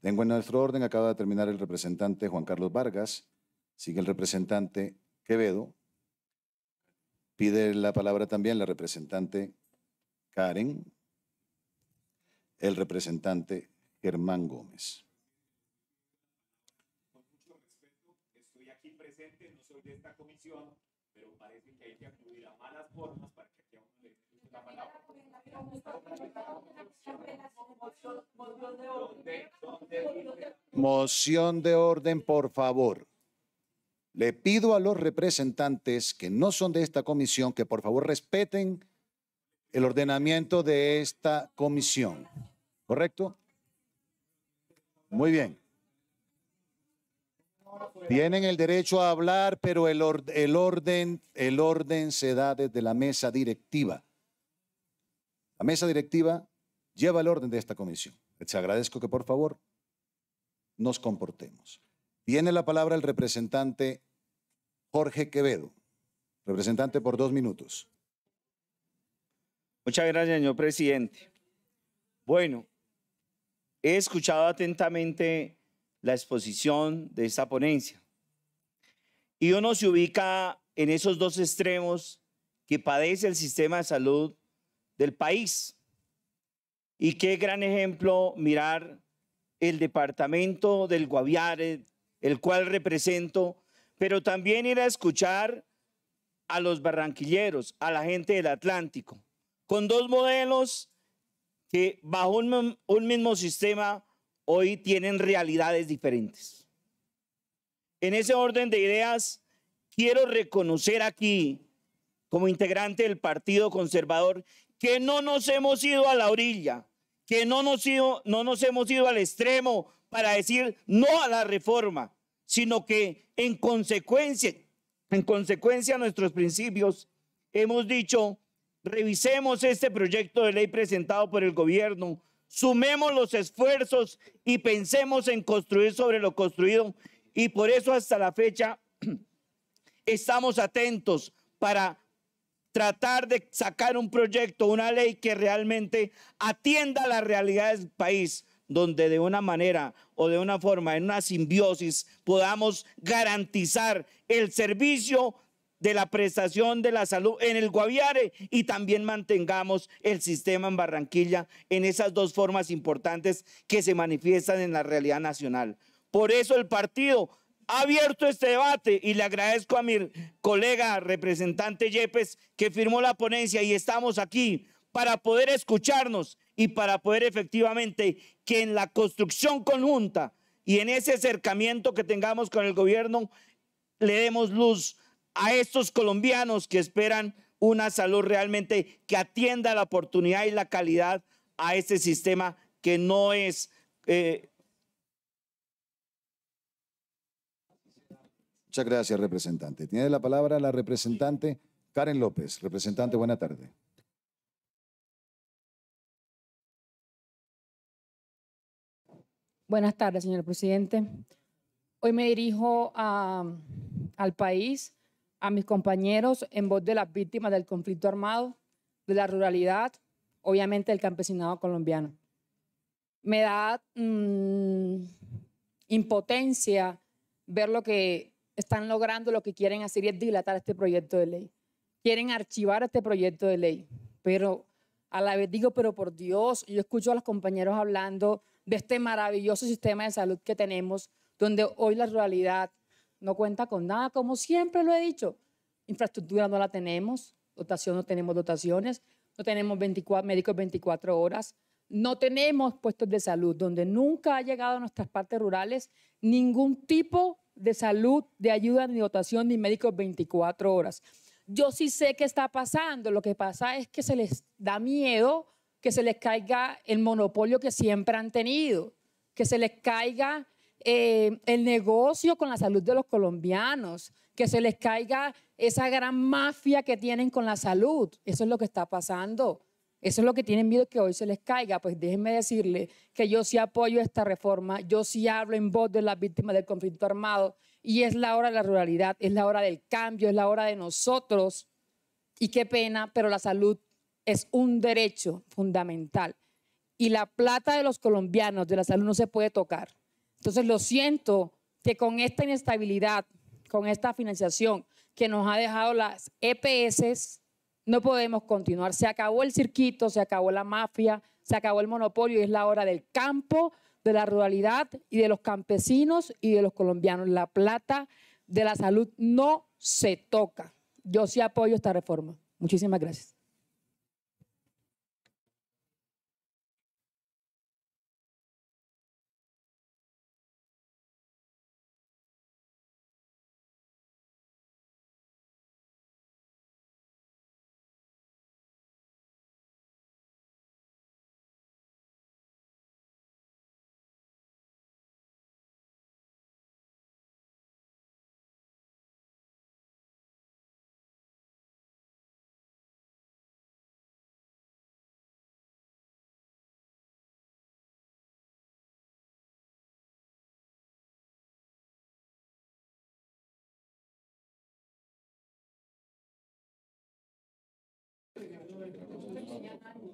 Tengo en nuestro orden, acaba de terminar el representante Juan Carlos Vargas, sigue el representante Quevedo, pide la palabra también la representante Karen, el representante Germán Gómez. Moción de orden, por favor. Le pido a los representantes que no son de esta comisión que por favor respeten el ordenamiento de esta comisión. ¿Correcto? Muy bien. Tienen el derecho a hablar, pero el, orden, orden se da desde la mesa directiva. La mesa directiva lleva el orden de esta comisión. Les agradezco que por favor nos comportemos. Tiene la palabra el representante Jorge Quevedo. Representante por dos minutos. Muchas gracias, señor presidente. Bueno, he escuchado atentamente la exposición de esta ponencia. Y uno se ubica en esos dos extremos que padece el sistema de salud del país. Y qué gran ejemplo mirar el departamento del Guaviare, el cual represento, pero también ir a escuchar a los barranquilleros, a la gente del Atlántico, con dos modelos que bajo un, un mismo sistema hoy tienen realidades diferentes. En ese orden de ideas, quiero reconocer aquí, como integrante del Partido Conservador, que no nos hemos ido a la orilla, que no nos, hemos ido al extremo para decir no a la reforma, sino que en consecuencia, en consecuencia a nuestros principios, hemos dicho, revisemos este proyecto de ley presentado por el gobierno Sumemos los esfuerzos y pensemos en construir sobre lo construido. Y por eso hasta la fecha [CLEARS THROAT] estamos atentos para tratar de sacar un proyecto, una ley que realmente atienda la realidad del país, donde de una manera o de una forma, en una simbiosis, podamos garantizar el servicio de la prestación de la salud en el Guaviare y también mantengamos el sistema en Barranquilla en esas dos formas importantes que se manifiestan en la realidad nacional. Por eso el partido ha abierto este debate y le agradezco a mi colega representante Yepes que firmó la ponencia y estamos aquí para poder escucharnos y para poder efectivamente que en la construcción conjunta y en ese acercamiento que tengamos con el gobierno le demos luz a estos colombianos que esperan una salud realmente que atienda la oportunidad y la calidad a este sistema que no es... Eh, Muchas gracias, representante. Tiene la palabra la representante Karen López. Representante, buena tarde. Buenas tardes, señor presidente. Hoy me dirijo al país a mis compañeros en voz de las víctimas del conflicto armado, de la ruralidad, obviamente del campesinado colombiano. Me da mm, impotencia ver lo que están logrando, lo que quieren hacer y es dilatar este proyecto de ley. Quieren archivar este proyecto de ley, pero a la vez digo, pero por Dios, yo escucho a los compañeros hablando de este maravilloso sistema de salud que tenemos, donde hoy la ruralidad, no cuenta con nada, como siempre lo he dicho. Infraestructura no la tenemos, dotación no tenemos dotaciones, no tenemos médicos 24 horas, no tenemos puestos de salud, donde nunca ha llegado a nuestras partes rurales ningún tipo de salud, de ayuda, ni dotación, ni médicos 24 horas. Yo sí sé qué está pasando, lo que pasa es que se les da miedo que se les caiga el monopolio que siempre han tenido, que se les caiga eh, el negocio con la salud de los colombianos, que se les caiga esa gran mafia que tienen con la salud. Eso es lo que está pasando. Eso es lo que tienen miedo que hoy se les caiga. Pues déjenme decirle que yo sí apoyo esta reforma, yo sí hablo en voz de las víctimas del conflicto armado y es la hora de la ruralidad, es la hora del cambio, es la hora de nosotros. Y qué pena, pero la salud es un derecho fundamental y la plata de los colombianos de la salud no se puede tocar. Entonces lo siento que con esta inestabilidad, con esta financiación que nos ha dejado las EPS, no podemos continuar. Se acabó el circuito, se acabó la mafia, se acabó el monopolio y es la hora del campo, de la ruralidad y de los campesinos y de los colombianos. La plata de la salud no se toca. Yo sí apoyo esta reforma. Muchísimas gracias.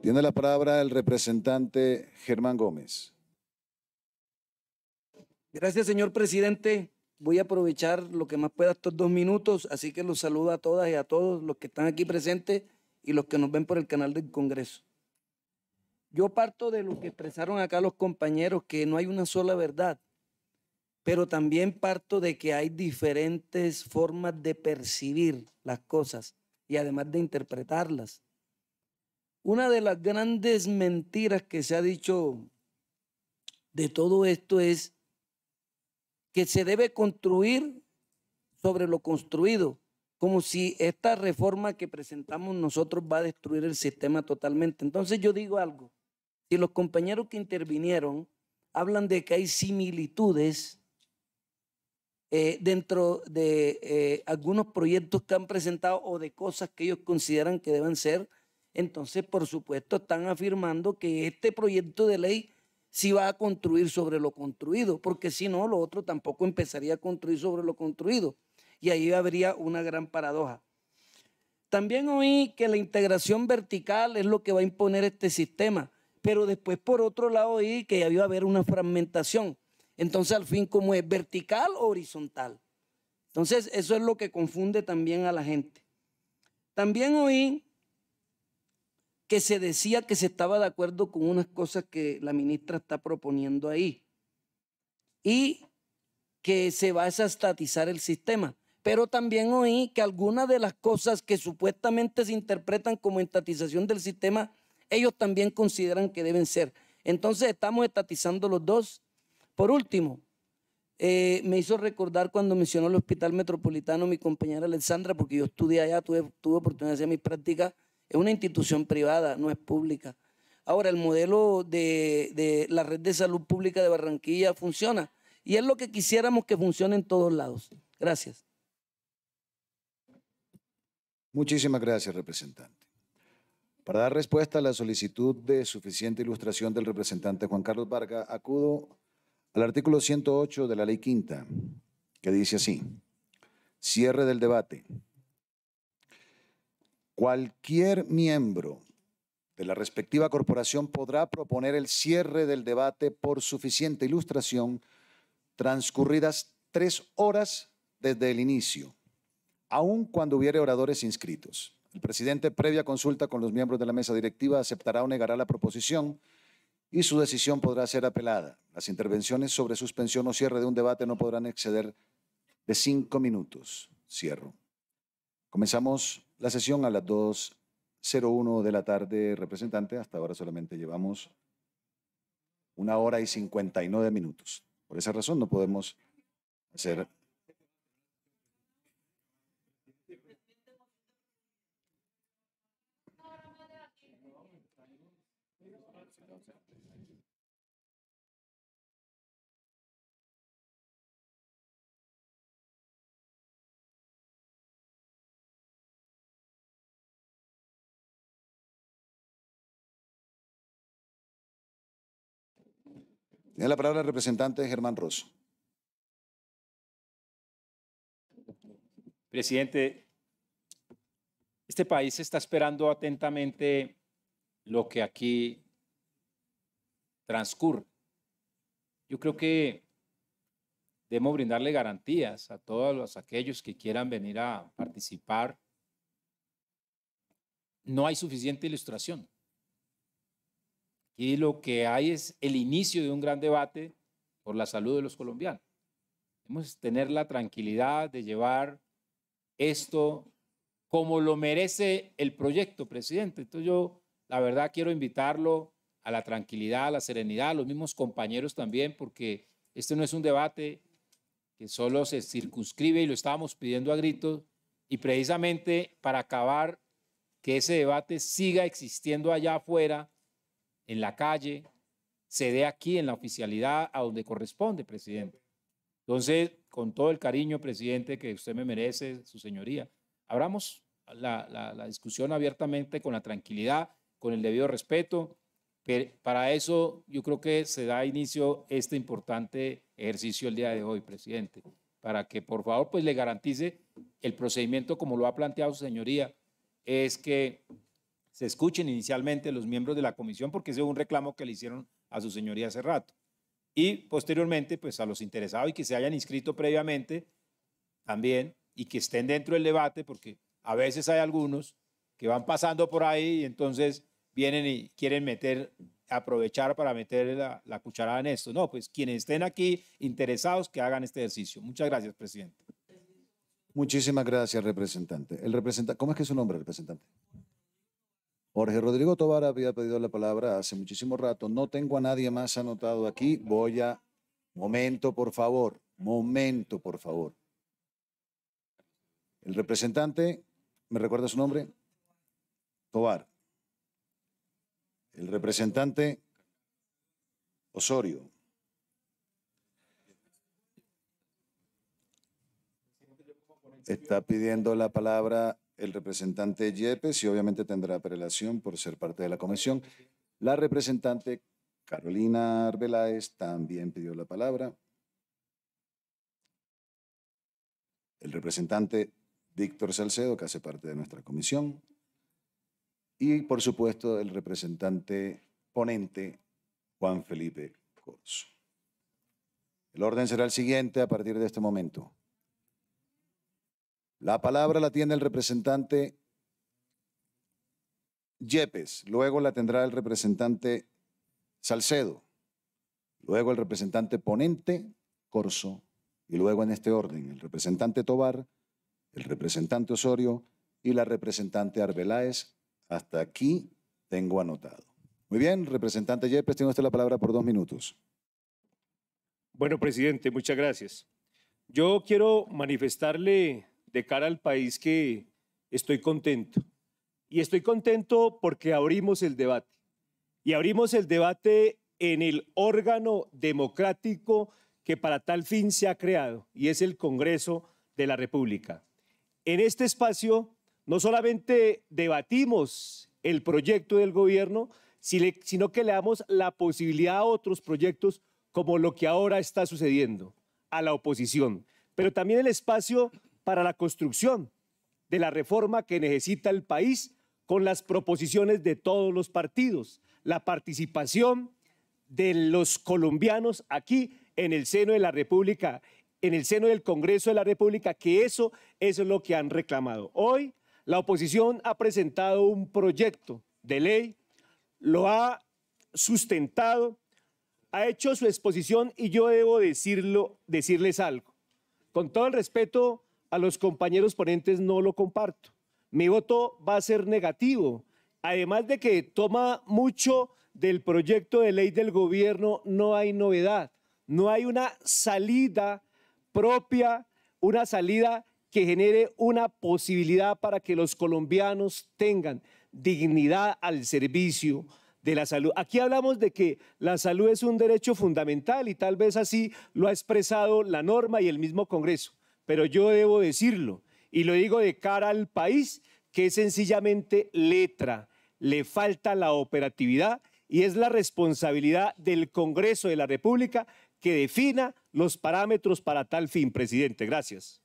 Tiene la palabra el representante Germán Gómez. Gracias, señor presidente. Voy a aprovechar lo que más pueda estos dos minutos, así que los saludo a todas y a todos los que están aquí presentes y los que nos ven por el canal del Congreso. Yo parto de lo que expresaron acá los compañeros, que no hay una sola verdad, pero también parto de que hay diferentes formas de percibir las cosas y además de interpretarlas. Una de las grandes mentiras que se ha dicho de todo esto es que se debe construir sobre lo construido, como si esta reforma que presentamos nosotros va a destruir el sistema totalmente. Entonces yo digo algo, si los compañeros que intervinieron hablan de que hay similitudes eh, dentro de eh, algunos proyectos que han presentado o de cosas que ellos consideran que deben ser entonces por supuesto están afirmando que este proyecto de ley sí va a construir sobre lo construido, porque si no, lo otro tampoco empezaría a construir sobre lo construido. Y ahí habría una gran paradoja. También oí que la integración vertical es lo que va a imponer este sistema, pero después por otro lado oí que ya iba a haber una fragmentación. Entonces, al fin, ¿cómo es? ¿Vertical o horizontal? Entonces, eso es lo que confunde también a la gente. También oí que se decía que se estaba de acuerdo con unas cosas que la ministra está proponiendo ahí y que se va a estatizar el sistema. Pero también oí que algunas de las cosas que supuestamente se interpretan como estatización del sistema, ellos también consideran que deben ser. Entonces estamos estatizando los dos. Por último, eh, me hizo recordar cuando mencionó el Hospital Metropolitano mi compañera Alexandra, porque yo estudié allá, tuve, tuve oportunidad de hacer mis prácticas es una institución privada, no es pública. Ahora, el modelo de, la red de salud pública de Barranquilla funciona y es lo que quisiéramos que funcione en todos lados. Gracias. Muchísimas gracias, representante. Para dar respuesta a la solicitud de suficiente ilustración del representante Juan Carlos Vargas, acudo al artículo 108 de la Ley Quinta, que dice así, cierre del debate. Cualquier miembro de la respectiva corporación podrá proponer el cierre del debate por suficiente ilustración transcurridas tres horas desde el inicio, aun cuando hubiere oradores inscritos. El presidente, previa consulta con los miembros de la mesa directiva, aceptará o negará la proposición y su decisión podrá ser apelada. Las intervenciones sobre suspensión o cierre de un debate no podrán exceder de cinco minutos. Cierro. Comenzamos la sesión a las 2.01 de la tarde, representante, hasta ahora solamente llevamos una hora y 59 minutos. Por esa razón no podemos hacer Tiene la palabra el representante Germán Rosso. Presidente, este país está esperando atentamente lo que aquí transcurre. Yo creo que debemos brindarle garantías a todos aquellos que quieran venir a participar. No hay suficiente ilustración. Y lo que hay es el inicio de un gran debate por la salud de los colombianos. Debemos tener la tranquilidad de llevar esto como lo merece el proyecto, presidente. Entonces yo, la verdad, quiero invitarlo a la tranquilidad, a la serenidad, a los mismos compañeros también, porque este no es un debate que solo se circunscribe y lo estábamos pidiendo a gritos, y precisamente para acabar que ese debate siga existiendo allá afuera en la calle, se dé aquí en la oficialidad a donde corresponde, presidente. Entonces, con todo el cariño, presidente, que usted me merece, su señoría, abramos la, la, discusión abiertamente, con la tranquilidad, con el debido respeto. Pero para eso yo creo que se da inicio este importante ejercicio el día de hoy, presidente, para que por favor pues le garantice el procedimiento como lo ha planteado su señoría, es que se escuchen inicialmente los miembros de la comisión, porque ese es un reclamo que le hicieron a su señoría hace rato. Y posteriormente, pues a los interesados y que se hayan inscrito previamente también y que estén dentro del debate, porque a veces hay algunos que van pasando por ahí y entonces vienen y quieren meter, aprovechar para meter la, cucharada en esto. No, pues quienes estén aquí interesados que hagan este ejercicio. Muchas gracias, presidente. Muchísimas gracias, representante. El representante, ¿Cómo es que es su nombre, representante? Jorge Rodrigo Tobar había pedido la palabra hace muchísimo rato. No tengo a nadie más anotado aquí. Voy a... Momento, por favor. Momento, por favor. El representante, ¿me recuerda su nombre? Tobar. El representante Osorio. Está pidiendo la palabra el representante Yepes y obviamente tendrá prelación por ser parte de la comisión. La representante Carolina Arbeláez también pidió la palabra. El representante Víctor Salcedo, que hace parte de nuestra comisión. Y, por supuesto, el representante ponente Juan Felipe Corso. El orden será el siguiente a partir de este momento. La palabra la tiene el representante Yepes, luego la tendrá el representante Salcedo, luego el representante Ponente Corso y luego en este orden el representante Tobar, el representante Osorio y la representante Arbeláez. Hasta aquí tengo anotado. Muy bien, representante Yepes, tiene usted la palabra por dos minutos. Bueno, presidente, muchas gracias. Yo quiero manifestarle de cara al país que estoy contento. Y estoy contento porque abrimos el debate. Y abrimos el debate en el órgano democrático que para tal fin se ha creado, y es el Congreso de la República. En este espacio no solamente debatimos el proyecto del gobierno, sino que le damos la posibilidad a otros proyectos como lo que ahora está sucediendo, a la oposición. Pero también el espacio para la construcción de la reforma que necesita el país con las proposiciones de todos los partidos, la participación de los colombianos aquí en el seno de la República, en el seno del Congreso de la República, que eso, es lo que han reclamado. Hoy la oposición ha presentado un proyecto de ley, lo ha sustentado, ha hecho su exposición y yo debo decirlo, decirles algo. Con todo el respeto a los compañeros ponentes no lo comparto. Mi voto va a ser negativo. Además de que toma mucho del proyecto de ley del gobierno, no hay novedad. No hay una salida propia, una salida que genere una posibilidad para que los colombianos tengan dignidad al servicio de la salud. Aquí hablamos de que la salud es un derecho fundamental y tal vez así lo ha expresado la norma y el mismo Congreso pero yo debo decirlo, y lo digo de cara al país, que es sencillamente letra, le falta la operatividad y es la responsabilidad del Congreso de la República que defina los parámetros para tal fin, presidente. Gracias.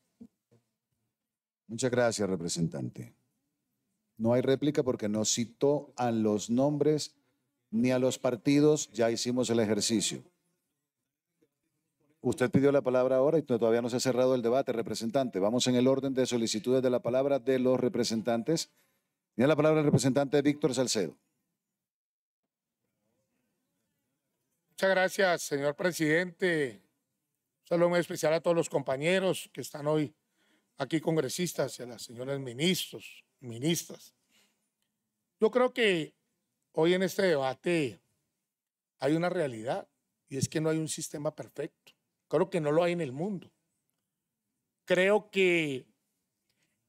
Muchas gracias, representante. No hay réplica porque no citó a los nombres ni a los partidos, ya hicimos el ejercicio. Usted pidió la palabra ahora y todavía no se ha cerrado el debate, representante. Vamos en el orden de solicitudes de la palabra de los representantes. Tiene la palabra el representante Víctor Salcedo. Muchas gracias, señor presidente. Un saludo muy especial a todos los compañeros que están hoy aquí congresistas y a las señoras ministros, ministras. Yo creo que hoy en este debate hay una realidad y es que no hay un sistema perfecto. Creo que no lo hay en el mundo. Creo que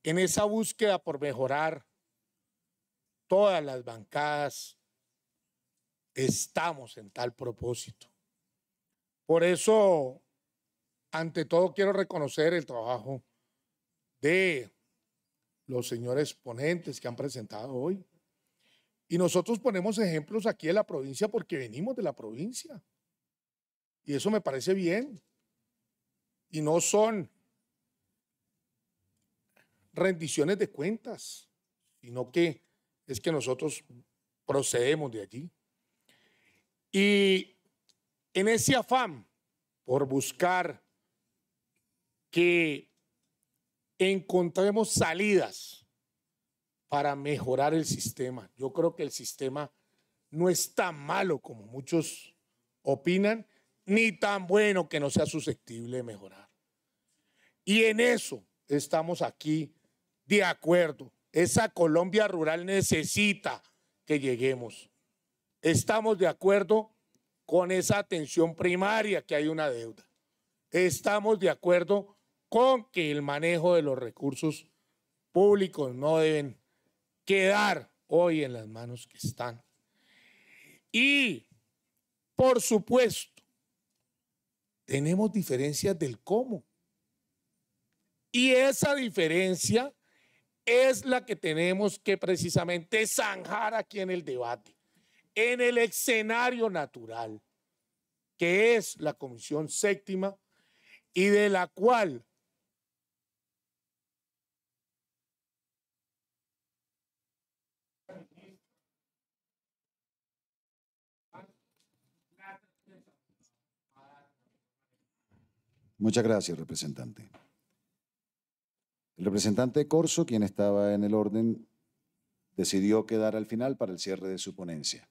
en esa búsqueda por mejorar todas las bancadas, estamos en tal propósito. Por eso, ante todo, quiero reconocer el trabajo de los señores ponentes que han presentado hoy. Y nosotros ponemos ejemplos aquí de la provincia porque venimos de la provincia. Y eso me parece bien. Y no son rendiciones de cuentas, sino que es que nosotros procedemos de allí. Y en ese afán por buscar que encontremos salidas para mejorar el sistema. Yo creo que el sistema no es tan malo como muchos opinan ni tan bueno que no sea susceptible de mejorar. Y en eso estamos aquí de acuerdo. Esa Colombia rural necesita que lleguemos. Estamos de acuerdo con esa atención primaria que hay una deuda. Estamos de acuerdo con que el manejo de los recursos públicos no deben quedar hoy en las manos que están. Y, por supuesto, tenemos diferencias del cómo. Y esa diferencia es la que tenemos que precisamente zanjar aquí en el debate, en el escenario natural, que es la Comisión Séptima y de la cual Muchas gracias, representante. El representante Corso, quien estaba en el orden, decidió quedar al final para el cierre de su ponencia.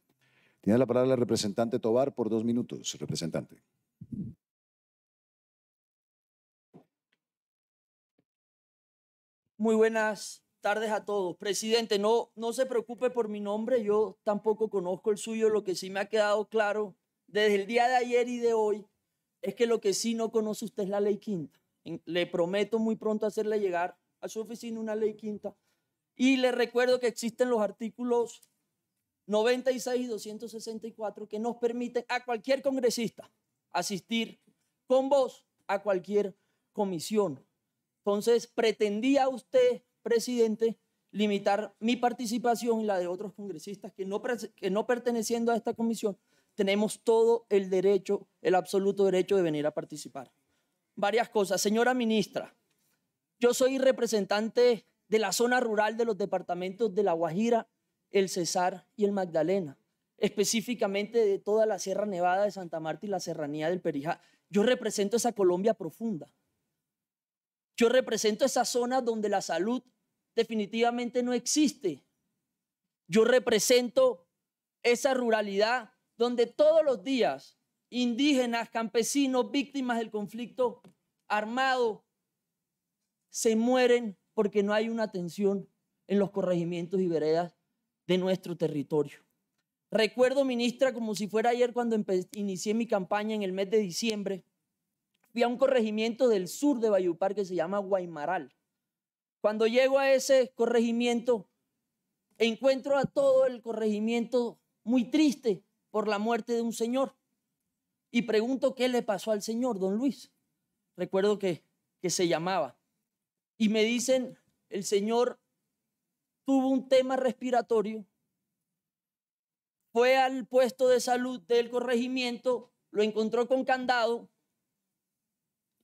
Tiene la palabra el representante Tobar por dos minutos, representante. Muy buenas tardes a todos. Presidente, no, no se preocupe por mi nombre, yo tampoco conozco el suyo, lo que sí me ha quedado claro desde el día de ayer y de hoy es que lo que sí no conoce usted es la ley quinta. Le prometo muy pronto hacerle llegar a su oficina una ley quinta. Y le recuerdo que existen los artículos 96 y 264 que nos permiten a cualquier congresista asistir con voz a cualquier comisión. Entonces, pretendía usted, presidente, limitar mi participación y la de otros congresistas que no, que no perteneciendo a esta comisión tenemos todo el derecho, el absoluto derecho de venir a participar. Varias cosas. Señora ministra, yo soy representante de la zona rural de los departamentos de La Guajira, el Cesar y el Magdalena, específicamente de toda la Sierra Nevada de Santa Marta y la Serranía del Perijá. Yo represento esa Colombia profunda. Yo represento esa zona donde la salud definitivamente no existe. Yo represento esa ruralidad donde todos los días indígenas, campesinos, víctimas del conflicto armado, se mueren porque no hay una atención en los corregimientos y veredas de nuestro territorio. Recuerdo, ministra, como si fuera ayer cuando inicié mi campaña en el mes de diciembre, fui a un corregimiento del sur de Bayupar que se llama Guaymaral. Cuando llego a ese corregimiento, encuentro a todo el corregimiento muy triste, por la muerte de un señor. Y pregunto qué le pasó al señor, don Luis. Recuerdo que, que se llamaba. Y me dicen, el señor tuvo un tema respiratorio, fue al puesto de salud del corregimiento, lo encontró con candado,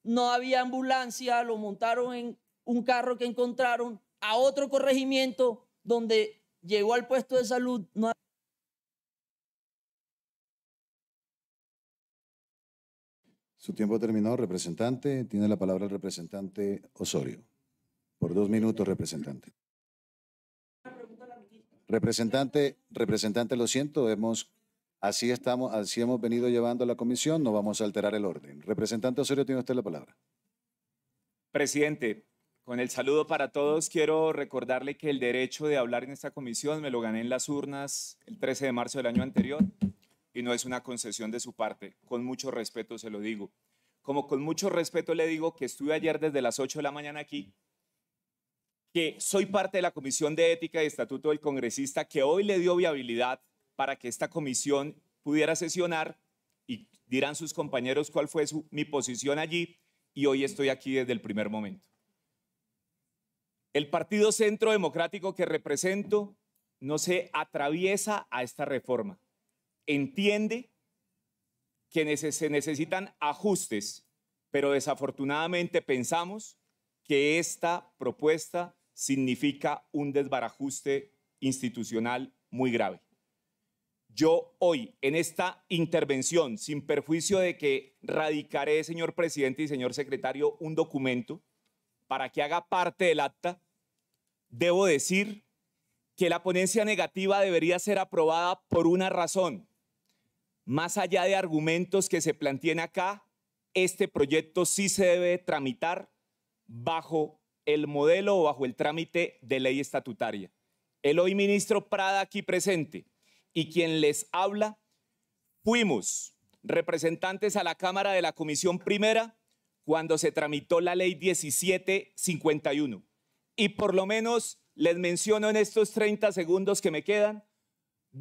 no había ambulancia, lo montaron en un carro que encontraron a otro corregimiento donde llegó al puesto de salud, no Su tiempo terminó, representante. Tiene la palabra el representante Osorio. Por dos minutos, representante. Representante, representante, lo siento, hemos, así estamos, así hemos venido llevando la comisión, no vamos a alterar el orden. Representante Osorio, tiene usted la palabra. Presidente, con el saludo para todos, quiero recordarle que el derecho de hablar en esta comisión me lo gané en las urnas el 13 de marzo del año anterior y no es una concesión de su parte. Con mucho respeto se lo digo. Como con mucho respeto le digo que estuve ayer desde las 8 de la mañana aquí, que soy parte de la Comisión de Ética y Estatuto del Congresista, que hoy le dio viabilidad para que esta comisión pudiera sesionar y dirán sus compañeros cuál fue mi posición allí y hoy estoy aquí desde el primer momento. El Partido Centro Democrático que represento no se atraviesa a esta reforma entiende que se necesitan ajustes, pero desafortunadamente pensamos que esta propuesta significa un desbarajuste institucional muy grave. Yo hoy, en esta intervención, sin perjuicio de que radicaré, señor presidente y señor secretario, un documento para que haga parte del acta, debo decir que la ponencia negativa debería ser aprobada por una razón, más allá de argumentos que se planteen acá, este proyecto sí se debe tramitar bajo el modelo o bajo el trámite de ley estatutaria. El hoy ministro Prada aquí presente y quien les habla, fuimos representantes a la Cámara de la Comisión Primera cuando se tramitó la ley 1751. Y por lo menos les menciono en estos 30 segundos que me quedan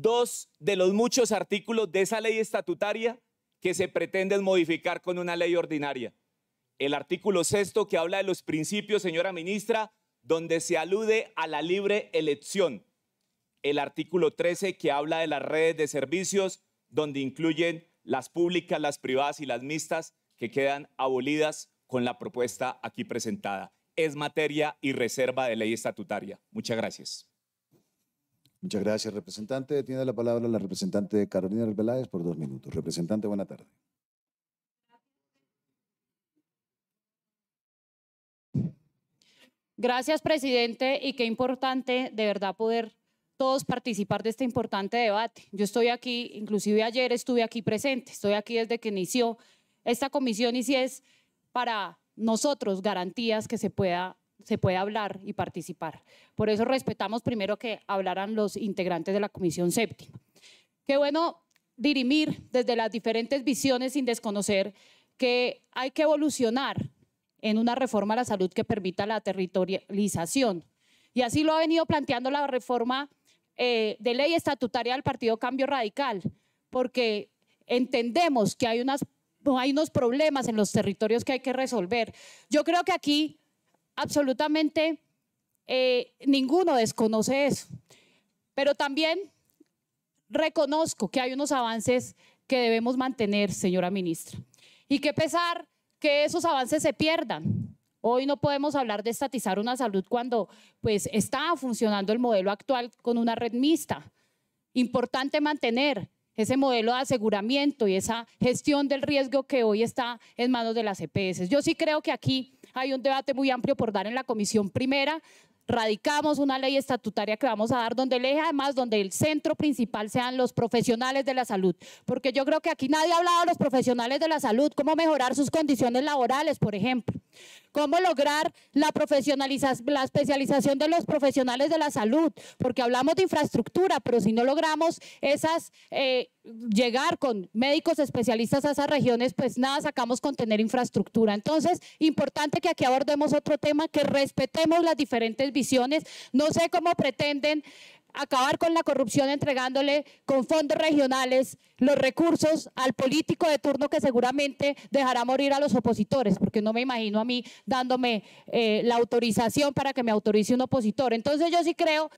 dos de los muchos artículos de esa ley estatutaria que se pretenden modificar con una ley ordinaria. El artículo sexto que habla de los principios, señora ministra, donde se alude a la libre elección. El artículo 13 que habla de las redes de servicios, donde incluyen las públicas, las privadas y las mixtas, que quedan abolidas con la propuesta aquí presentada. Es materia y reserva de ley estatutaria. Muchas gracias. Muchas gracias, representante. Tiene la palabra la representante Carolina Arbeláez por dos minutos. Representante, buena tarde. Gracias, presidente, y qué importante de verdad poder todos participar de este importante debate. Yo estoy aquí, inclusive ayer estuve aquí presente, estoy aquí desde que inició esta comisión y si es para nosotros garantías que se pueda se puede hablar y participar. Por eso respetamos primero que hablaran los integrantes de la Comisión Séptima. Qué bueno dirimir desde las diferentes visiones sin desconocer que hay que evolucionar en una reforma a la salud que permita la territorialización. Y así lo ha venido planteando la reforma eh, de ley estatutaria del Partido Cambio Radical, porque entendemos que hay, unas, hay unos problemas en los territorios que hay que resolver. Yo creo que aquí absolutamente eh, ninguno desconoce eso. Pero también reconozco que hay unos avances que debemos mantener, señora ministra. Y qué pesar que esos avances se pierdan. Hoy no podemos hablar de estatizar una salud cuando pues está funcionando el modelo actual con una red mixta. Importante mantener ese modelo de aseguramiento y esa gestión del riesgo que hoy está en manos de las EPS. Yo sí creo que aquí hay un debate muy amplio por dar en la comisión primera radicamos una ley estatutaria que vamos a dar donde el además, donde el centro principal sean los profesionales de la salud, porque yo creo que aquí nadie ha hablado de los profesionales de la salud, cómo mejorar sus condiciones laborales, por ejemplo cómo lograr la, profesionalización, especialización de los profesionales de la salud, porque hablamos de infraestructura, pero si no logramos esas, eh, llegar con médicos especialistas a esas regiones, pues nada sacamos con tener infraestructura. Entonces, importante que aquí abordemos otro tema, que respetemos las diferentes visiones. No sé cómo pretenden acabar con la corrupción entregándole con fondos regionales los recursos al político de turno que seguramente dejará morir a los opositores, porque no me imagino a mí dándome eh, la autorización para que me autorice un opositor. Entonces yo sí creo...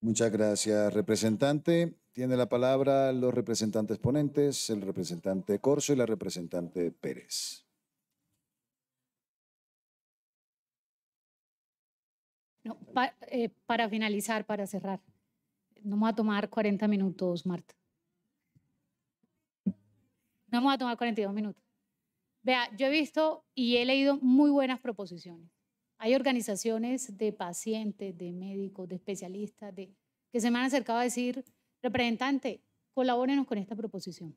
Muchas gracias, representante. Tiene la palabra los representantes ponentes, el representante Corso y la representante Pérez. No, eh, para finalizar, para cerrar, no vamos a tomar 40 minutos, Marta. No vamos a tomar 42 minutos. Vea, yo he visto y he leído muy buenas proposiciones. Hay organizaciones de pacientes, de médicos, de especialistas, de, que se me han acercado a decir, representante, colabórenos con esta proposición.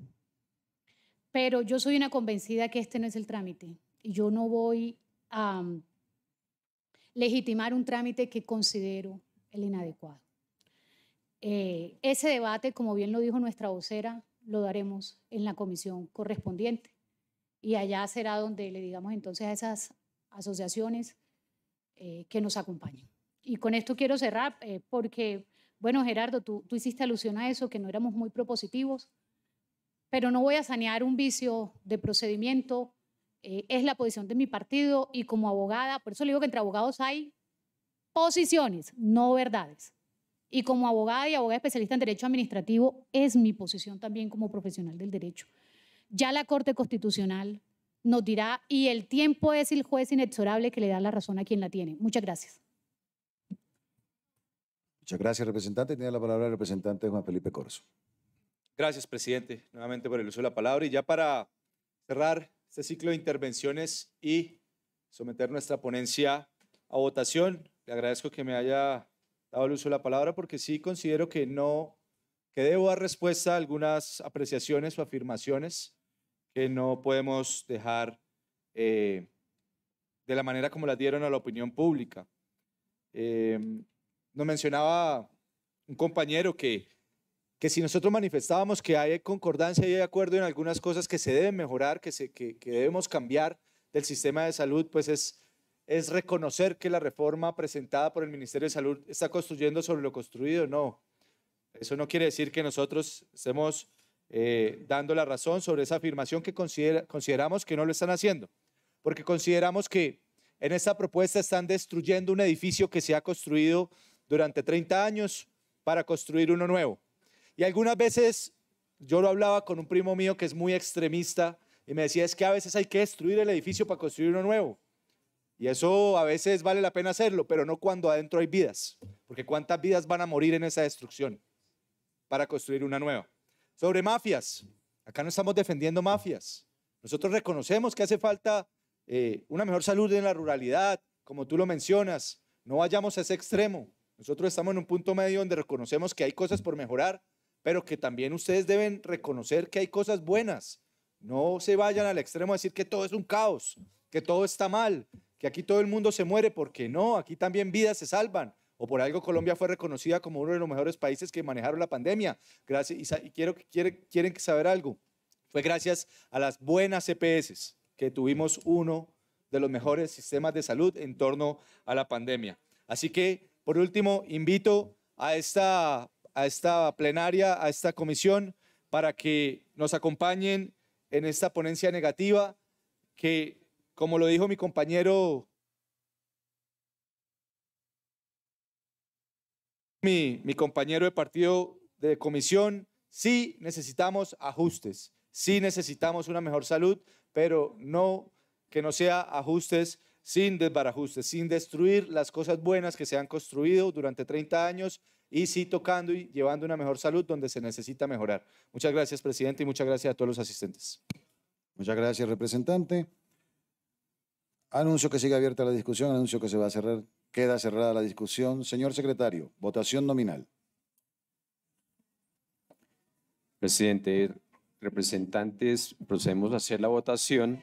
Pero yo soy una convencida que este no es el trámite. Y yo no voy a legitimar un trámite que considero el inadecuado. Eh, ese debate, como bien lo dijo nuestra vocera, lo daremos en la comisión correspondiente y allá será donde le digamos entonces a esas asociaciones eh, que nos acompañen. Y con esto quiero cerrar eh, porque, bueno, Gerardo, tú, tú hiciste alusión a eso, que no éramos muy propositivos, pero no voy a sanear un vicio de procedimiento eh, es la posición de mi partido y como abogada, por eso le digo que entre abogados hay posiciones, no verdades. Y como abogada y abogada especialista en derecho administrativo, es mi posición también como profesional del derecho. Ya la Corte Constitucional nos dirá, y el tiempo es el juez inexorable que le da la razón a quien la tiene. Muchas gracias. Muchas gracias, representante. Tiene la palabra el representante Juan Felipe Corso. Gracias, presidente, nuevamente por el uso de la palabra. Y ya para cerrar, este ciclo de intervenciones y someter nuestra ponencia a votación. Le agradezco que me haya dado el uso de la palabra porque sí considero que no, que debo dar respuesta a algunas apreciaciones o afirmaciones que no podemos dejar eh, de la manera como las dieron a la opinión pública. Eh, nos mencionaba un compañero que que si nosotros manifestábamos que hay concordancia y hay acuerdo en algunas cosas que se deben mejorar, que, se, que, debemos cambiar del sistema de salud, pues es, es reconocer que la reforma presentada por el Ministerio de Salud está construyendo sobre lo construido. No, eso no quiere decir que nosotros estemos eh, dando la razón sobre esa afirmación que consideramos que no lo están haciendo, porque consideramos que en esta propuesta están destruyendo un edificio que se ha construido durante 30 años para construir uno nuevo. Y algunas veces yo lo hablaba con un primo mío que es muy extremista y me decía, es que a veces hay que destruir el edificio para construir uno nuevo. Y eso a veces vale la pena hacerlo, pero no cuando adentro hay vidas, porque cuántas vidas van a morir en esa destrucción para construir una nueva. Sobre mafias, acá no estamos defendiendo mafias. Nosotros reconocemos que hace falta eh, una mejor salud en la ruralidad, como tú lo mencionas. No vayamos a ese extremo. Nosotros estamos en un punto medio donde reconocemos que hay cosas por mejorar, pero que también ustedes deben reconocer que hay cosas buenas. No se vayan al extremo a decir que todo es un caos, que todo está mal, que aquí todo el mundo se muere, porque no, aquí también vidas se salvan. O por algo Colombia fue reconocida como uno de los mejores países que manejaron la pandemia. Gracias, y, quiero, quieren, quieren saber algo. Fue gracias a las buenas CPS e que tuvimos uno de los mejores sistemas de salud en torno a la pandemia. Así que, por último, invito a esta a esta plenaria, a esta comisión, para que nos acompañen en esta ponencia negativa que, como lo dijo mi compañero, mi, compañero de partido de comisión, sí necesitamos ajustes, sí necesitamos una mejor salud, pero no que no sea ajustes sin desbarajustes, sin destruir las cosas buenas que se han construido durante 30 años y sí tocando y llevando una mejor salud donde se necesita mejorar. Muchas gracias, presidente, y muchas gracias a todos los asistentes. Muchas gracias, representante. Anuncio que sigue abierta la discusión, anuncio que se va a cerrar. Queda cerrada la discusión. Señor secretario, votación nominal. Presidente, representantes, procedemos a hacer la votación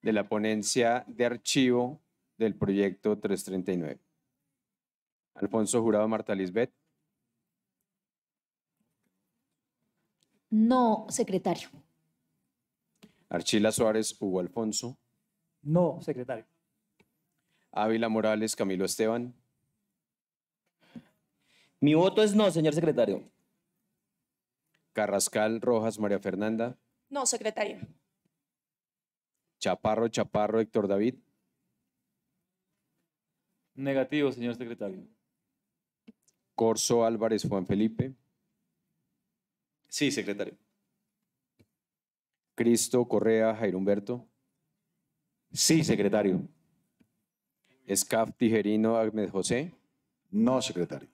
de la ponencia de archivo del proyecto 339. Alfonso Jurado Marta Lisbeth. No, secretario. Archila Suárez Hugo Alfonso. No, secretario. Ávila Morales Camilo Esteban. Mi voto es no, señor secretario. Carrascal Rojas María Fernanda. No, secretario. Chaparro Chaparro Héctor David. Negativo, señor secretario. Corso Álvarez Juan Felipe. Sí, secretario. Cristo Correa Jair Humberto. Sí, secretario. Escaf Tijerino Ahmed José. No, secretario.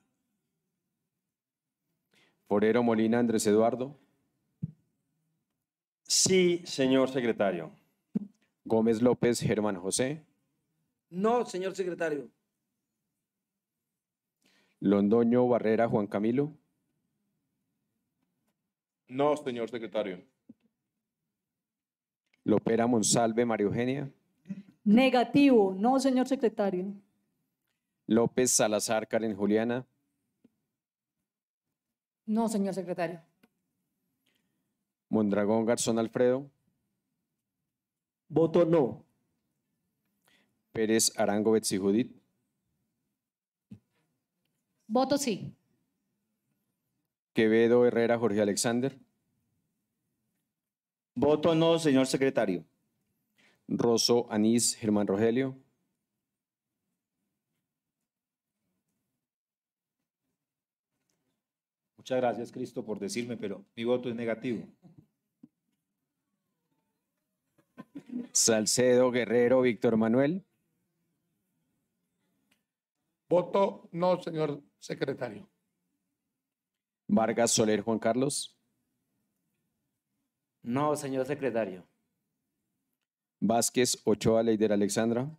Forero Molina Andrés Eduardo. Sí, señor secretario. Gómez López Germán José. No, señor secretario. Londoño Barrera Juan Camilo. No, señor secretario. Lopera Monsalve María Eugenia. Negativo, no, señor secretario. López Salazar Karen Juliana. No, señor secretario. Mondragón Garzón Alfredo. Voto no. Pérez Arango Betsy Judith. Voto sí. Quevedo, Herrera, Jorge Alexander. Voto no, señor secretario. Rosso, Anís, Germán Rogelio. Muchas gracias, Cristo, por decirme, pero mi voto es negativo. Salcedo, Guerrero, Víctor Manuel. Voto no, señor secretario. Vargas Soler, Juan Carlos. No, señor secretario. Vázquez Ochoa, Leider Alexandra.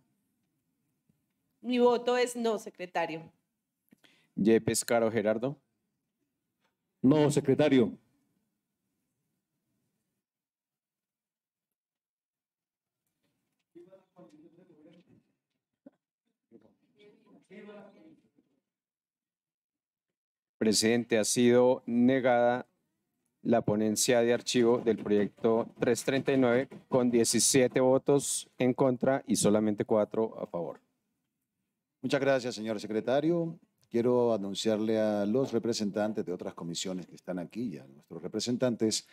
Mi voto es no, secretario. Yepes Caro Gerardo. No, secretario. Presidente, ha sido negada la ponencia de archivo del proyecto 339 con 17 votos en contra y solamente 4 a favor. Muchas gracias, señor secretario. Quiero anunciarle a los representantes de otras comisiones que están aquí y a nuestros representantes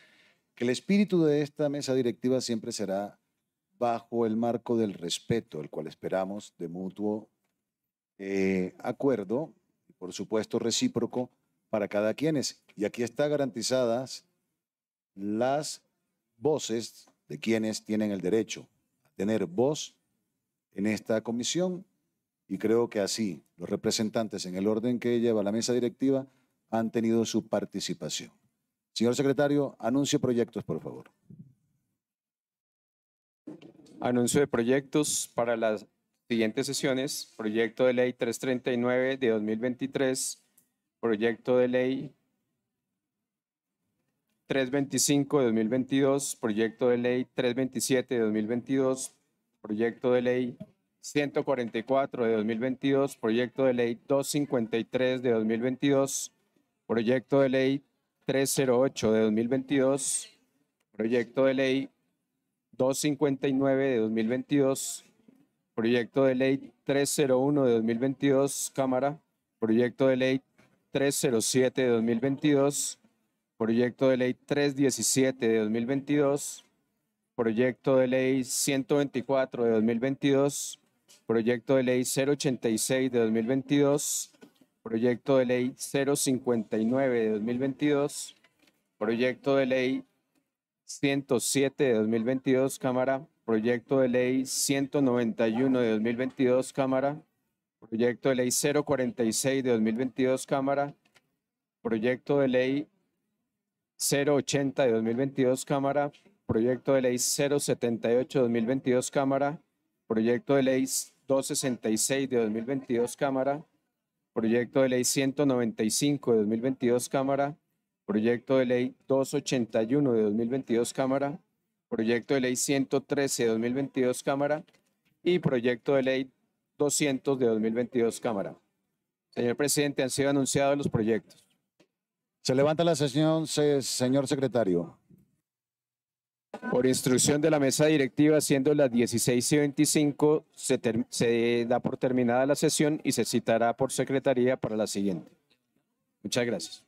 que el espíritu de esta mesa directiva siempre será bajo el marco del respeto, el cual esperamos de mutuo eh, acuerdo, por supuesto recíproco, para cada quienes. Y aquí están garantizadas las voces de quienes tienen el derecho a tener voz en esta comisión y creo que así los representantes en el orden que lleva la mesa directiva han tenido su participación. Señor secretario, anuncio proyectos, por favor. Anuncio de proyectos para las siguientes sesiones. Proyecto de ley 339 de 2023 Proyecto de ley 325 de 2022, proyecto de ley 327 de 2022, proyecto de ley 144 de 2022, proyecto de ley 253 de 2022, proyecto de ley 308 de 2022, proyecto de ley 259 de 2022, proyecto de ley 301 de 2022, Cámara, proyecto de ley 307 de 2022, proyecto de ley 317 de 2022, proyecto de ley 124 de 2022, proyecto de ley 086 de 2022, proyecto de ley 059 de 2022, proyecto de ley 107 de 2022, Cámara, proyecto de ley 191 de 2022, Cámara, Proyecto de ley 046 de 2022, Cámara. Proyecto de ley 080 de 2022, Cámara. Proyecto de ley 078 de 2022, Cámara. Proyecto de ley 266 de 2022, Cámara. Proyecto de ley 195 de 2022, Cámara. Proyecto de ley 281 de 2022, Cámara. Proyecto de ley 113 de 2022, Cámara. Y proyecto de ley 200 de 2022, Cámara. Señor presidente, han sido anunciados los proyectos. Se levanta la sesión, señor secretario. Por instrucción de la mesa directiva, siendo las 16 y 25, se, se da por terminada la sesión y se citará por secretaría para la siguiente. Muchas gracias.